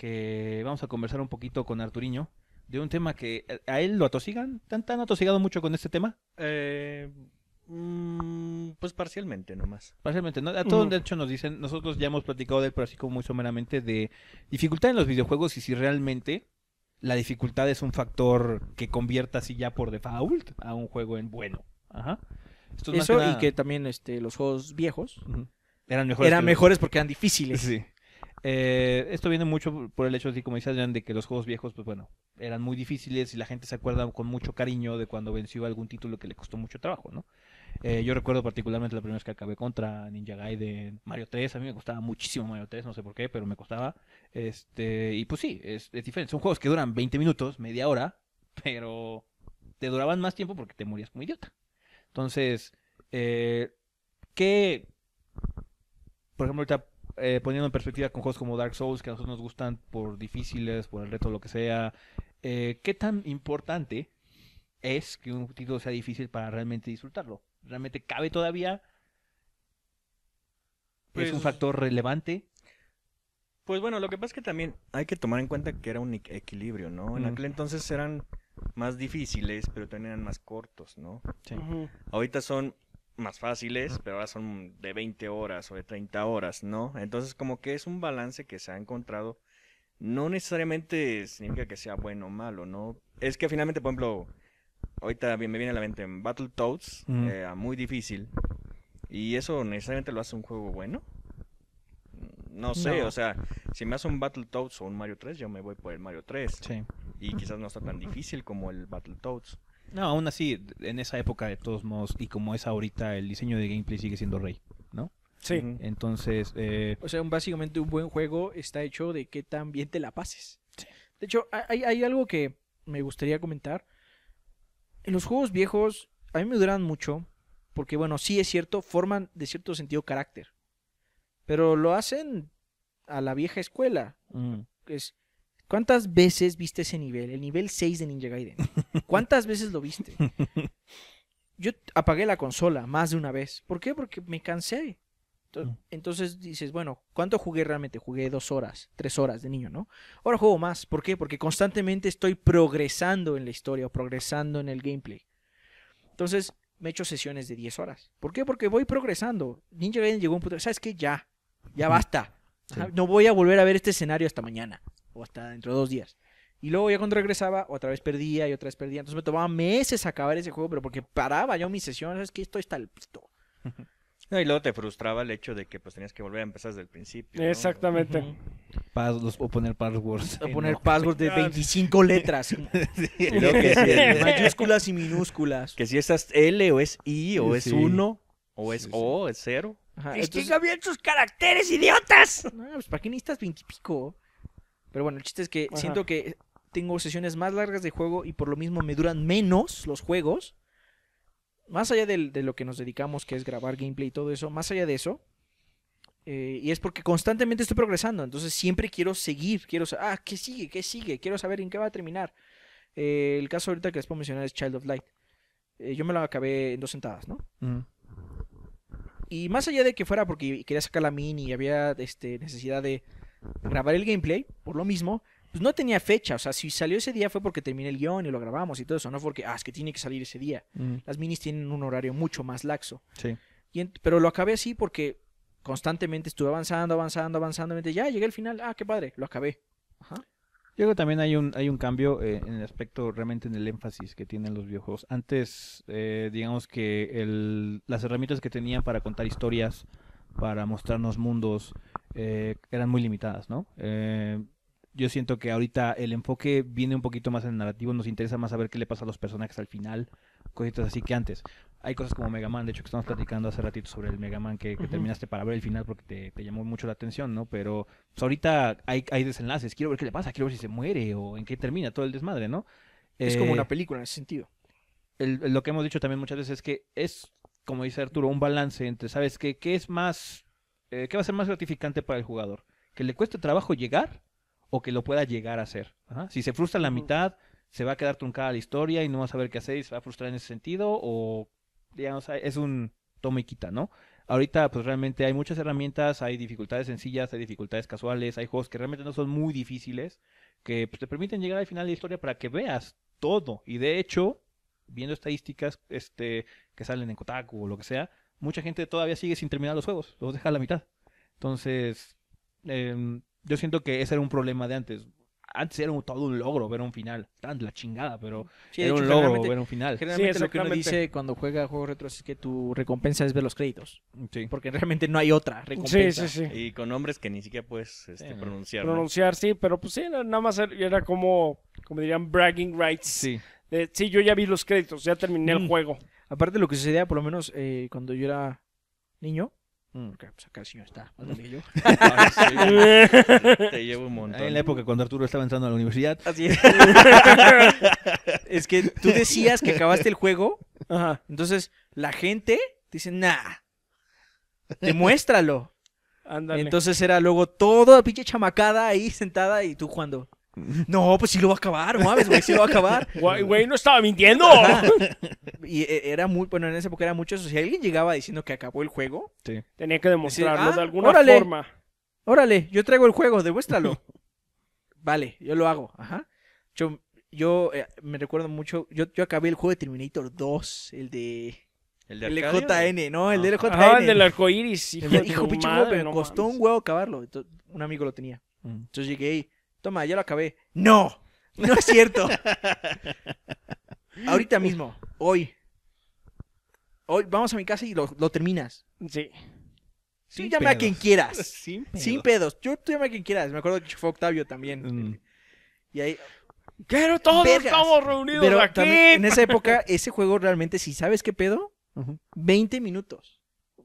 que vamos a conversar un poquito con Arturiño de un tema que a él lo atosigan. ¿Tan, tan atosigado mucho con este tema? Eh, mm, pues parcialmente nomás. Parcialmente, ¿no? A todos, de hecho, nos dicen, nosotros ya hemos platicado de él, pero así como muy someramente, de dificultad en los videojuegos y si realmente la dificultad es un factor que convierta así ya por default a un juego en bueno. Ajá. Eso y que también este, los juegos viejos eran mejores. Eran mejores porque eran difíciles. Sí. Eh, esto viene mucho por el hecho, así como dice de que los juegos viejos, pues bueno, eran muy difíciles y la gente se acuerda con mucho cariño de cuando venció algún título que le costó mucho trabajo, ¿no? Eh, yo recuerdo particularmente la primera vez que acabé contra Ninja Gaiden, Mario 3, a mí me costaba muchísimo Mario 3, no sé por qué, pero me costaba. Este, y pues sí, es, diferente. Son juegos que duran 20 minutos, media hora, pero te duraban más tiempo porque te morías como idiota. Entonces, eh, ¿qué? Por ejemplo, ahorita eh, poniendo en perspectiva con juegos como Dark Souls, que a nosotros nos gustan por difíciles, por el reto, lo que sea, eh, ¿qué tan importante es que un título sea difícil para realmente disfrutarlo? ¿Realmente cabe todavía? ¿Es un pues factor relevante? Pues bueno, lo que pasa es que también hay que tomar en cuenta que era un equilibrio, ¿no? En aquel entonces eran más difíciles, pero también eran más cortos, ¿no? Sí. Ahorita son más fáciles, pero ahora son de 20 horas o de 30 horas, ¿no? Entonces como que es un balance que se ha encontrado. No necesariamente significa que sea bueno o malo, ¿no? Es que finalmente, por ejemplo, ahorita me viene a la mente en Battletoads, eh, muy difícil. ¿Y eso necesariamente lo hace un juego bueno? No sé, o sea, si me hace un Battletoads o un Mario 3, yo me voy por el Mario 3. Y quizás no está tan difícil como el Battletoads. No, aún así, en esa época, de todos modos, y como es ahorita, el diseño de gameplay sigue siendo rey, ¿no? Sí. Entonces. Eh, o sea, básicamente un buen juego está hecho de que tan bien te la pases. Sí. De hecho, hay, algo que me gustaría comentar. En los juegos viejos, a mí me duran mucho, porque bueno, sí es cierto, forman de cierto sentido carácter. Pero lo hacen a la vieja escuela. Mm. Es, ¿Cuántas veces viste ese nivel? El nivel 6 de Ninja Gaiden. *laughs* ¿Cuántas veces lo viste? Yo apagué la consola más de una vez. ¿Por qué? Porque me cansé. Mm. Entonces dices, bueno, ¿cuánto jugué realmente? Jugué dos horas, tres horas de niño, ¿no? Ahora juego más. ¿Por qué? Porque constantemente estoy progresando en la historia o progresando en el gameplay. Entonces me he hecho sesiones de 10 horas. ¿Por qué? Porque voy progresando. Ninja Gaiden llegó un punto, ¿sabes qué? Ya, ya basta. No voy a volver a ver este escenario hasta mañana hasta dentro de dos días. Y luego ya cuando regresaba, otra vez perdía y otra vez perdía. Entonces me tomaba meses acabar ese juego, pero porque paraba yo mi sesión, es que Esto está el pito. *laughs* y luego te frustraba el hecho de que pues tenías que volver a empezar desde el principio. Exactamente. o poner passwords. O poner passwords de 25 letras. *laughs* mayúsculas y minúsculas. Que si es L o es I o es 1 o es O, es 0. Distinga bien sus caracteres, idiotas. No, pues ¿para qué necesitas 20 y pico? Pero bueno, el chiste es que siento que tengo sesiones más largas de juego y por lo mismo me duran menos los juegos. Más allá de, lo que nos dedicamos, que es grabar gameplay y todo eso, más allá de eso. Eh, y es porque constantemente estoy progresando, entonces siempre quiero seguir, quiero saber, ah, ¿qué sigue? ¿Qué sigue? Quiero saber en qué va a terminar. Eh, el caso ahorita que les puedo mencionar es Child of Light. Eh, yo me lo acabé en dos sentadas, ¿no? Mm. Y más allá de que fuera porque quería sacar la mini y había este, necesidad de, grabar el gameplay, por lo mismo, pues no tenía fecha. O sea, si salió ese día fue porque terminé el guión y lo grabamos y todo eso, no fue porque, ah, es que tiene que salir ese día. Las minis tienen un horario mucho más laxo. Sí. pero lo acabé así porque constantemente estuve avanzando, avanzando, avanzando. Ya llegué al final, ah, qué padre, lo acabé. Ajá. Yo también hay un, hay un cambio eh, en el aspecto, realmente en el énfasis que tienen los videojuegos. Antes, eh, digamos que las herramientas que tenían para contar historias, para mostrarnos mundos, eh, eran muy limitadas, ¿no? Eh, yo siento que ahorita el enfoque viene un poquito más en el narrativo, nos interesa más saber qué le pasa a los personajes al final, cositas así que antes. Hay cosas como Mega Man, de hecho que estamos platicando hace ratito sobre el Mega Man que, terminaste para ver el final porque te, llamó mucho la atención, ¿no? Pero pues, ahorita hay, desenlaces, quiero ver qué le pasa, quiero ver si se muere o en qué termina todo el desmadre, ¿no? Es como una eh, película en ese sentido. lo que hemos dicho también muchas veces es que es, como dice Arturo, un balance entre, ¿sabes qué? ¿Qué es más eh, ¿qué va a ser más gratificante para el jugador? ¿Que le cueste trabajo llegar o que lo pueda llegar a hacer? Si se frustra en la mitad, se va a quedar truncada la historia y no va a saber qué hacer y se va a frustrar en ese sentido o, digamos, es un toma y quita, ¿no? Ahorita, pues realmente hay muchas herramientas, hay dificultades sencillas, hay dificultades casuales, hay juegos que realmente no son muy difíciles, que pues, te permiten llegar al final de la historia para que veas todo. Y de hecho, viendo estadísticas este, que salen en Kotaku o lo que sea, mucha gente todavía sigue sin terminar los juegos, los deja a la mitad. Entonces, em, yo siento que ese era un problema de antes. Antes era todo un logro ver un final. Tan la chingada, pero era un logro ver un final. Generalmente lo que uno dice cuando juega juegos retro es que tu recompensa es ver los créditos. Porque realmente no hay otra recompensa. Y con nombres que ni siquiera puedes este, pronunciar. Pronunciar, sí, pero pues sí, nada más era como, como dirían, bragging rights. Sí. yo ya vi los créditos, ya terminé el mm. juego. Aparte lo que sucedía, por lo menos eh, cuando yo era niño, mm. pues, acá el señor está, *laughs* *laughs* Te llevo un montón. En la época cuando Arturo estaba entrando a la universidad. Así es. *laughs* es que tú decías que acabaste el juego. Entonces, la gente dice, nah, demuéstralo. Y Entonces era luego toda pinche chamacada ahí sentada y tú jugando. No, pues sí lo va a acabar, mames, güey, sí lo va a acabar. *laughs* Güey, no estaba mintiendo. Y eh, era muy, bueno, en esa época era mucho eso. Si alguien llegaba diciendo que acabó el juego, tenía que demostrarlo de ah, alguna forma. Órale, yo traigo el juego, demuéstralo. *laughs* vale, yo lo hago, ajá. Yo, eh, me recuerdo mucho, yo, acabé el juego de Terminator 2, el de... El de el JN, no, el ah. de ah, el del arcoiris. me costó un huevo acabarlo. un amigo lo tenía. Mm. Entonces llegué y Toma, ya lo acabé. No, no es cierto. *laughs* Ahorita mismo, hoy. Hoy vamos a mi casa y lo, terminas. Sí. Sí, llame a quien quieras. *laughs* Sin pedos. Yo tú llame a quien quieras. Me acuerdo que fue Octavio también. Mm. Este, y ahí. Quiero todos estamos reunidos en esa época, *laughs* ese juego realmente, si sabes qué pedo, 20 minutos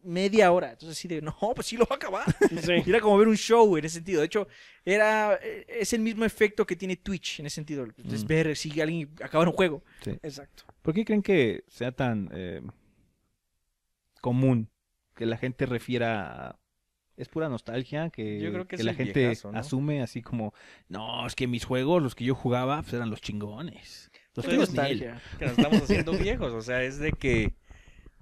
media hora. Entonces, sí, de, no, pues sí lo va a acabar. *laughs* Era como ver un show en ese sentido. De hecho, era, eh, es el mismo efecto que tiene Twitch en ese sentido. Entonces, mm. ver si alguien acaba un juego. Exacto. ¿Por qué creen que sea tan eh, común que la gente refiera es pura nostalgia que, que, la gente asume así como, no, es que mis juegos, los que yo jugaba, pues eran los chingones. Los Que nos estamos haciendo *laughs* viejos, o sea, es de que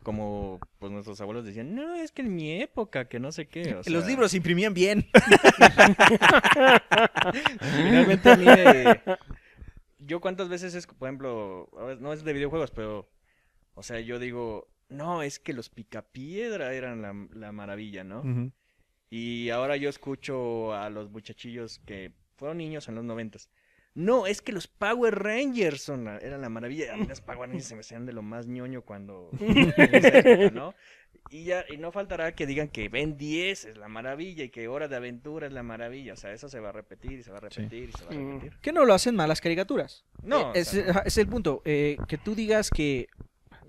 como pues nuestros abuelos decían, no, es que en mi época, que no sé qué. *laughs* Los libros se imprimían bien. *laughs* yo cuántas veces es, por ejemplo, no es de videojuegos, pero, o sea, yo digo, no, es que los picapiedra eran la, maravilla, ¿no? Y ahora yo escucho a los muchachillos que fueron niños en los noventas no, es que los Power Rangers son eran la maravilla. A mí las Power Rangers se me hacían de lo más ñoño cuando. *laughs* Y, no faltará que digan que Ben 10 es la maravilla y que Hora de Aventura es la maravilla. O sea, eso se va a repetir y se va a repetir y se va a mm. repetir. Que no lo hacen malas caricaturas. No. Eh, es, el punto. Eh, que tú digas que.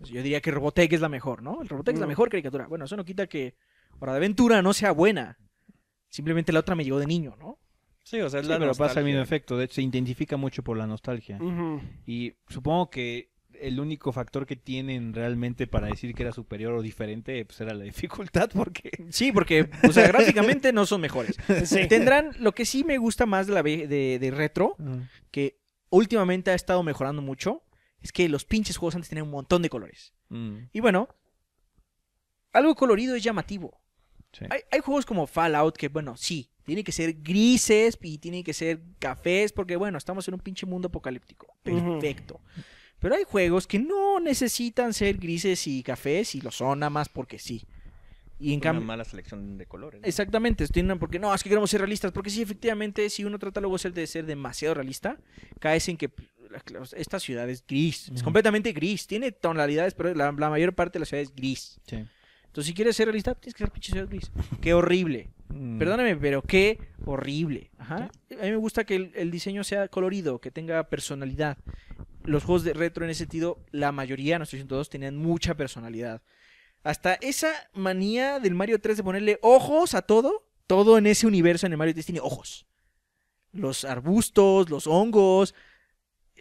Yo diría que Robotech es la mejor, ¿no? El Robotech es la mm. mejor caricatura. Bueno, eso no quita que Hora de Aventura no sea buena. Simplemente la otra me llegó de niño, ¿no? Sí, o sea, es la pero pasa el mismo efecto. De se identifica mucho por la nostalgia. Y supongo que el único factor que tienen realmente para decir que era superior o diferente pues era la dificultad porque sí porque o sea gráficamente no son mejores *laughs* tendrán lo que sí me gusta más de la de, retro mm. que últimamente ha estado mejorando mucho es que los pinches juegos antes tenían un montón de colores mm. y bueno algo colorido es llamativo hay juegos como Fallout que bueno sí tienen que ser grises y tienen que ser cafés, porque bueno, estamos en un pinche mundo apocalíptico. Perfecto. Pero hay juegos que no necesitan ser grises y cafés y lo son nada más porque sí. Y en cambio. Una mala selección de colores. ¿no? Exactamente, porque no, es que queremos ser realistas. Porque sí, efectivamente, si uno trata luego de ser demasiado realista, cae en que pues, esta ciudad es gris, es completamente gris, tiene tonalidades, pero la, mayor parte de la ciudad es gris. Sí. Entonces, si quieres ser realista, tienes que ser pinche ciudad gris. *laughs* Qué horrible. Mm. Perdóname, pero qué horrible. A mí me gusta que el, diseño sea colorido, que tenga personalidad. Los juegos de retro en ese sentido, la mayoría, no estoy todos, tenían mucha personalidad. Hasta esa manía del Mario 3 de ponerle ojos a todo, todo en ese universo en el Mario 3 tiene ojos. Los arbustos, los hongos,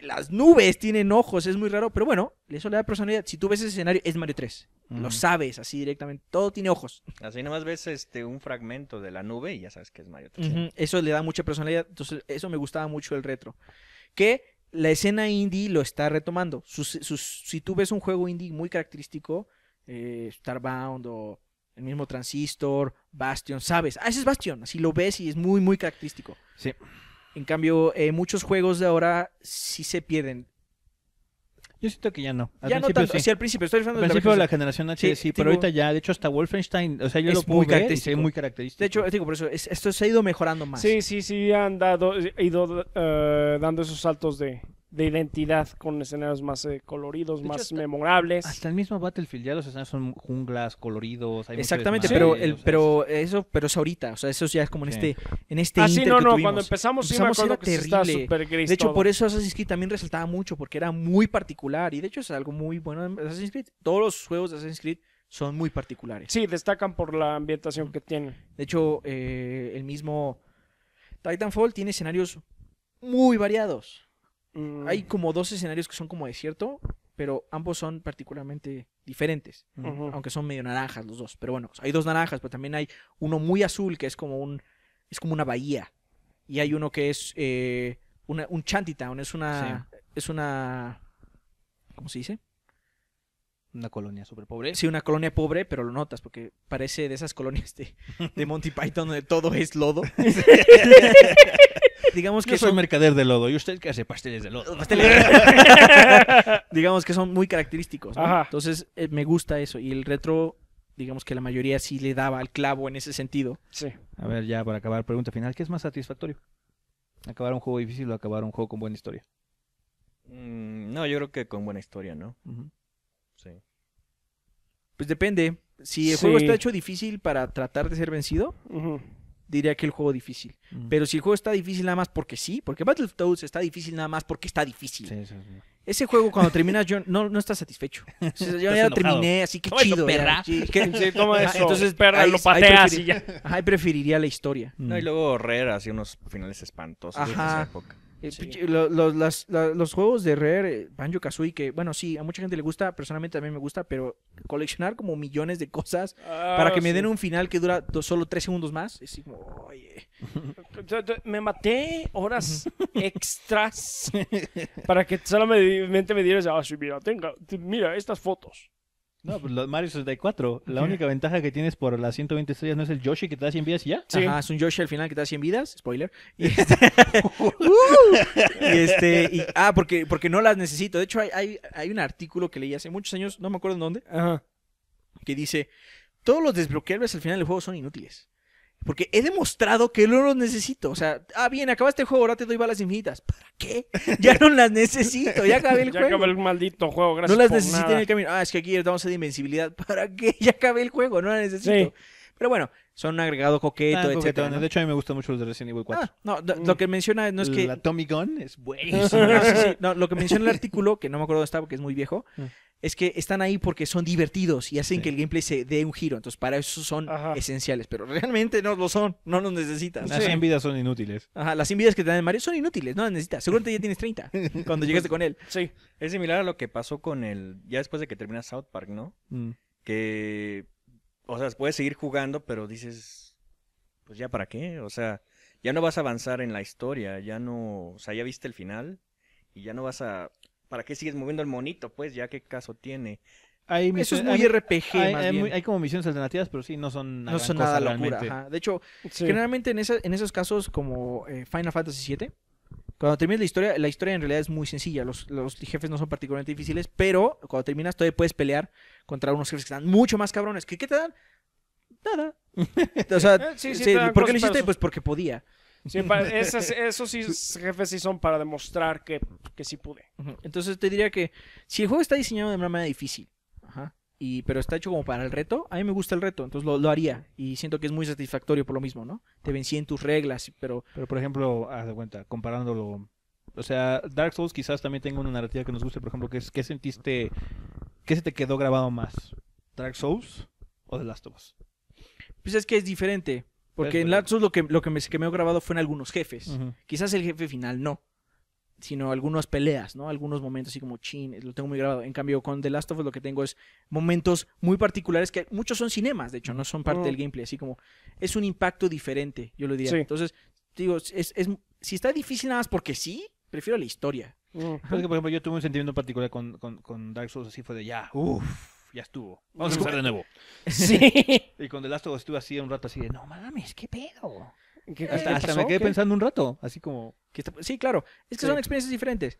las nubes tienen ojos, es muy raro, pero bueno, eso le da personalidad. Si tú ves ese escenario, es Mario 3. Lo sabes así directamente, todo tiene ojos. Así nomás ves este, un fragmento de la nube y ya sabes que es Mario 3. Eso le da mucha personalidad, entonces eso me gustaba mucho el retro. Que la escena indie lo está retomando. si tú ves un juego indie muy característico, eh, Starbound o el mismo Transistor, Bastion, sabes, ah, ese es Bastion, así lo ves y es muy, muy característico. Sí. En cambio, eh, muchos juegos de ahora sí se pierden. Yo siento que ya no. ya no tanto. Sí. al principio. Estoy hablando al principio de la, generación H, sí, pero ahorita ya. De hecho, hasta Wolfenstein, o sea, yo es lo puedo muy muy característico. De hecho, digo, por eso, esto se ha ido mejorando más. Sí, sí, sí, han dado, eh, ido eh, dando esos saltos de, de identidad con escenarios más eh, coloridos, más memorables. Hasta el mismo Battlefield ya los escenarios son junglas, coloridos. Hay Exactamente, pero el, pero eso, pero es ahorita, o sea, eso ya es como en este, en este. Ah, no, no. Cuando empezamos, empezamos sí me acuerdo que terrible. Gris de hecho, por eso Assassin's Creed también resaltaba mucho porque era muy particular y de hecho es algo muy bueno. Assassin's Creed, todos los juegos de Assassin's Creed son muy particulares. Sí, destacan por la ambientación que tienen. De hecho, eh, el mismo Titanfall tiene escenarios muy variados. Mm. Hay como dos escenarios que son como desierto, pero ambos son particularmente diferentes, aunque son medio naranjas los dos. Pero bueno, pues, hay dos naranjas, pero también hay uno muy azul que es como un es como una bahía y hay uno que es eh, un Chantytown, es una es una ¿cómo se dice? Una colonia súper pobre. Sí, una colonia pobre, pero lo notas porque parece de esas colonias de, de Monty Python donde todo es lodo. *laughs* *laughs* digamos que soy mercader de lodo y usted que hace pasteles de lodo. Pasteles *laughs* digamos que son muy característicos. Entonces eh, me gusta eso y el retro digamos que la mayoría sí le daba al clavo en ese sentido. Sí. A ver, ya para acabar, pregunta final, ¿qué es más satisfactorio? ¿Acabar un juego difícil o acabar un juego con buena historia? Mm, no, yo creo que con buena historia, ¿no? Sí. Pues depende. Si el juego está hecho difícil para tratar de ser vencido, diría que el juego difícil. Pero si el juego está difícil nada más porque sí, porque Battletoads está difícil nada más porque está difícil. Ese juego cuando terminas yo no, no *laughs* estás satisfecho. yo ya terminé, así que chido. Entonces, perra, lo pateas y ya. *laughs* preferiría la historia. Mm. No, y luego Rare así unos finales espantosos en esa época. Eh, los, los, los juegos de Rare, eh, Banjo Kazooie, que bueno, sí, a mucha gente le gusta, personalmente también me gusta, pero coleccionar como millones de cosas ah, para que me den un final que dura solo tres segundos más, es oye. *laughs* Me maté horas extras *laughs* para que solamente me dieras, ah, mira, mira estas fotos. No, pues los Mario 64. La única ventaja que tienes por las 120 estrellas no es el Yoshi que te da 100 vidas y ya. Ajá, es un Yoshi al final que te da 100 vidas. Spoiler. *laughs* Y este. *laughs* ¡Uh! este ah, porque, porque no las necesito. De hecho, hay, hay, un artículo que leí hace muchos años, no me acuerdo en dónde, Ajá. que dice: Todos los desbloqueables al final del juego son inútiles. Porque he demostrado que no los necesito. O sea, ah, bien, acabaste el juego, ahora te doy balas infinitas. ¿Para qué? *laughs* Ya no las necesito, ya acabé el juego. *laughs* Ya acabé el maldito juego, gracias. No las necesito en el camino. Ah, es que aquí estamos en invencibilidad. *laughs* ¿Para qué? Ya acabé el juego, no las necesito. Pero bueno, son un agregado coqueto, ah, etc. De hecho, a mí me gustan mucho los de Resident Evil 4. Ah, no, lo que menciona no es que... La Tommy Gun es güey, *laughs* ah, sí, lo que menciona el artículo, que no me acuerdo dónde está porque es muy viejo, mm. es que están ahí porque son divertidos y hacen que el gameplay se dé un giro. Entonces, para eso son esenciales. Pero realmente no lo son, no los necesitas. Las envidias son inútiles. Ajá, las envidias que te dan en Mario son inútiles, no las necesitas. Seguramente ya tienes 30 *laughs* cuando llegaste con él. Sí, es similar a lo que pasó con el... Ya después de que terminas South Park, ¿no? Mm. Que o sea, puedes seguir jugando, pero dices, pues ya para qué, o sea, ya no vas a avanzar en la historia, ya no, o sea, ya viste el final y ya no vas a, ¿para qué sigues moviendo el monito? Pues ya qué caso tiene. Hay Eso es muy RPG. Hay, como misiones alternativas, pero sí, no son, no son nada locura. De hecho, generalmente en, en esos casos como eh, Final Fantasy VII, cuando terminas la historia, la historia en realidad es muy sencilla. Los, jefes no son particularmente difíciles, pero cuando terminas todavía puedes pelear contra unos jefes que están mucho más cabrones. ¿Qué, te dan? Nada. o sea, *laughs* ¿por qué no hiciste? Pues porque podía. *laughs* esos, jefes sí son para demostrar que, que sí pude. Entonces te diría que si el juego está diseñado de una manera difícil y, pero está hecho como para el reto. A mí me gusta el reto, entonces lo, haría. Y siento que es muy satisfactorio por lo mismo, ¿no? Te ah. vencí en tus reglas, pero... Pero, por ejemplo, haz de cuenta, comparándolo... O sea, Dark Souls quizás también tenga una narrativa que nos guste, por ejemplo, que es ¿qué sentiste... ¿Qué se te quedó grabado más? ¿Dark Souls o The Last of Us? Pues es que es diferente. Porque en Last Souls lo que, lo que me quedó grabado fue en algunos jefes. Quizás el jefe final no sino algunas peleas, ¿no? Algunos momentos así como chin, lo tengo muy grabado. En cambio, con The Last of Us lo que tengo es momentos muy particulares que muchos son cinemas, de hecho, no son parte mm. del gameplay, así como es un impacto diferente, yo lo diría. Entonces, digo, es, es, si está difícil nada más porque sí, prefiero la historia. Mm. por ejemplo, yo tuve un sentimiento particular con, Dark Souls, así fue de ya, uff ya estuvo. Vamos a empezar de nuevo. *laughs* Sí. y con The Last of Us estuve así un rato así de, no mames, qué pedo. hasta, me quedé pensando un rato, así como, Sí, claro. Es que son experiencias diferentes.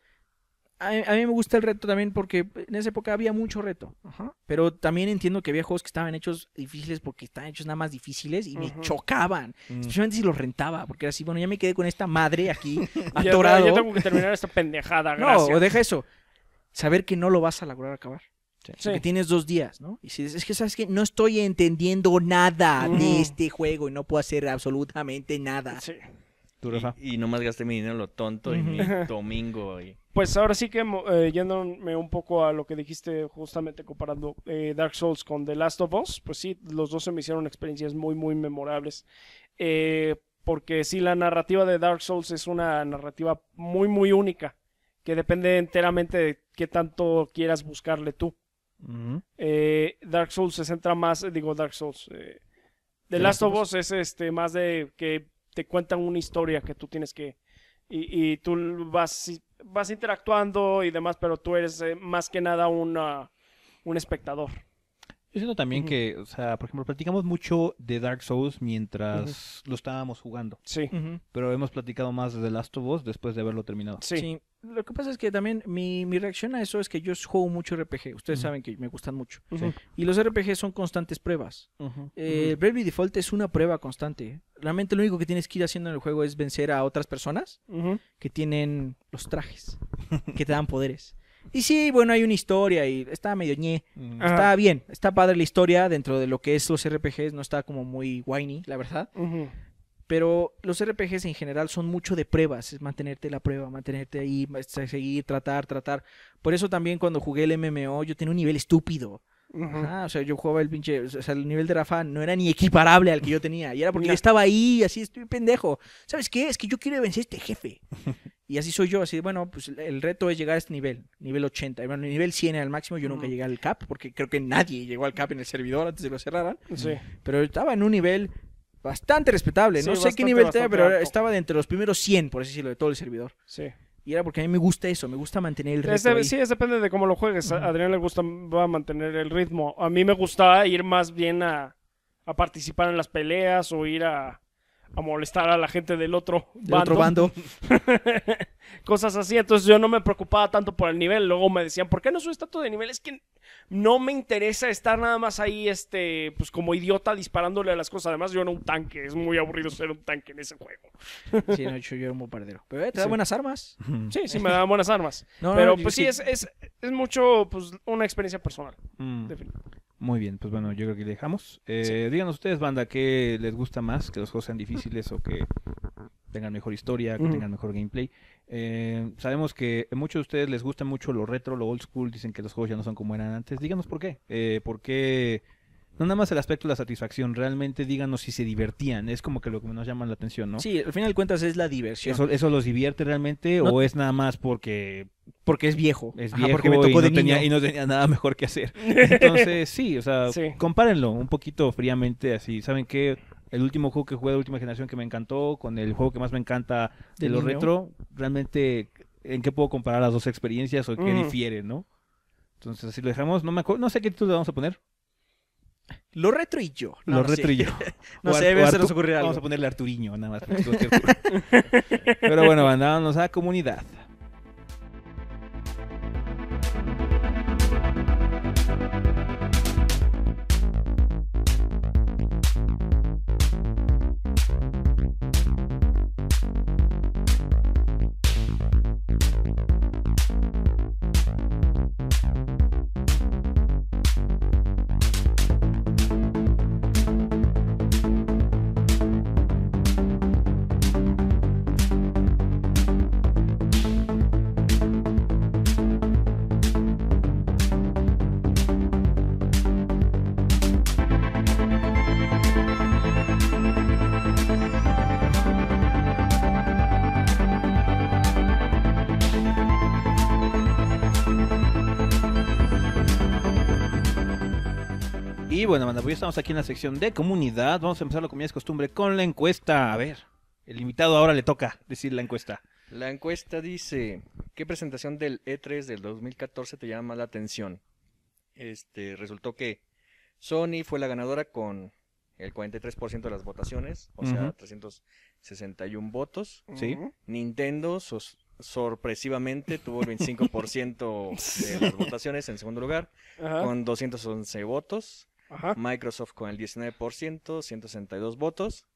A, mí me gusta el reto también porque en esa época había mucho reto. Pero también entiendo que había juegos que estaban hechos difíciles porque estaban hechos nada más difíciles y me chocaban. Mm. Especialmente si los rentaba, porque era así, bueno, ya me quedé con esta madre aquí *laughs* atorado. yo, tengo que terminar esta pendejada, gracias. No, o deja eso. Saber que no lo vas a lograr acabar. Sí. Que tienes dos días, ¿no? Y si dices, es que sabes que no estoy entendiendo nada de mm. este juego y no puedo hacer absolutamente nada. Sí. Y, no nomás gasté mi dinero lo tonto y mi *laughs* domingo. Pues ahora sí que eh, yéndome un poco a lo que dijiste justamente comparando eh, Dark Souls con The Last of Us, pues sí, los dos se me hicieron experiencias muy, muy memorables. Eh, porque sí, la narrativa de Dark Souls es una narrativa muy, muy única, que depende enteramente de qué tanto quieras buscarle tú. Dark Souls se centra más, digo Dark Souls. The Last of Us es este, más de que te cuentan una historia que tú tienes que... Y, tú vas, vas interactuando y demás, pero tú eres eh, más que nada un espectador. Yo siento también que, o sea, por ejemplo, platicamos mucho de Dark Souls mientras lo estábamos jugando. Sí. Pero hemos platicado más de The Last of Us después de haberlo terminado. Sí. Lo que pasa es que también mi, mi, reacción a eso es que yo juego mucho RPG. Ustedes saben que me gustan mucho. Y los RPG son constantes pruebas. Eh, Bravely Default es una prueba constante. Realmente lo único que tienes que ir haciendo en el juego es vencer a otras personas que tienen los trajes, que te dan poderes. *laughs* Y sí, bueno, hay una historia y está medio ñe. Está bien, está padre la historia dentro de lo que es los RPGs, no está como muy whiny, la verdad. Pero los RPGs en general son mucho de pruebas, es mantenerte la prueba, mantenerte ahí, seguir, tratar, tratar. Por eso también cuando jugué el MMO yo tenía un nivel estúpido o sea, yo jugaba el pinche. O sea, el nivel de Rafa no era ni equiparable al que yo tenía. Y era porque estaba ahí, así, estoy pendejo. ¿Sabes qué? Es que yo quiero vencer a este jefe. *laughs* Y así soy yo, así, bueno, pues el reto es llegar a este nivel, nivel 80. Bueno, nivel 100 al máximo, yo nunca llegué al cap, porque creo que nadie llegó al cap en el servidor antes de que lo cerraran. Sí. Pero estaba en un nivel bastante respetable, no sé qué nivel tenía, pero estaba de entre los primeros 100, por así decirlo, de todo el servidor. Sí. Y era porque a mí me gusta eso, me gusta mantener el ritmo. sí, depende de cómo lo juegues. A Adrián le gusta va a mantener el ritmo. A mí me gustaba ir más bien a participar en las peleas o ir a, a molestar a la gente del otro bando. *laughs* Cosas así, entonces yo no me preocupaba tanto por el nivel. Luego me decían, ¿por qué no subes tanto de nivel? Es que no me interesa estar nada más ahí, este, pues como idiota disparándole a las cosas. Además, yo era un tanque, es muy aburrido ser un tanque en ese juego. sí, no, yo, era un bombardero. Pero eh, te da buenas armas. Sí, sí, me daban buenas armas. *laughs* Pero pues sí, Es, es, es, mucho, pues una experiencia personal. Mm. Definitivamente. Muy bien, pues bueno, yo creo que le dejamos. Eh, Díganos ustedes, banda, ¿qué les gusta más? ¿Que los juegos sean difíciles o que tengan mejor historia, que mm. tengan mejor gameplay? Eh, sabemos que a muchos de ustedes les gusta mucho lo retro, lo old school, dicen que los juegos ya no son como eran antes. Díganos por qué. Eh, ¿Por qué no nada más el aspecto de la satisfacción, realmente díganos si se divertían, es como que lo que nos llama la atención, ¿no? Sí, al final de cuentas es la diversión. ¿Eso, los divierte realmente o es nada más porque... Porque es viejo. Es viejo porque me tocó y, no tenía, y no tenía nada mejor que hacer. *laughs* Entonces, sí, o sea, compárenlo un poquito fríamente así. ¿Saben qué? el último juego que jugué de última generación que me encantó, con el juego que más me encanta de, lo retro, realmente en qué puedo comparar las dos experiencias o qué mm. difiere, ¿no? Entonces, así lo dejamos, no me no sé qué título le vamos a poner. Lo retro y yo. lo retro y yo. no debe *laughs* se nos ocurrirá Vamos a ponerle Arturiño, nada más. *laughs* Pero bueno, mandámonos a comunidad. Y bueno, Amanda, pues estamos aquí en la sección de comunidad. Vamos a empezar, como ya es costumbre, con la encuesta. A ver, el invitado ahora le toca decir la encuesta. La encuesta dice, ¿qué presentación del E3 del 2014 te llama más la atención? Este, resultó que Sony fue la ganadora con el 43% de las votaciones, o sea, 361 votos. Sí. Nintendo sorpresivamente tuvo el 25% de las *laughs* votaciones en segundo lugar, con 211 votos. Microsoft con el 19%, 162 votos.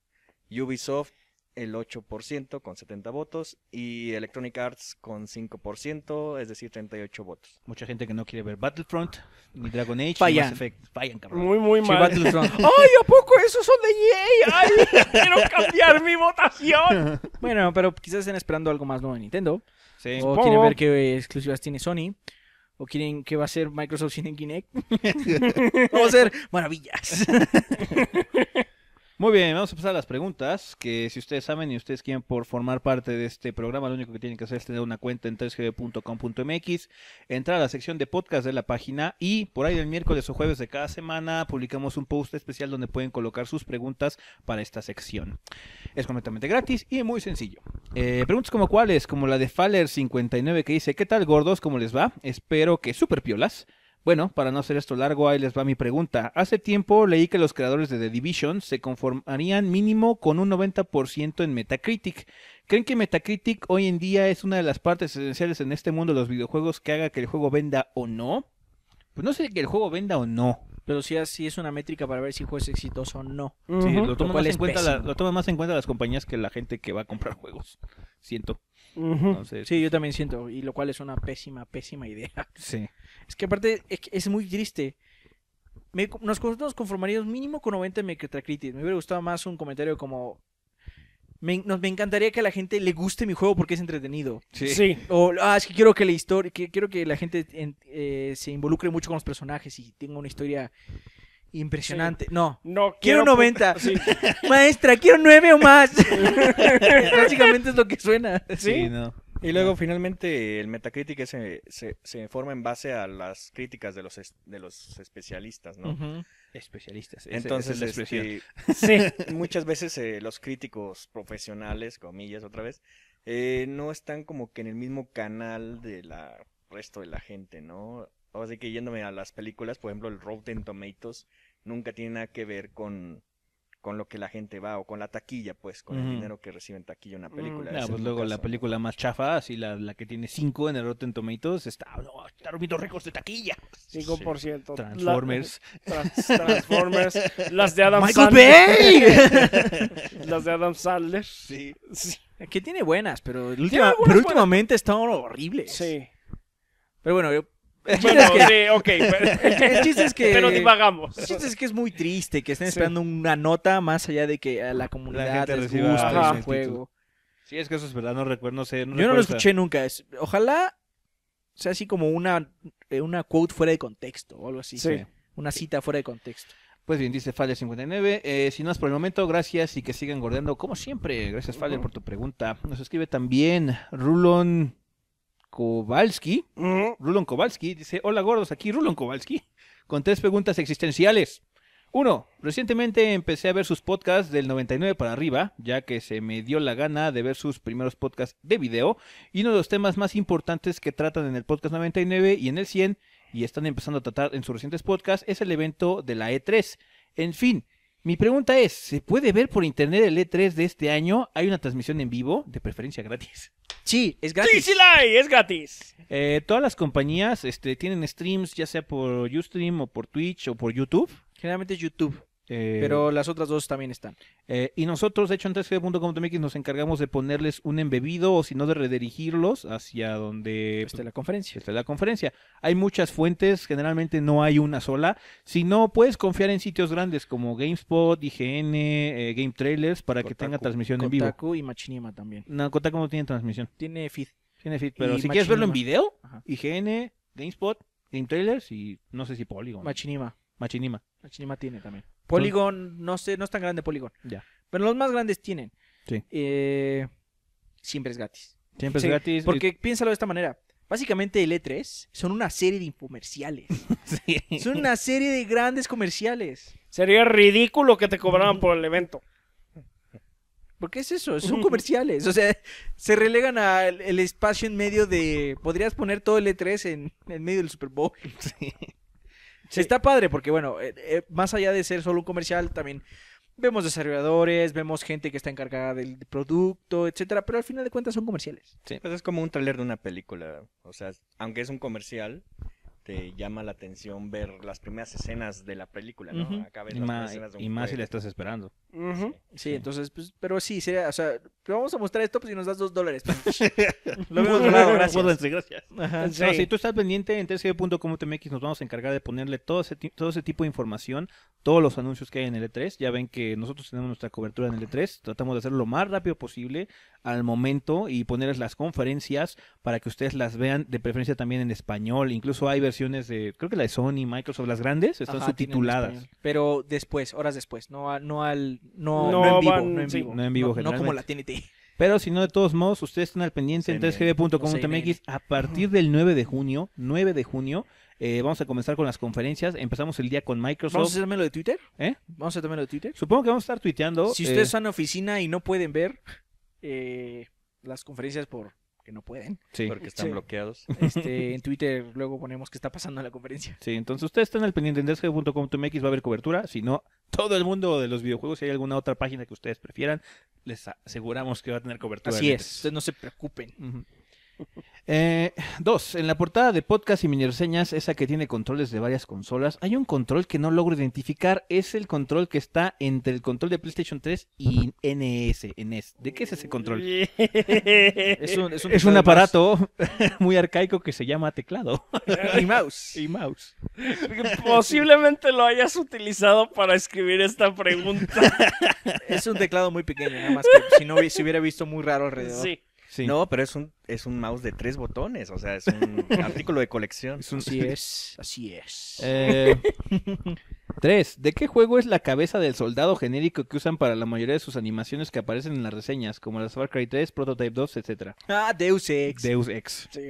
Ubisoft el 8% con 70 votos y Electronic Arts con 5%, es decir, 38 votos. Mucha gente que no quiere ver Battlefront, ni Dragon Age, Fallan. Effect. Fallan, cabrón. Muy, muy mal. *laughs* ¡Ay, a poco esos son de EA! ¡Ay, *laughs* quiero cambiar mi votación! bueno, pero quizás estén esperando algo más nuevo de Nintendo. Sí. O quieren ver qué exclusivas tiene Sony. ¿O quieren que va a ser Microsoft sin Kinect? *laughs* *laughs* Vamos a hacer maravillas. *laughs* Muy bien, vamos a pasar a las preguntas, que si ustedes saben y ustedes quieren por formar parte de este programa, lo único que tienen que hacer es tener una cuenta en 3gb.com.mx, entrar a la sección de podcast de la página y por ahí el miércoles o jueves de cada semana publicamos un post especial donde pueden colocar sus preguntas para esta sección. Es completamente gratis y muy sencillo. Eh, preguntas como cuáles, como la de Faller59 que dice, ¿qué tal gordos? ¿Cómo les va? Espero que super piolas. Bueno, para no hacer esto largo, ahí les va mi pregunta. Hace tiempo leí que los creadores de The Division se conformarían mínimo con un 90% en Metacritic. ¿Creen que Metacritic hoy en día es una de las partes esenciales en este mundo de los videojuegos que haga que el juego venda o no? Pues no sé que el juego venda o no. Pero sí, sí es una métrica para ver si el juego es exitoso o no. Sí, lo, toman más en cuenta las compañías que la gente que va a comprar juegos. Siento. Sí, yo pues también siento. Y lo cual es una pésima, pésima idea. Sí. Es que aparte es, muy triste. nos, conformaríamos mínimo con 90 en Metacritic. Me hubiera gustado más un comentario como... Me, nos, me encantaría que a la gente le guste mi juego porque es entretenido. Sí. O, ah, es que quiero que la historia, quiero que la gente eh, se involucre mucho con los personajes y tenga una historia Impresionante. No. quiero, 90. *laughs* Maestra, quiero 9 o más. *laughs* Básicamente es lo que suena. ¿Sí? no. Y luego finalmente el Metacritic se, se, forma en base a las críticas de los, de los especialistas, ¿no? Especialistas. Entonces, es este, *laughs* sí, muchas veces eh, los críticos profesionales, comillas otra vez, eh, no están como que en el mismo canal de la resto de la gente, ¿no? Así que yéndome a las películas, por ejemplo, el Rotten Tomatoes nunca tiene nada que ver con con lo que la gente va o con la taquilla, pues, con el dinero que reciben taquilla una mm, película. pues luego la película más chafa, así la, que tiene 5 en el Rotten Tomatoes, está, no, está récords de taquilla. 5%. ciento. Transformers. *laughs* Transformers. las de Adam Sandler. Bay. *laughs* las de Adam Sandler. Sí. Que tiene buenas, pero, pero últimamente están horribles. Sí. Pero bueno, yo bueno, es que, ok. *laughs* es *laughs* divagamos. El chiste es que es muy triste que estén esperando una nota más allá de que a la comunidad les gusta el juego. Sí, es que eso es verdad, no recuerdo, no sé. Yo no lo escuché nunca. ojalá sea así como una, eh, una quote fuera de contexto o algo así. Sí. Una cita fuera de contexto. Pues bien, dice Faller59. Eh, si no es por el momento, gracias y que sigan gordeando como siempre. Gracias, Faller, por tu pregunta. Nos escribe también Rulon Kowalski, Rulon Kowalski, dice, hola gordos, aquí Rulon Kowalski, con tres preguntas existenciales. Uno, recientemente empecé a ver sus podcasts del 99 para arriba, ya que se me dio la gana de ver sus primeros podcasts de video, y uno de los temas más importantes que tratan en el podcast 99 y en el 100, y están empezando a tratar en sus recientes podcasts, es el evento de la E3. En fin, mi pregunta es, ¿se puede ver por internet el E3 de este año? ¿Hay una transmisión en vivo, de preferencia gratis? Sí, es gratis. Sí, sí es gratis. Eh, todas las compañías este, tienen streams, ya sea por Ustream o por Twitch o por YouTube. Generalmente es YouTube. Eh, pero las otras dos también están. Eh, y nosotros, de hecho, en 3g.com.mx nos encargamos de ponerles un embebido o si no de redirigirlos hacia donde esté pues, la conferencia. Está la conferencia. Hay muchas fuentes, generalmente no hay una sola. Si no, puedes confiar en sitios grandes como GameSpot, IGN, GameTrailers eh, Game Trailers para que tenga transmisión en vivo. Kotaku y Machinima también. No, Kotaku no tiene transmisión. Tiene feed. Tiene feed, pero si quieres verlo en video, IGN, GameSpot, Game Trailers y no sé si Polygon. Machinima. Machinima. Machinima tiene también. Polygon, no sé, no es tan grande Polygon. Ya. Pero los más grandes tienen. Sí. Eh, siempre es gratis. Siempre es gratis. Porque piénsalo de esta manera. Básicamente el E3 son una serie de infomerciales. *laughs* sí. Son una serie de grandes comerciales. Sería ridículo que te cobraran por el evento. Porque es eso, son comerciales. O sea, se relegan al espacio en medio de... Podrías poner todo el E3 en, en medio del Super Bowl. Sí se Está padre porque, bueno, eh, eh, más allá de ser solo un comercial, también vemos desarrolladores, vemos gente que está encargada del producto, etcétera, pero al final de cuentas son comerciales. Sí, pues es como un tráiler de una película, o sea, aunque es un comercial, te llama la atención ver las primeras escenas de la película, ¿no? Acá y más, si la estás esperando. sí, entonces, pues, pero sí, sería, o sea, vamos a mostrar esto pues, si nos das dos dólares. *laughs* Pues. Lo hemos *laughs* gracias. si tú estás pendiente en Tmx, nos vamos a encargar de ponerle todo ese, todo ese tipo de información, todos los anuncios que hay en el E3. Ya ven que nosotros tenemos nuestra cobertura en el E3, tratamos de hacerlo lo más rápido posible al momento y ponerles las conferencias para que ustedes las vean, de preferencia también en español. Incluso hay versiones de, creo que la de Sony, Microsoft, las grandes, están subtituladas. Pero después, horas después, no, no al... No, en vivo, no, en vivo, no como la TNT. Pero si no, de todos modos, ustedes están al pendiente en 3gb.com.mx a partir del 9 de junio. 9 de junio. Eh, vamos a comenzar con las conferencias. Empezamos el día con Microsoft. ¿Vamos a hacerme lo de Twitter? ¿Eh? ¿Vamos a lo de Twitter? Supongo que vamos a estar tuiteando. Si ustedes están eh, en oficina y no pueden ver, eh, las conferencias por que no pueden. Porque están bloqueados. Este, *laughs* en Twitter luego ponemos que está pasando la conferencia. Sí, entonces ustedes están en pendiente en va a haber cobertura. Si no, todo el mundo de los videojuegos, si hay alguna otra página que ustedes prefieran, les aseguramos que va a tener cobertura. Así es, ustedes no se preocupen. Eh, dos, en la portada de podcast y mini reseñas, esa que tiene controles de varias consolas, hay un control que no logro identificar. Es el control que está entre el control de PlayStation 3 y NS. ¿De qué es ese control? *laughs* es un, aparato *laughs* muy arcaico que se llama teclado. y mouse. *laughs* Y mouse. Posiblemente lo hayas utilizado para escribir esta pregunta. es un teclado muy pequeño, nada más que si no si hubiera visto muy raro alrededor. Sí. No, pero es un, es un mouse de tres botones, o sea, es un *laughs* artículo de colección. Es un... Así *laughs* es, así es. Eh, *laughs* tres, ¿de qué juego es la cabeza del soldado genérico que usan para la mayoría de sus animaciones que aparecen en las reseñas, como las Far Cry 3, Prototype 2, etcétera? Ah, Deus Ex. Deus Ex. Sí.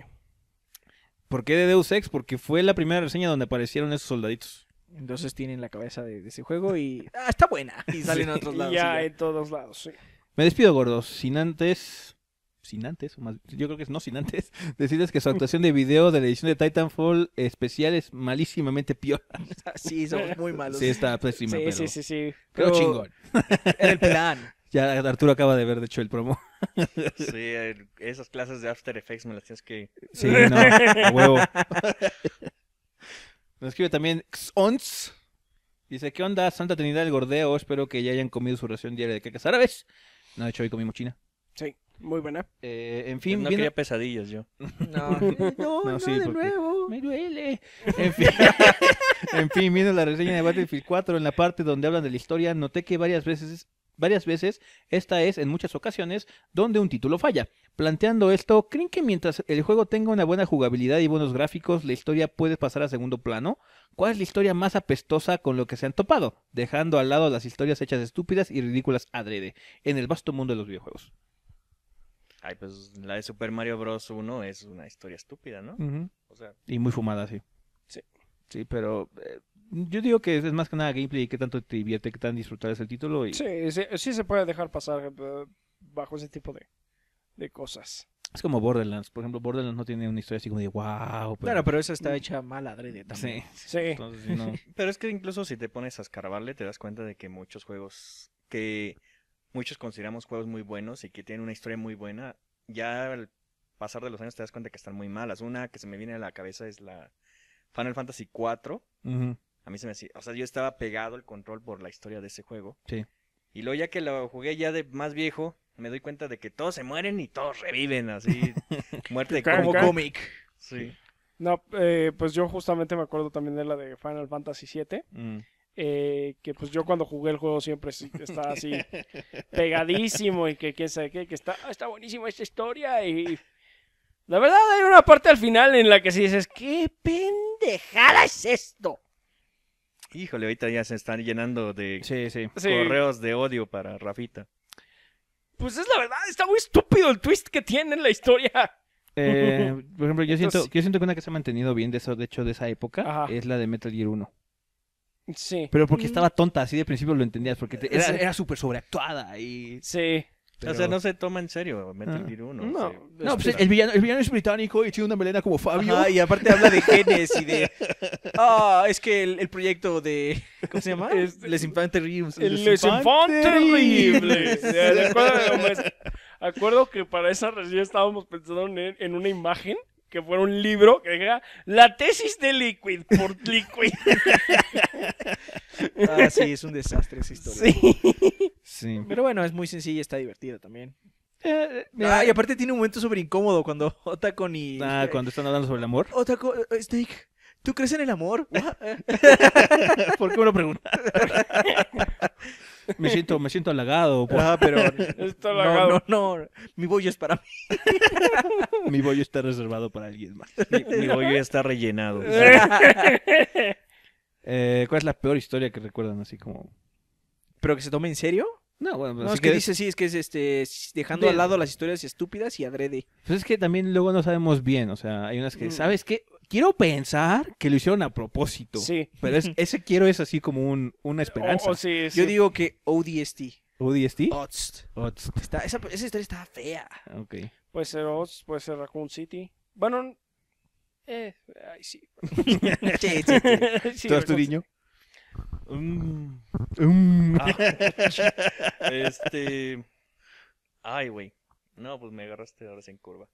¿Por qué de Deus Ex? Porque fue la primera reseña donde aparecieron esos soldaditos. Entonces tienen la cabeza de, ese juego y... ¡Ah, está buena! Y salen en a otros lados. Ya, ya, en todos lados, sí. Me despido, gordos. Sin antes sin antes, yo creo que es no sin antes, *laughs* decirles que su actuación de video de la edición de Titanfall especial es malísimamente peor. *laughs* Sí, son muy malos. Sí, está pésima, sí, pero, sí, sí, sí. Pero, chingón. el plan. *laughs* Ya Arturo acaba de ver, de hecho, el promo. Sí, esas clases de After Effects me las tienes que... Sí, no, a huevo. Nos escribe también Xons. Dice, ¿qué onda? Santa Trinidad del Gordeo. Espero que ya hayan comido su ración diaria de cacas árabes. No, de hecho, hoy comimos china. Sí. Muy buena. Eh, en eh, fin. No quería pesadillas yo. *laughs* *laughs* No, no, no, de nuevo. Me duele. En fin, *laughs* en fin, viendo la reseña de Battlefield 4, en la parte donde hablan de la historia, noté que varias veces, varias veces, esta es en muchas ocasiones, donde un título falla. Planteando esto, ¿creen que mientras el juego tenga una buena jugabilidad y buenos gráficos, la historia puede pasar a segundo plano? ¿Cuál es la historia más apestosa con lo que se han topado? Dejando al lado las historias hechas estúpidas y ridículas adrede, en el vasto mundo de los videojuegos. Ay, pues la de Super Mario Bros. 1 es una historia estúpida, ¿no? Y muy fumada, sí. Sí. Sí, pero eh, yo digo que es, más que nada gameplay y qué tanto te divierte, qué tan disfrutar es el título. Sí, sí, se puede dejar pasar eh, bajo ese tipo de, cosas. Es como Borderlands, por ejemplo, Borderlands no tiene una historia así como de wow. Claro, pero esa está hecha mal adrede también. *laughs* Sí, sí. *laughs* pero es que incluso si te pones a escarbarle, te das cuenta de que muchos juegos que muchos consideramos juegos muy buenos y que tienen una historia muy buena, ya al pasar de los años te das cuenta que están muy malas. Una que se me viene a la cabeza es la Final Fantasy IV. A mí se me hacía, o sea, yo estaba pegado al control por la historia de ese juego. Sí. Y luego ya que lo jugué ya de más viejo, me doy cuenta de que todos se mueren y todos reviven, así, *laughs* muerte como cómic. Sí. No, eh, pues yo justamente me acuerdo también de la de Final Fantasy VII. Eh, que pues yo cuando jugué el juego siempre estaba así *laughs* pegadísimo y que quién sabe qué, que está, ah, está buenísima esta historia y... La verdad hay una parte al final en la que si dices, ¿qué pendejada es esto? Híjole, ahorita ya se están llenando de correos de odio para Rafita. Pues es la verdad, está muy estúpido el twist que tiene en la historia. Eh, por ejemplo, yo, siento, yo siento que una que se ha mantenido bien de eso, de hecho, de esa época, es la de Metal Gear 1. Sí. Pero porque estaba tonta, así de principio lo entendías, porque era súper sobreactuada y... Sí. O sea, no se toma en serio Metal ah. Gear No, no pues el villano, el villano es británico y tiene una melena como Fabio. y aparte habla de genes y de... *laughs* Ah, es que el, el, proyecto de... ¿Cómo se llama? *laughs* Este, Les Infantes Reeves. Les Infantes Reeves. *laughs* Acuerdo, acuerdo que para esa recién estábamos pensando en, en una imagen que fuera un libro que dijera la tesis de Liquid por *laughs* Liquid. *laughs* ah, sí, es un desastre esa historia. Sí. Pero bueno, es muy sencilla y está divertida también. Eh, eh, ah, y aparte tiene un momento súper incómodo cuando *laughs* Otacon y... Ah, este cuando están hablando sobre el amor. Otacon, eh, Snake, ¿tú crees en el amor? ¿Por qué me lo preguntas? *laughs* Me siento, me siento halagado. Ah, pues. pero *laughs* Está halagado. no, no, no. Mi bollo es para mí. *laughs* Mi bollo está reservado para alguien más. Mi, bollo ya está rellenado. Eh, ¿Cuál es la peor historia que recuerdan así como? ¿Pero que se tome en serio? No, bueno, es que, dice, sí, es que es este, dejando al lado las historias estúpidas y adrede. Pues es que también luego no sabemos bien, o sea, hay unas que, mm. ¿sabes qué? Quiero pensar que lo hicieron a propósito. Sí. Pero *laughs* ese quiero es así como un, una esperanza. Oh, Yo digo que ODST. ¿ODST? Ots. Ots. esa, esa, historia estaba fea. Ok. Puede ser Ots, puede ser Raccoon City. Bueno, eh, ay, sí. *laughs* sí, sí, ¿Tú eres tu niño? Mmm. *laughs* este... Ay, güey. No, pues me agarraste ahora sin curva.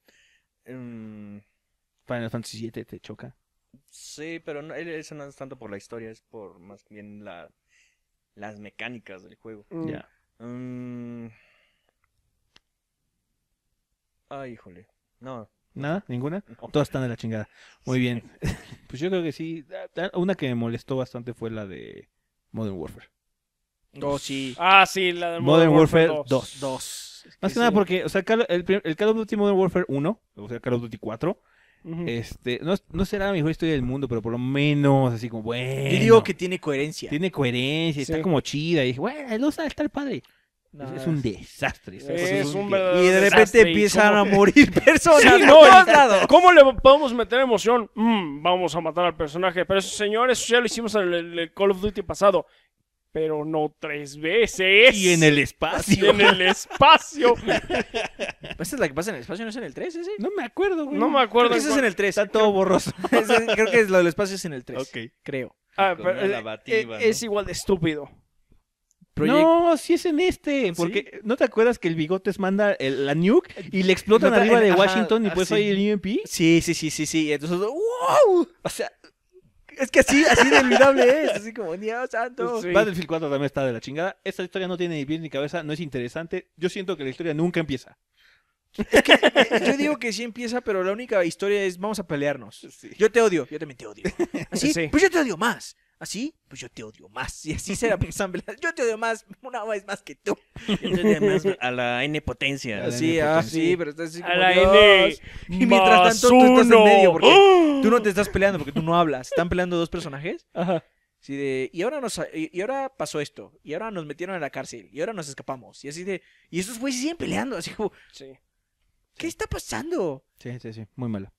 Mmm... Final Fantasy VII te choca. Sí, pero e-, eso no es tanto por la historia, es por más bien la, las mecánicas del juego. Mm. Ya. Mm. Ay, híjole. No. ¿Nada? ¿Ninguna? Todas están de la chingada. Muy bien. *laughs* pues yo creo que sí. Una que me molestó bastante fue la de Modern Warfare. Oh, sí. Ah, sí, la de Modern, Warfare, 2. Más que, nada porque, o sea, el, el Call of Duty Modern Warfare 1, o sea, Call of Duty 4, este, no, será la mejor historia del mundo, pero por lo menos así como, bueno. Yo digo que tiene coherencia. Tiene coherencia, está como chida. Y dije, bueno, está el padre. es, un desastre. y de repente empiezan a morir *laughs* personas. ¿Cómo le podemos meter emoción? Mm, vamos a matar al personaje. Pero eso, señores, ya lo hicimos en el, Call of Duty pasado pero no tres veces. Y en el espacio. en el espacio. ¿Esa es la que pasa en el espacio? ¿No es en el 3 ese? No me acuerdo, güey. No me acuerdo. ese es en el 3. Está todo borroso. *laughs* creo que lo del espacio es en el 3. Ok. Creo. Ah, eh, eh, es igual de estúpido. No, sí es en este, porque ¿no te acuerdas que el Bigotes manda la nuke y le explotan arriba de Washington y pues ahí el UMP? E sí, sí, sí, sí, sí. Entonces, ¡wow! O sea, es que así, así de olvidable es. Así como, Dios santo. Sí. Battlefield 4 también está de la chingada. Esta historia no tiene ni pies ni cabeza, no es interesante. Yo siento que la historia nunca empieza. Es que, eh, yo digo que sí empieza, pero la única historia es vamos a pelearnos. Yo te odio, yo también te odio. *laughs* ¿Así? Sí. Pues yo te odio más. ¿Así? ¿Ah, pues yo te odio más. *laughs* Y así será Yo te odio más, una vez más que tú. odio más a la N potencia. Así, ah, sí, pero estás así como, A la N. Y mientras tanto, tú estás en medio, porque *gasps* tú no te estás peleando, porque tú no hablas. Están peleando dos personajes. Ajá. de, y ahora nos y ahora pasó esto, y ahora nos metieron en la cárcel, y ahora nos escapamos, y así de, y esos güeyes siguen peleando, así como, sí. ¿qué está pasando? Sí, sí, sí, muy malo.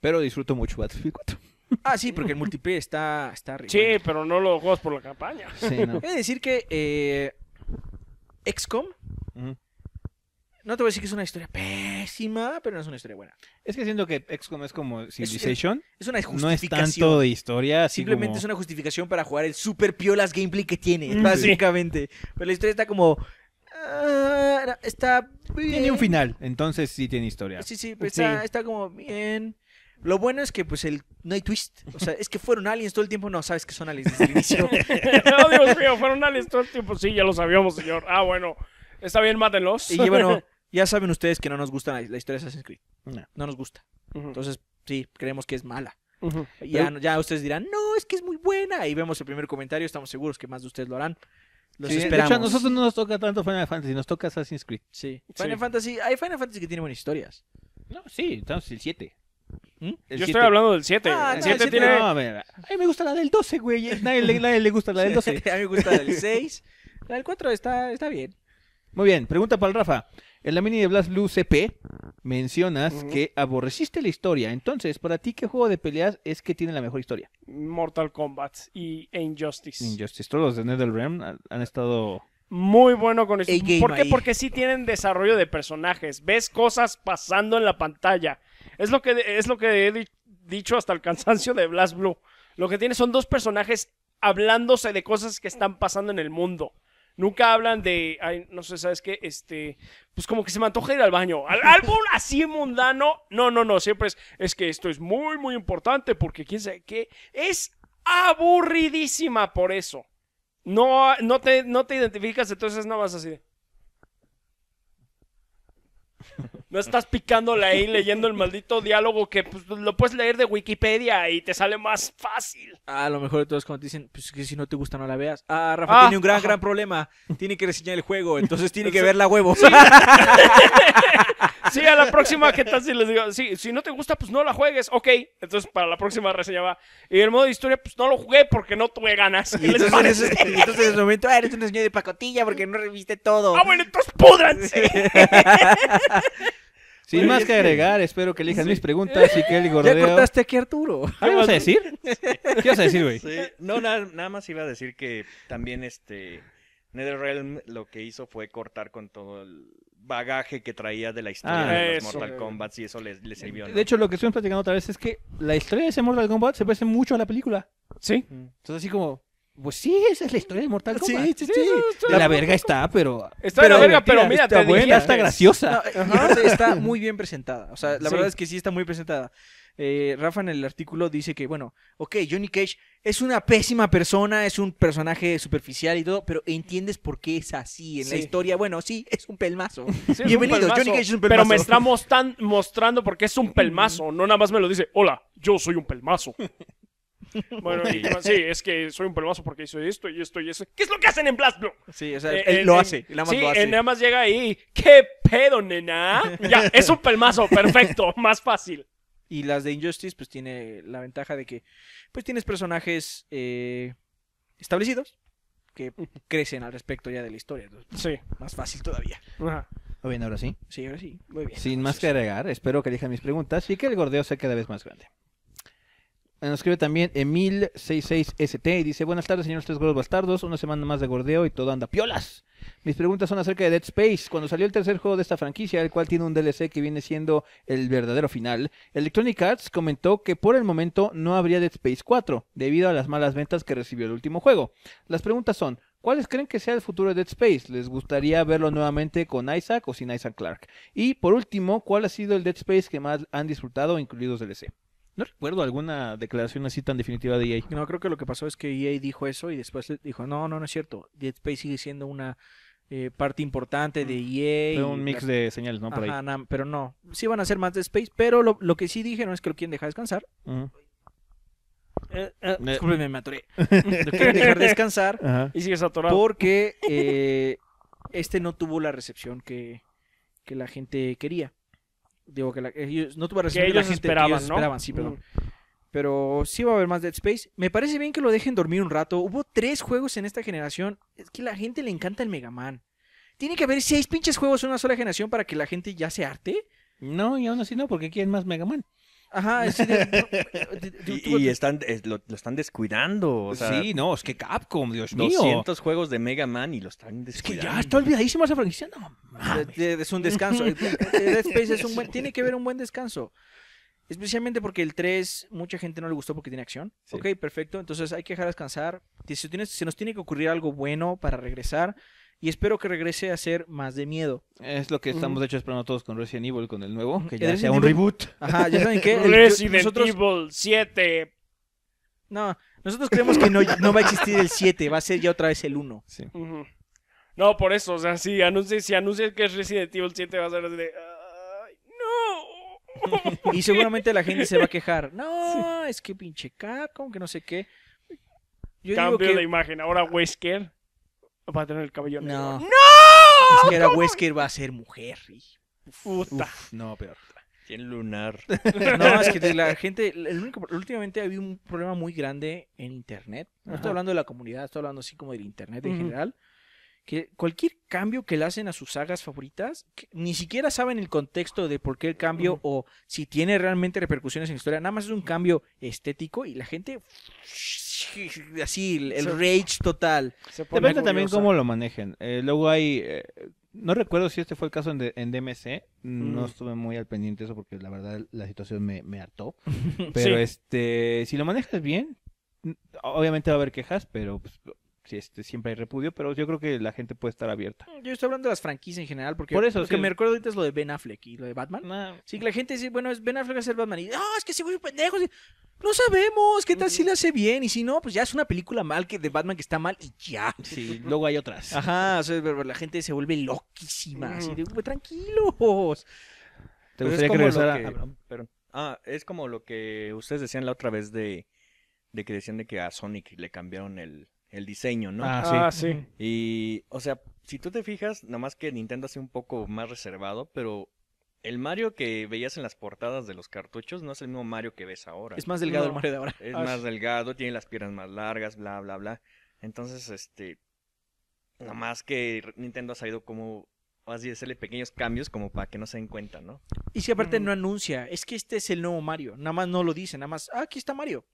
Pero disfruto mucho Battlefield 4. Ah, sí, porque el multiplayer está, está Sí, pero no lo juegas por la campaña. Sí, decir que Excom. Eh, XCOM, no te voy a decir que es una historia pésima, pero no es una historia buena. Es que siento que XCOM es como Civilization. Es, una justificación. No es tanto de historia. Simplemente es una justificación para jugar el super piolas gameplay que tiene, básicamente. Pero la historia está como... Ah, está bien. Tiene un final, entonces sí tiene historia. Sí, sí, está como bien lo bueno es que, pues, el, no hay twist. O sea, es que fueron aliens todo el tiempo. No, sabes que son aliens desde el inicio. *laughs* no, Dios mío, fueron aliens todo el tiempo. Sí, ya lo sabíamos, señor. Ah, bueno. Está bien, mátenlos. Y bueno, *laughs* ya saben ustedes que no nos gusta la, historia de Assassin's Creed. No, nos gusta. Entonces, sí, creemos que es mala. ya, ya, ustedes dirán, no, es que es muy buena. Y vemos el primer comentario, estamos seguros que más de ustedes lo harán. Los esperamos. De hecho, a nosotros no nos toca tanto Final Fantasy, nos toca Assassin's Creed. Sí. Final Fantasy, hay Final Fantasy que tiene buenas historias. No, sí, estamos el 7. ¿Mm? Yo estoy hablando del 7. Ah, a, mí me gusta la del 12, güey. *laughs* Nadie, le gusta la del 12. a mí me gusta la del 6. La del 4 está, bien. Muy bien, pregunta para el Rafa. En la mini de Blast Blue CP mencionas que aborreciste la historia. Entonces, para ti, ¿qué juego de peleas es que tiene la mejor historia? Mortal Kombat y Injustice. Injustice. Todos los de NetherRealm han, estado muy bueno con eso ¿Por qué? Porque sí tienen desarrollo de personajes. Ves cosas pasando en la pantalla. Es lo que, es lo que he dicho hasta el cansancio de Blast Blue. Lo que tiene son dos personajes hablándose de cosas que están pasando en el mundo. Nunca hablan de, no sé, ¿sabes qué? Este, pues como que se me antoja ir al baño. Al álbum *laughs* así mundano, no, no, no, siempre es, es que esto es muy, muy importante porque quién sabe qué. Es aburridísima por eso. No, no, te, no te identificas, entonces nada más así. No estás picándole ahí leyendo el maldito diálogo que pues, lo puedes leer de Wikipedia y te sale más fácil. Ah, a lo mejor de todos cuando te dicen, pues que si no te gusta no la veas. Ah, Rafa ah, tiene un gran, gran problema. Tiene que reseñar el juego, entonces tiene que verla huevo. Sí. *laughs* sí. a la próxima, ¿qué tal si les digo? Sí, si no te gusta, pues no la juegues. Ok, entonces para la próxima reseña va. Y el modo de historia, pues no lo jugué porque no tuve ganas. *laughs* entonces, en ese, momento, ah, eres un señor de pacotilla porque no reviste todo. Ah, bueno, entonces pudranse. *laughs* Sin más que agregar, espero que elijan mis preguntas y que el gordeo... cortaste aquí, Arturo. ¿Qué vas a decir? ¿Qué vas a decir, güey? No, nada, nada más iba a decir que también este... NetherRealm lo que hizo fue cortar con todo el bagaje que traía de la historia ah, de Mortal Kombat y eso le, sirvió. De hecho, lo que estuvimos platicando otra vez es que la historia de ese Mortal Kombat se parece mucho a la película. Sí. Entonces, así como, pues sí, esa es la historia de Mortal Kombat. Sí, sí, sí. La, verga está, pero. Está pero, mira, está buena. está graciosa. *laughs* está muy bien presentada. O sea, la verdad es que sí está muy presentada. Eh, Rafa en el artículo dice que, bueno, ok, Johnny Cage es una pésima persona, es un personaje superficial y todo, pero entiendes por qué es así en la historia. Bueno, sí, es un pelmazo. Bienvenido, Johnny Cage es un pelmazo. Pero me está mostrando porque es un pelmazo, no nada más me lo dice, hola, yo soy un pelmazo. *laughs* *laughs* Bueno, y, sí, es que soy un pelmazo porque hice esto y esto y eso. ¿Qué es lo que hacen en Blast Sí, o sea, eh, él eh, lo hace. nada más más llega ahí. ¿Qué pedo, nena? ya, *laughs* es un pelmazo, perfecto, más fácil. Y las de Injustice, pues tiene la ventaja de que, pues tienes personajes eh, establecidos que *laughs* crecen al respecto ya de la historia. sí. Más fácil todavía. Muy bien, ahora sí. Sí, ahora sí. Muy bien. Sin más que agregar, espero que elijan mis preguntas y que el gordeo sea cada vez más grande. Nos escribe también Emil66ST y dice: Buenas tardes, señores tres gordos bastardos. Una semana más de gordeo y todo anda piolas. Mis preguntas son acerca de Dead Space. Cuando salió el tercer juego de esta franquicia, el cual tiene un DLC que viene siendo el verdadero final, Electronic Arts comentó que por el momento no habría Dead Space 4, debido a las malas ventas que recibió el último juego. Las preguntas son: ¿Cuáles creen que sea el futuro de Dead Space? ¿Les gustaría verlo nuevamente con Isaac o sin Isaac Clark? Y por último, ¿cuál ha sido el Dead Space que más han disfrutado, incluidos DLC? No recuerdo alguna declaración así tan definitiva de EA. No, creo que lo que pasó es que EA dijo eso y después dijo, no, no, no es cierto. Dead Space sigue siendo una eh, parte importante de mm, EA. Fue un mix de señales, ¿no? pero no. Sí van a ser más de Space, pero lo, que sí dijeron es que lo quieren dejar descansar. Eh, eh, me atoré. *laughs* lo quieren dejar descansar. Y sigues saturado. Porque este no tuvo la recepción que la gente quería. Digo que, eh, ellos, no tuve que ellos esperaban, Pero sí va a haber más Dead Space. Me parece bien que lo dejen dormir un rato. Hubo tres juegos en esta generación. Es que a la gente le encanta el Mega Man. Tiene que haber seis pinches juegos en una sola generación para que la gente ya se arte. No, y aún así no, porque quieren más Mega Man. Ajá, *laughs* y, están, lo, están descuidando. sí, no, es que Capcom, Dios 200 juegos de Mega Man y lo están descuidando. Es que ya está olvidadísima esa franquicia. es un descanso. *laughs* Eh, eh, eh, tiene que haber un buen descanso. Especialmente porque el 3, mucha gente no le gustó porque tiene acción. Ok, perfecto. Entonces hay que dejar descansar. Si, nos tiene que ocurrir algo bueno para regresar, y espero que regrese a ser más de miedo. Es lo que estamos, de hecho, esperando todos con Resident Evil, con el nuevo, que ya sea un reboot. Ajá, ya saben qué. *laughs* Resident Evil 7. No, nosotros creemos que no, va a existir el 7, va a ser ya otra vez el 1. No, por eso, o sea, si anuncias, que es Resident Evil 7, va a ser de... Ay, no. y seguramente la gente se va a quejar. *laughs* No, es que pinche caco que no sé qué. Yo Cambio de imagen, ahora Wesker va a tener el cabello negro. No. ¡No! Es que era Wesker va a ser mujer. Puta. no, peor. Tiene lunar. *laughs* No, es que la gente, últimamente ha habido un problema muy grande en Internet. No estoy hablando de la comunidad, estoy hablando así como del Internet en general. Que cualquier cambio que le hacen a sus sagas favoritas, ni siquiera saben el contexto de por qué el cambio o si tiene realmente repercusiones en la historia. Nada más es un cambio estético y la gente así, el rage total. Depende también cómo lo manejen. Eh, luego hay, eh, no recuerdo si este fue el caso en, en DMC, no mm. estuve muy al pendiente de eso porque la verdad la situación me, hartó. *laughs* Pero este, si lo manejas bien, obviamente va a haber quejas, pero pues, este, siempre hay repudio, pero yo creo que la gente puede estar abierta. Mm, yo estoy hablando de las franquicias en general, porque Por eso, lo que me recuerdo ahorita es lo de Ben Affleck y lo de Batman. Sí, que la gente dice, bueno, es Ben Affleck hacer Batman, y, ah, es que sí, güey pendejo, no sabemos, qué tal si le hace bien, y si no, pues ya es una película mal que de Batman que está mal, y ya. Sí, luego hay otras. Ajá, o la gente se vuelve loquísima, así de, tranquilos. ¿Te gustaría que regresara? Ah, ah, es como lo que ustedes decían la otra vez de, de que decían de que a Sonic le cambiaron el el diseño, ¿no? Ah, ah sí. Y, o sea, si tú te fijas, nada más que Nintendo hace un poco más reservado, pero el Mario que veías en las portadas de los cartuchos no es el mismo Mario que ves ahora. Es más delgado el Mario de ahora. Es ah, más delgado, tiene las piernas más largas, bla, bla, bla. Entonces, este, nada más que Nintendo ha salido como así hacerle pequeños cambios como para que no se den cuenta, ¿no? Y si aparte no anuncia, es que este es el nuevo Mario, nada más no lo dice, nada más, ah, aquí está Mario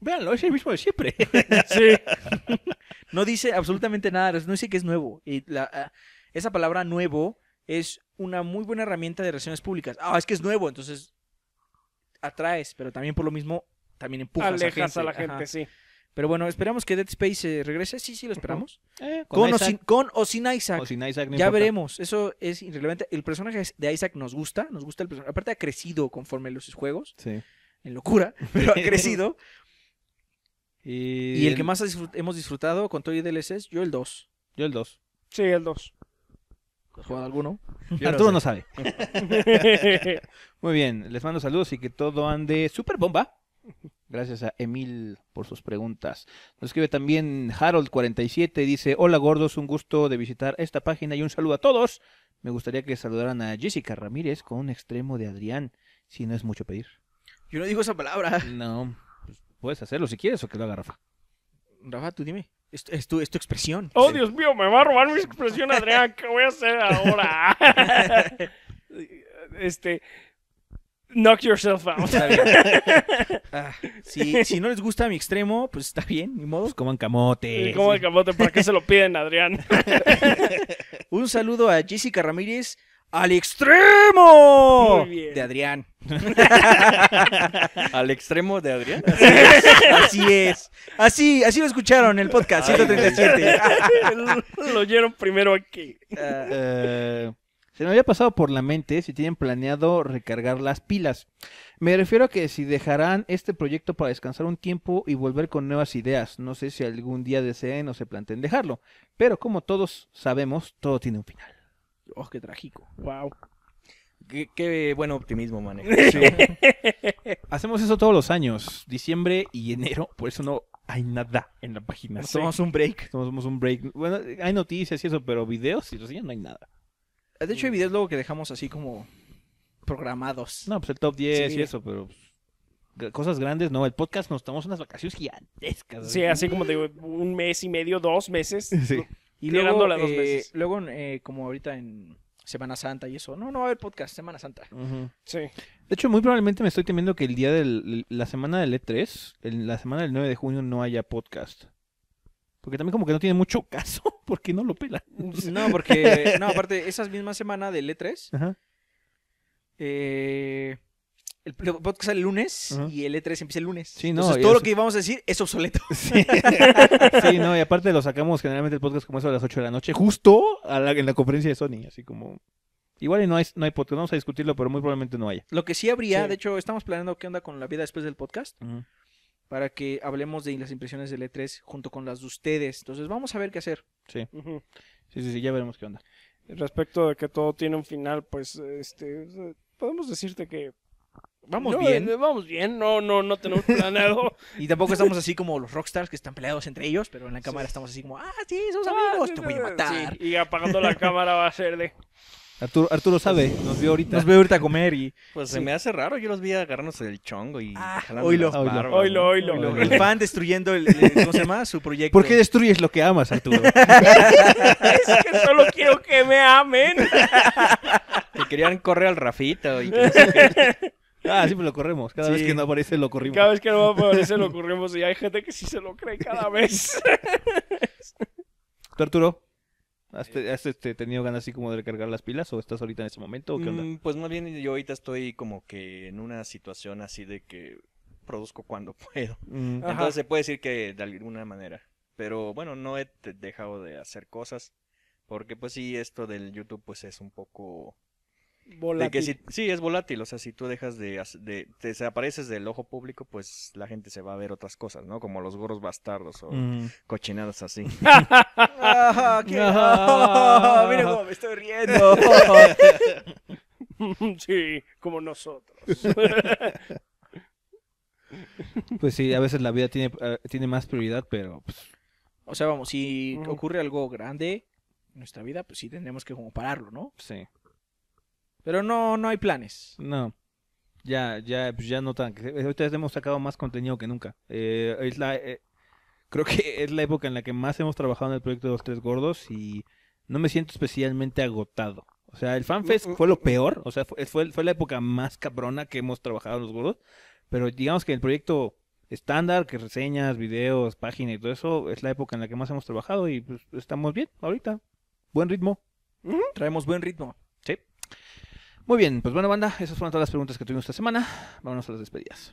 véanlo, es el mismo de siempre. *laughs* sí. *laughs* no dice absolutamente nada, no dice que es nuevo. Y la, ah, esa palabra nuevo es una muy buena herramienta de relaciones públicas. Ah, es que es nuevo, entonces atraes, pero también por lo mismo también empujas Alejas a, la gente, sí. Pero bueno, esperamos que Dead Space eh, regrese. Sí, sí, lo esperamos. Eh, con, o sin, Isaac. ya veremos. Eso es irrelevante. El personaje de Isaac nos gusta. Nos gusta el personaje. Aparte, ha crecido conforme los juegos. Sí. En locura, *laughs* pero ha crecido. Y, el, que más hemos disfrutado con Toy y es yo el 2. Yo el 2. Sí, el 2. ¿Has jugado alguno? Arturo no, sabe. *laughs* Muy bien, les mando saludos y que todo ande super bomba. Gracias a Emil por sus preguntas. Nos escribe también Harold47, dice, hola gordos, un gusto de visitar esta página y un saludo a todos. Me gustaría que saludaran a Jessica Ramírez con un extremo de Adrián, si no es mucho pedir. Yo no digo esa palabra. No. Puedes hacerlo si quieres o que lo haga Rafa. Rafa, tú dime. Es, tu, es tu, expresión. Oh, Dios mío, me va a robar mi expresión, Adrián. ¿Qué voy a hacer ahora? *laughs* este. Knock yourself out. *laughs* Ah, si, si, no les gusta mi extremo, pues está bien, ni modo. Pues coman camote. Coman camote, ¿para qué se lo piden, Adrián? *laughs* Un saludo a Jessica Ramírez, *laughs* al extremo de Adrián. al extremo de Adrián. Así es, así Así, lo escucharon en el podcast 137. *laughs* lo oyeron primero aquí. Eh, se me había pasado por la mente si tienen planeado recargar las pilas. Me refiero a que si dejarán este proyecto para descansar un tiempo y volver con nuevas ideas. No sé si algún día deseen o se planteen dejarlo. Pero como todos sabemos, todo tiene un final. Oh, qué trágico. Wow. Qué, qué optimismo, man. *laughs* Hacemos eso todos los años, diciembre y enero, por eso no hay nada en la página. tomamos un break. Tomamos un break. Bueno, hay noticias y eso, pero videos y recién no hay nada. De hecho, hay videos luego que dejamos así como programados. No, pues el top 10 y eso, pero pues, cosas grandes, no, el podcast nos tomamos unas vacaciones gigantescas. Sí, así como de un mes y medio, dos meses. *laughs* Sí. Y luego, dos eh, luego eh, como ahorita en Semana Santa y eso, no, no va a haber podcast, Semana Santa. Sí. De hecho, muy probablemente me estoy temiendo que el día de la semana del E3, la semana del 9 de junio, no haya podcast. Porque también como que no tiene mucho *laughs* caso, porque no lo pela. *laughs* No, porque, no, aparte, esa misma semana del E3, Ajá. Eh, el podcast sale el lunes y el E3 empieza el lunes. Entonces, todo lo que íbamos a decir es obsoleto. *laughs* Sí. no, y aparte lo sacamos generalmente el podcast como eso a las 8 de la noche, justo en la conferencia de Sony, así como... Igual y no hay, no hay podcast, vamos a discutirlo, pero muy probablemente no haya. Lo que sí habría, de hecho, estamos planeando qué onda con la vida después del podcast, para que hablemos de las impresiones del E3 junto con las de ustedes. Entonces, vamos a ver qué hacer. Sí. Sí, sí, sí, ya veremos qué onda. Respecto de que todo tiene un final, pues, este, podemos decirte que Vamos bien. Vamos bien, no, no, no tenemos planeado. *laughs* y tampoco estamos así como los rockstars que están peleados entre ellos, pero en la cámara estamos así como, ah, sí, somos ah, amigos, te voy a matar. Sí. Y apagando la *laughs* cámara va a ser de. Arturo, Arturo sabe, nos vio ahorita. Nos vio ahorita a comer y. Pues se me hace raro, yo los vi agarrándose el chongo y. Ah, oílo, Barbas, El fan destruyendo el, ¿Cómo se llama? Su proyecto. ¿Por qué destruyes lo que amas, Arturo? *laughs* es que solo quiero que me amen. que querían correr al Rafito y que Ah, sí, pues lo corremos. Cada vez que no aparece, lo corrimos. Cada vez que no aparece, lo corremos Y hay gente que sí se lo cree cada vez. ¿Tú, *laughs* Arturo? ¿Has, eh. este, tenido ganas así como de recargar las pilas o estás ahorita en ese momento? Mm, pues más bien yo ahorita estoy como que en una situación así de que produzco cuando *laughs* puedo. Mm. Entonces se puede decir que de alguna manera. Pero bueno, no he dejado de hacer cosas. Porque pues sí, esto del YouTube pues es un poco si, sí, es volátil, o sea, si tú dejas de, de te desapareces del ojo público, pues la gente se va a ver otras cosas, ¿no? Como los gorros bastardos o cochinadas así. ¡Ah! *laughs* mira cómo me estoy riendo. *laughs* sí, como nosotros. pues sí, a veces la vida tiene, eh, tiene más prioridad, pero... Pues, o sea, vamos, si ocurre algo grande en nuestra vida, pues sí tendremos que como pararlo, ¿no? Sí. Pero no, no hay planes. No. Ya, ya, pues ya notan. Eh, ahorita hemos sacado más contenido que nunca. Eh, eh, creo que *laughs* es la época en la que más hemos trabajado en el proyecto de los tres gordos y no me siento especialmente agotado. O sea, el fanfest uh, uh. fue lo peor. O sea, fue, la época más cabrona que hemos trabajado los gordos. Pero digamos que el proyecto estándar, que reseñas, videos, páginas y todo eso, es la época en la que más hemos trabajado y pues, estamos bien ahorita. Buen ritmo. Traemos buen ritmo. Muy bien, pues bueno, banda, esas fueron todas las preguntas que tuvimos esta semana. Vámonos a las despedidas.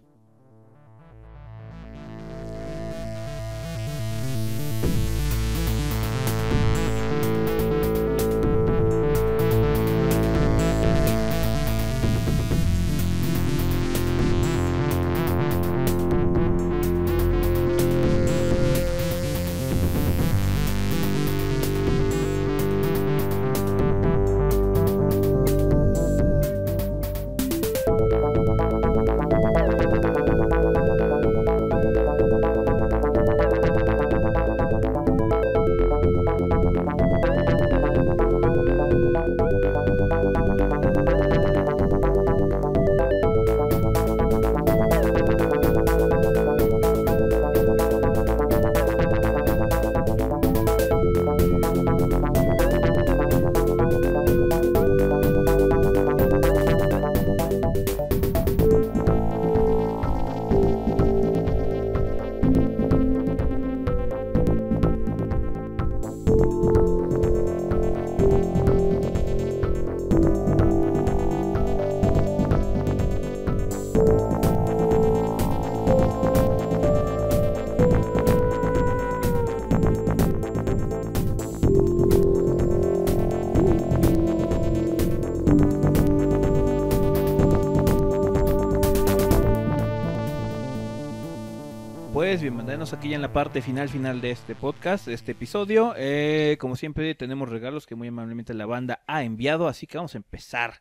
bienvenidos aquí ya en la parte final final de este podcast, de este episodio. Eh, como siempre tenemos regalos que muy amablemente la banda ha enviado, así que vamos a empezar.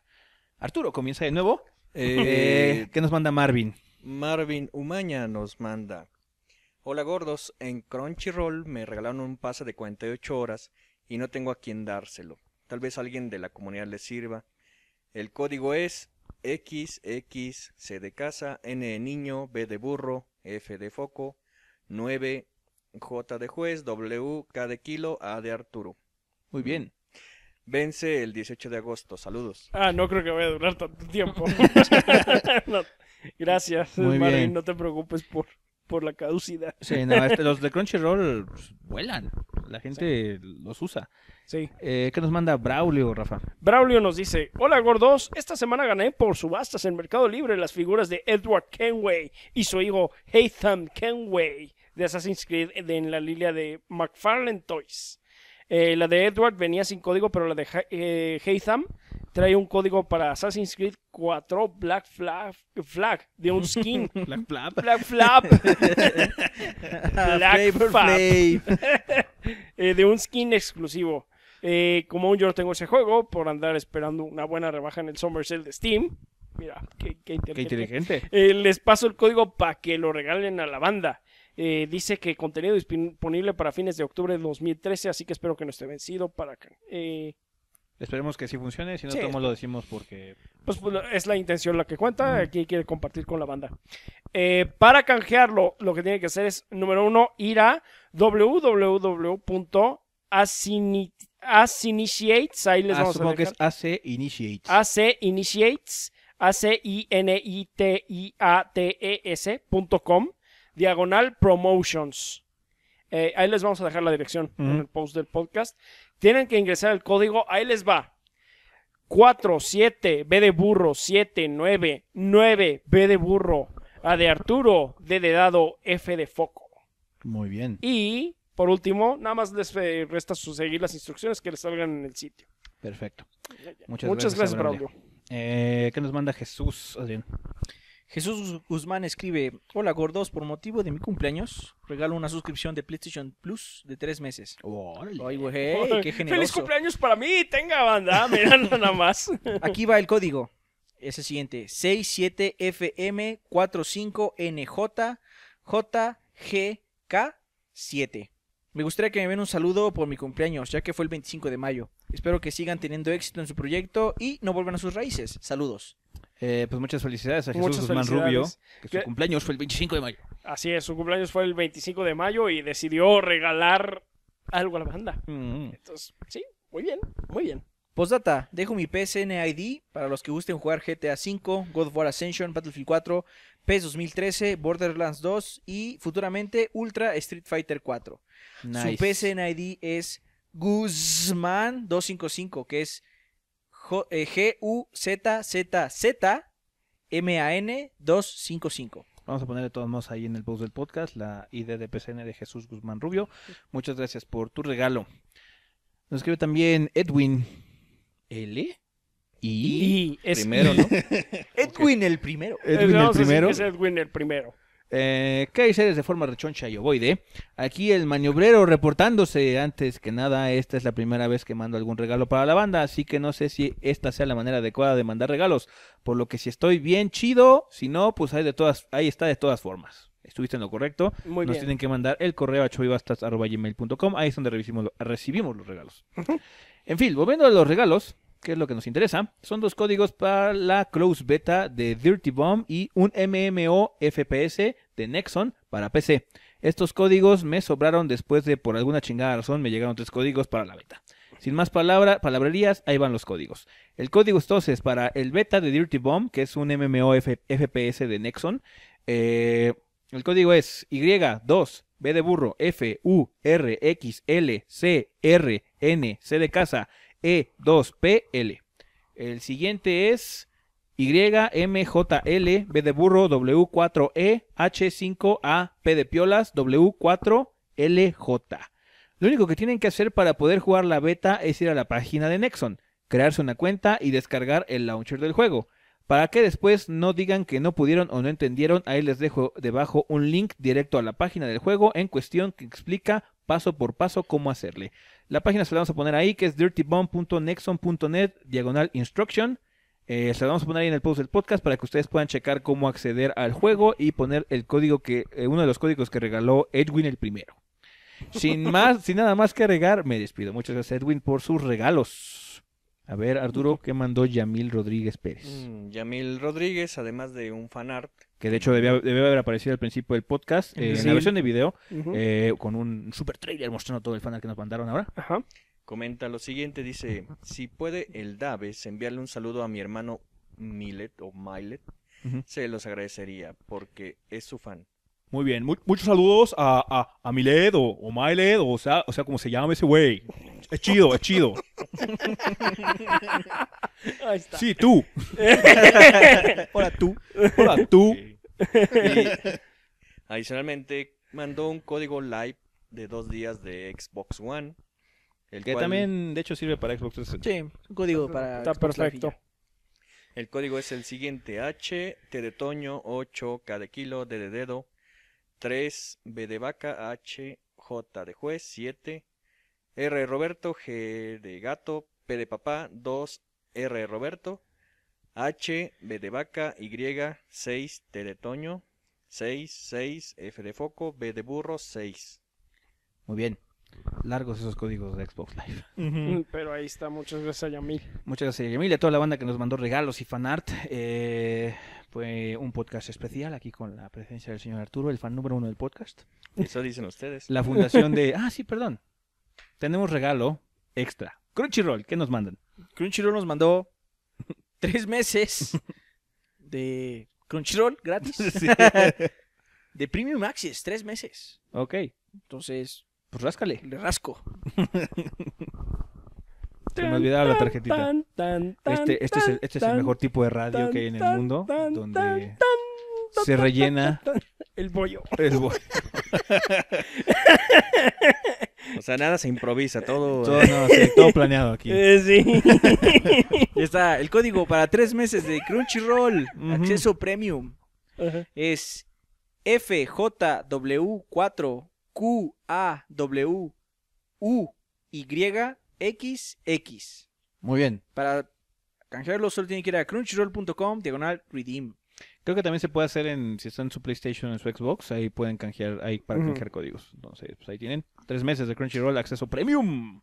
Arturo, comienza de nuevo. Eh, eh, ¿Qué nos manda Marvin? Marvin Umaña nos manda. Hola gordos, en Crunchyroll me regalaron un pase de 48 horas y no tengo a quién dárselo. Tal vez alguien de la comunidad les sirva. El código es XXC de casa, N de niño, B de burro, F de foco, 9 J de juez, W K de kilo, A de Arturo. Muy bien. Vence el 18 de agosto. Saludos. Ah, no creo que vaya a durar tanto tiempo. *laughs* *laughs* Gracias, No te preocupes por, por la caducidad. Sí, no, los de *laughs* Crunchyroll pues, vuelan. La gente los usa. Sí. Eh, ¿Qué nos manda Braulio, Rafa? Braulio nos dice: Hola, gordos. Esta semana gané por subastas en Mercado Libre las figuras de Edward Kenway y su hijo Haytham Kenway de Assassin's Creed en la línea de McFarlane Toys. Eh, la de Edward venía sin código, pero la de eh, trae un código para Assassin's Creed 4 Black Flag, de un skin. *laughs* Black Flap. Black Flap. *laughs* Black Flap. *laughs* Eh, de un skin exclusivo. Eh, como aún yo no tengo ese juego, por andar esperando una buena rebaja en el Summer Sale de Steam. Mira, qué, inteligente. Qué inteligente. les paso el código para que lo regalen a la banda. Eh, dice que contenido disponible para fines de octubre de 2013, así que espero que no esté vencido para eh, Esperemos que sí funcione, si no, sí. lo decimos porque... Pues, pues, es la intención la que cuenta, aquí quiere compartir con la banda. Eh, para canjearlo, lo que tiene que hacer es, número uno, ir a www.asinitiates, ahí les ah, vamos a que es AC Initiates. AC diagonal promotions. Eh, ahí les vamos a dejar la dirección en el post del podcast. Tienen que ingresar el código, ahí les va. 47 B de burro, 799 B de burro, A de Arturo, D de dado, F de foco. Muy bien. Y por último, nada más les eh, resta seguir las instrucciones que les salgan en el sitio. Perfecto. Muchas, Muchas gracias, Braulio. Eh, ¿Qué nos manda Jesús? Adrián? Jesús Guzmán escribe, hola gordos, por motivo de mi cumpleaños, regalo una suscripción de PlayStation Plus de tres meses. ¡Ay, ¡Qué generoso! ¡Feliz cumpleaños para mí! ¡Tenga banda! *laughs* ¡Mirando nada más. Aquí va el código. Es el siguiente, 67FM45NJJGK7. Me gustaría que me den un saludo por mi cumpleaños, ya que fue el 25 de mayo. Espero que sigan teniendo éxito en su proyecto y no vuelvan a sus raíces. Saludos. Eh, pues muchas felicidades a Jesús Guzmán Rubio, su cumpleaños fue el 25 de mayo. Así es, su cumpleaños fue el 25 de mayo y decidió regalar algo a la banda. Mm. Entonces, sí, muy bien, muy bien. Postdata, dejo mi PSN ID para los que gusten jugar GTA V, God of War Ascension, Battlefield 4, PES 2013, Borderlands 2 y futuramente Ultra Street Fighter 4. Su PSN ID es Guzmán255, que es eh, G-U-Z-Z-Z-M-A-N-255. Vamos a ponerle de todos modos ahí en el post del podcast la ID de PCN de Jesús Guzmán Rubio. Muchas gracias por tu regalo. Nos escribe también Edwin L. Y, primero, ¿no? *laughs* Edwin el primero. Edwin el primero. Es Edwin el primero. Eh, Qué hay seres de forma rechoncha y ovoide. Aquí el maniobrero reportándose. Antes que nada, esta es la primera vez que mando algún regalo para la banda, así que no sé si esta sea la manera adecuada de mandar regalos. Por lo que si estoy bien chido, si no, pues de todas, ahí está de todas formas. Estuviste en lo correcto. Nos tienen que mandar el correo a chovibastas.com. Ahí es donde recibimos, los regalos. *laughs* En fin, volviendo a los regalos. ¿Qué es lo que nos interesa, son dos códigos para la Close Beta de Dirty Bomb y un MMO FPS de Nexon para PC. Estos códigos me sobraron después de por alguna chingada razón me llegaron tres códigos para la beta. Sin más palabra, palabrerías, ahí van los códigos. El código entonces para el beta de Dirty Bomb, que es un MMO FPS de Nexon. Eh, el código es Y2, B de burro, F, U, R, X, L, C, R, N, C de casa, e2PL. El siguiente es YMJL, B de burro, W4E, H5A, P de piolas, W4LJ. Lo único que tienen que hacer para poder jugar la beta es ir a la página de Nexon, crearse una cuenta y descargar el launcher del juego. Para que después no digan que no pudieron o no entendieron, ahí les dejo debajo un link directo a la página del juego en cuestión que explica paso por paso cómo hacerle. La página se la vamos a poner ahí, que es dirtybomb.nexon.net, diagonal instruction. Eh, se la vamos a poner ahí en el post del podcast para que ustedes puedan checar cómo acceder al juego y poner el código que, eh, uno de los códigos que regaló Edwin el primero. Sin *laughs* más, sin nada más que regar, me despido. Muchas gracias Edwin por sus regalos. A ver, Arturo, ¿qué mandó Yamil Rodríguez Pérez? Mm, Yamil Rodríguez, además de un fanart. Que de hecho debía haber aparecido al principio del podcast, eh, en la versión de video, eh, con un super trailer mostrando todo el fan fanart que nos mandaron ahora. Comenta lo siguiente, dice, si puede el Daves enviarle un saludo a mi hermano Milet, o Milet, se los agradecería porque es su fan. Muy bien, muchos saludos a, a, Milet o, o Milet, o sea, o sea, como se llama ese güey es, chido, es chido. Ahí está. Sí, tú. *laughs* Hola, tú. Hola, tú. adicionalmente, mandó un código live de dos días de Xbox One. El que también, de hecho, sirve para Xbox Sí, un código para. Está perfecto. El código es el siguiente: H, T de Toño, 8, K de Kilo, D de Dedo, 3, B de Vaca, H, J de Juez, 7, R Roberto, G de gato, P de papá, 2, R Roberto, H, B de vaca, Y, 6, T de Toño, 6, 6, F de foco, B de burro, 6. Muy bien. Largos esos códigos de Xbox Live. *laughs* Mm, pero ahí está, muchas gracias a Yamil. Muchas gracias a Yamil y a toda la banda que nos mandó regalos y fanart. art. Eh, fue un podcast especial aquí con la presencia del señor Arturo, el fan número uno del podcast. Eso dicen ustedes. La fundación de... *laughs* Ah, sí, perdón tenemos regalo extra. Crunchyroll, ¿qué nos mandan? Crunchyroll nos mandó *laughs* tres meses de Crunchyroll gratis. *laughs* de Premium axis, tres meses. Ok. Entonces. Pues ráscale. Le rasco. *laughs* Se me olvidaba la tarjetita. Este, este, es el, este es el mejor tipo de radio que hay en el mundo. Donde se rellena. El bollo. El bollo. O sea, nada se improvisa, todo. Todo, eh. planeado aquí. Eh, sí. *laughs* ya está, el código para tres meses de Crunchyroll, acceso premium, es fjw 4 qawuyxx Muy bien. Para canjearlo solo tiene que ir a crunchyroll.com diagonal redeem. Creo que también se puede hacer en, si están en su PlayStation o en su Xbox, ahí pueden canjear, ahí para canjear códigos. Entonces, pues ahí tienen tres meses de Crunchyroll acceso premium.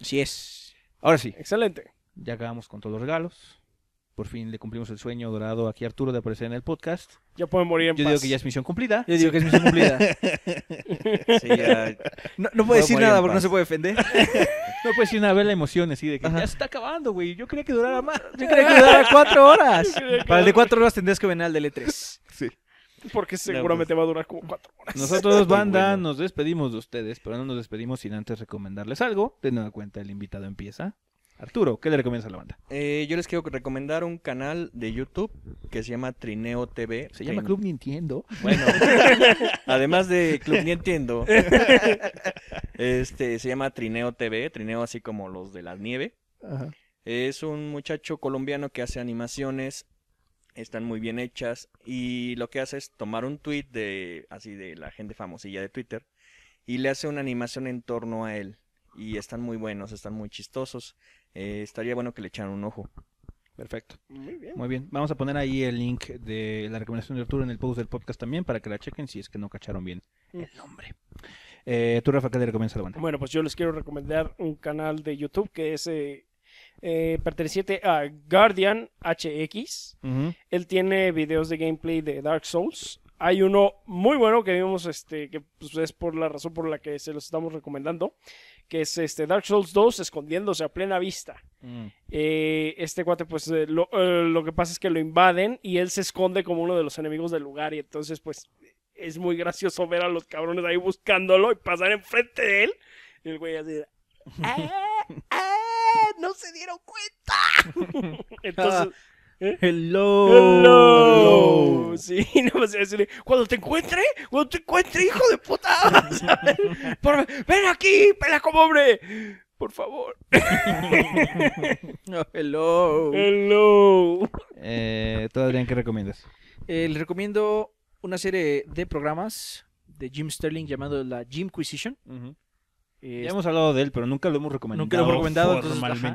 Así es. Ahora sí. Excelente. Ya acabamos con todos los regalos. Por fin le cumplimos el sueño dorado aquí a Arturo de aparecer en el podcast. Ya pueden morir en Yo digo que ya es misión cumplida. Yo digo que es misión cumplida. *laughs* No, no puede decir nada porque no se puede defender. *laughs* No pues sin a ver la emoción así de que ya se está acabando, güey. Yo creía que durara más. Yo creía que durara cuatro horas. Para el de cuatro horas tendrías que venir al del E3. Sí. Porque seguramente va a durar como cuatro horas. Nosotros, banda, nos despedimos de ustedes, pero no nos despedimos sin antes recomendarles algo. De nueva cuenta, el invitado empieza. Arturo, ¿qué le recomiendas a la banda? Eh, yo les quiero recomendar un canal de YouTube que se llama Trineo TV. Se llama Club Nintendo. Bueno, *laughs* además de Club Nintendo, *laughs* este se llama Trineo TV, Trineo así como los de la nieve. Es un muchacho colombiano que hace animaciones, están muy bien hechas y lo que hace es tomar un tweet de así de la gente famosilla de Twitter y le hace una animación en torno a él y están muy buenos, están muy chistosos. Eh, estaría bueno que le echaran un ojo. Perfecto. Muy bien. Vamos a poner ahí el link de la recomendación de Arturo en el post del podcast también para que la chequen si es que no cacharon bien el nombre. Eh, tú, Rafa, ¿qué le recomiendas banda? Bueno, pues yo les quiero recomendar un canal de YouTube que es eh, eh, perteneciente a Guardian HX. Él tiene videos de gameplay de Dark Souls. Hay uno muy bueno que vimos, este, que pues, es por la razón por la que se los estamos recomendando, que es este Dark Souls 2 escondiéndose a plena vista. Mm. Eh, este cuate, pues eh, lo, eh, lo, que pasa es que lo invaden y él se esconde como uno de los enemigos del lugar y entonces pues es muy gracioso ver a los cabrones ahí buscándolo y pasar enfrente de él. Y el güey así, ¡Ah, *laughs* ah, no se dieron cuenta. *laughs* entonces... *laughs* Hello. Sí, *laughs* no más cuando te encuentre, cuando te encuentre, hijo de puta. *laughs* ven aquí, pela como hombre. Por favor. *laughs* hello. Hello. Eh, ¿Tú, Adrián, qué recomiendas? Eh, les recomiendo una serie de programas de Jim Sterling llamado la Jimquisition. Uh ya este, hemos hablado de él, pero nunca lo hemos recomendado. Nunca lo hemos recomendado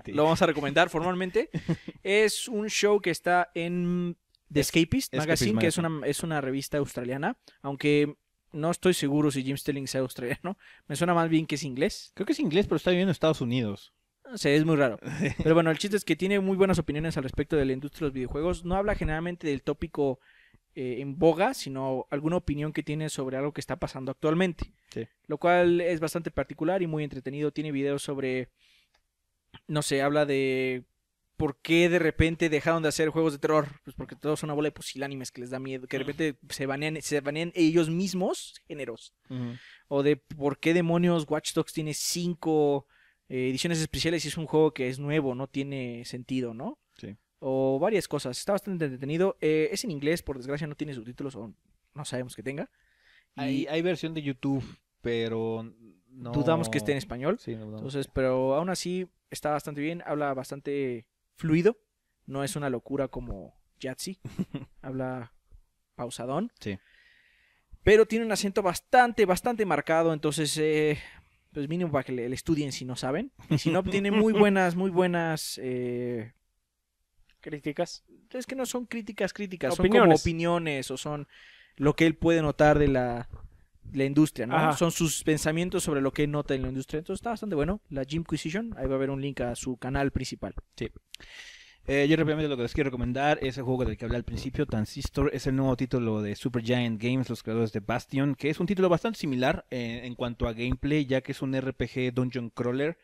lo vamos a recomendar formalmente. *laughs* es un show que está en The Escapist, Magazine, que es una, es una revista australiana, aunque no estoy seguro si Jim Stelling sea australiano. Me suena más bien que es inglés. Creo que es inglés, pero está viviendo en Estados Unidos. Sí, es muy raro. *laughs* Pero bueno, el chiste es que tiene muy buenas opiniones al respecto de la industria de los videojuegos. No habla generalmente del tópico eh, en boga, sino alguna opinión que tiene sobre algo que está pasando actualmente. Lo cual es bastante particular y muy entretenido. Tiene videos sobre, no sé, habla de por qué de repente dejaron de hacer juegos de terror. Pues porque todos son una bola de pusilánimes que les da miedo, que de repente se banean, se ellos mismos géneros. O de por qué demonios Watch Dogs tiene cinco eh, ediciones especiales y es un juego que es nuevo, no tiene sentido, ¿no? o varias cosas. Está bastante entretenido. Eh, es en inglés, por desgracia no tiene subtítulos o no sabemos que tenga. Y hay, versión de YouTube, pero no... Dudamos que esté en español. Entonces, pero aún así está bastante bien, habla bastante fluido. No es una locura como Jatsi. *laughs* habla pausadón. Sí. Pero tiene un acento bastante, bastante marcado. Entonces, eh, pues mínimo para que le, estudien si no saben. Y si no, tiene muy *laughs* buenas, muy buenas... Eh, Críticas. Es que no son críticas, críticas, opiniones. son como opiniones o son lo que él puede notar de la, industria, ¿no? Son sus pensamientos sobre lo que él nota en la industria. Entonces está bastante bueno. La Jimquisition, ahí va a haber un link a su canal principal. Sí. Eh, yo rápidamente lo que les quiero recomendar es el juego del que hablé al principio, Transistor, es el nuevo título de Super Giant Games, los creadores de Bastion, que es un título bastante similar eh, en cuanto a gameplay, ya que es un RPG Dungeon Crawler,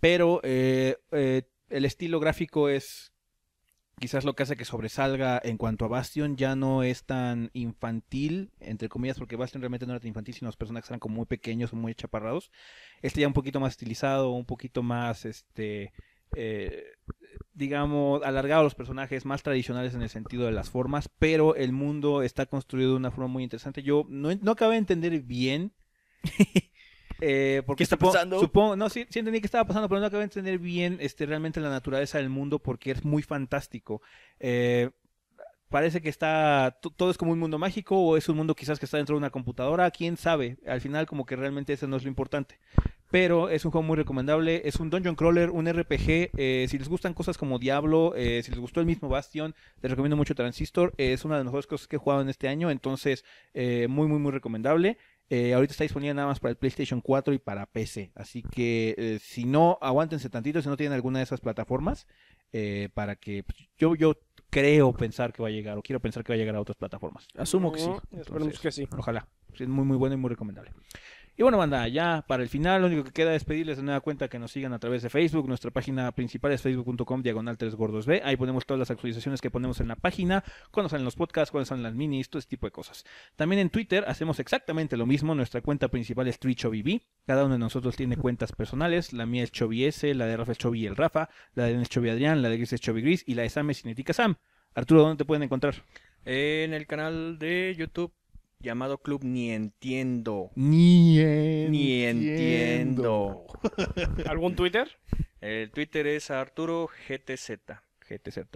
pero eh, el estilo gráfico es quizás lo que hace que sobresalga en cuanto a Bastion ya no es tan infantil, entre comillas, porque Bastion realmente no era tan infantil, sino los personajes eran como muy pequeños, muy chaparrados. Este ya un poquito más estilizado, un poquito más, este, eh, digamos, alargado a los personajes, más tradicionales en el sentido de las formas, pero el mundo está construido de una forma muy interesante. Yo no, no de entender bien *laughs* Eh, porque ¿Qué está pasando? Supongo, no, sí, sí entendí que estaba pasando, pero no acabo de entender bien este, realmente la naturaleza del mundo porque es muy fantástico. Eh, parece que está, todo es como un mundo mágico o es un mundo quizás que está dentro de una computadora, quién sabe. Al final como que realmente eso no es lo importante. Pero es un juego muy recomendable, es un dungeon crawler, un RPG. Eh, si les gustan cosas como Diablo, si les gustó el mismo Bastion, les recomiendo mucho Transistor. es una de las mejores cosas que he jugado en este año, entonces muy, muy, muy recomendable. Eh, ahorita está disponible nada más para el PlayStation 4 y para PC. Así que eh, si no, aguántense tantito si no tienen alguna de esas plataformas. Eh, para que pues, yo, yo creo pensar que va a llegar o quiero pensar que va a llegar a otras plataformas. Asumo que sí. que sí. Ojalá. Es muy, muy bueno y muy recomendable. Y bueno, banda, ya para el final, lo único que queda es pedirles de nueva cuenta que nos sigan a través de Facebook. Nuestra página principal es facebook.com diagonal 3gordosb. Ahí ponemos todas las actualizaciones que ponemos en la página, cuando salen los podcasts, cuando salen las minis, todo ese tipo de cosas. También en Twitter hacemos exactamente lo mismo. Nuestra cuenta principal es TriChoviB. Cada uno de nosotros tiene cuentas personales. La mía es Chovies, la de Rafa es Chovi el Rafa, la de Nes Adrián, la de Gris es Chovi Gris y la de Sam es Sam. Arturo, ¿dónde te pueden encontrar? En el canal de YouTube llamado club Ni Entiendo. Ni Entiendo. ¿Algún Twitter? El Twitter es Arturo GTZ.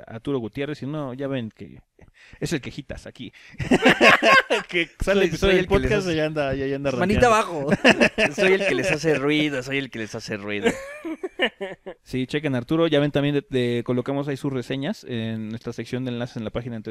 Arturo Gutiérrez, y no, ya ven que es el quejitas aquí. *laughs* que sale el, podcast y anda, anda Manita abajo. *laughs* soy el que les hace ruido, soy el que les hace ruido sí, chequen Arturo. Ya ven también, de, colocamos ahí sus reseñas en nuestra sección de enlaces en la página en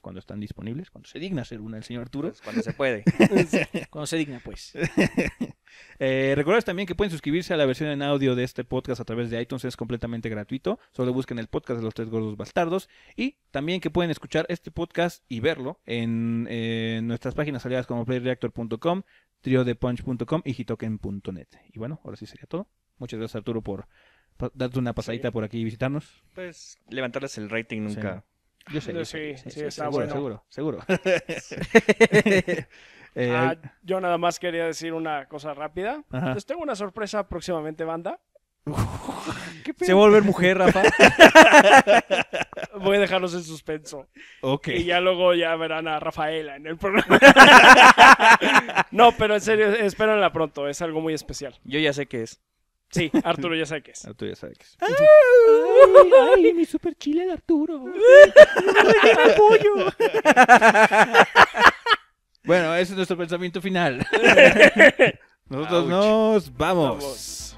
cuando están disponibles, cuando se digna ser una el señor Arturo. Pues cuando se puede. *laughs* cuando se digna, pues. *laughs* Eh, recordarles también que pueden suscribirse a la versión en audio de este podcast a través de iTunes, es completamente gratuito. Solo busquen el podcast de los tres gordos bastardos. Y también que pueden escuchar este podcast y verlo en, eh, nuestras páginas aliadas como playreactor.com, triodepunch.com y hitoken.net. Y bueno, ahora sí sería todo. Muchas gracias Arturo por darte una pasadita por aquí y visitarnos. Pues levantarles el rating nunca. Yo sé, bueno. Seguro, seguro. *laughs* *laughs* Eh, ah, yo nada más quería decir una cosa rápida. Les tengo una sorpresa próximamente, banda. *laughs* Se va a volver mujer, Rafa. *laughs* Voy a dejarlos en suspenso. Ok. Y ya luego ya verán a Rafaela en el programa. *laughs* no, pero en serio, espérenla pronto. Es algo muy especial. Yo ya sé qué es. Sí, Arturo ya sabe qué es. Arturo ya sabe qué es. ¡Ay, mi super chile de Arturo! ¡Ay, apoyo! Bueno, ese es nuestro pensamiento final. *laughs* *laughs* Nosotros nos vamos.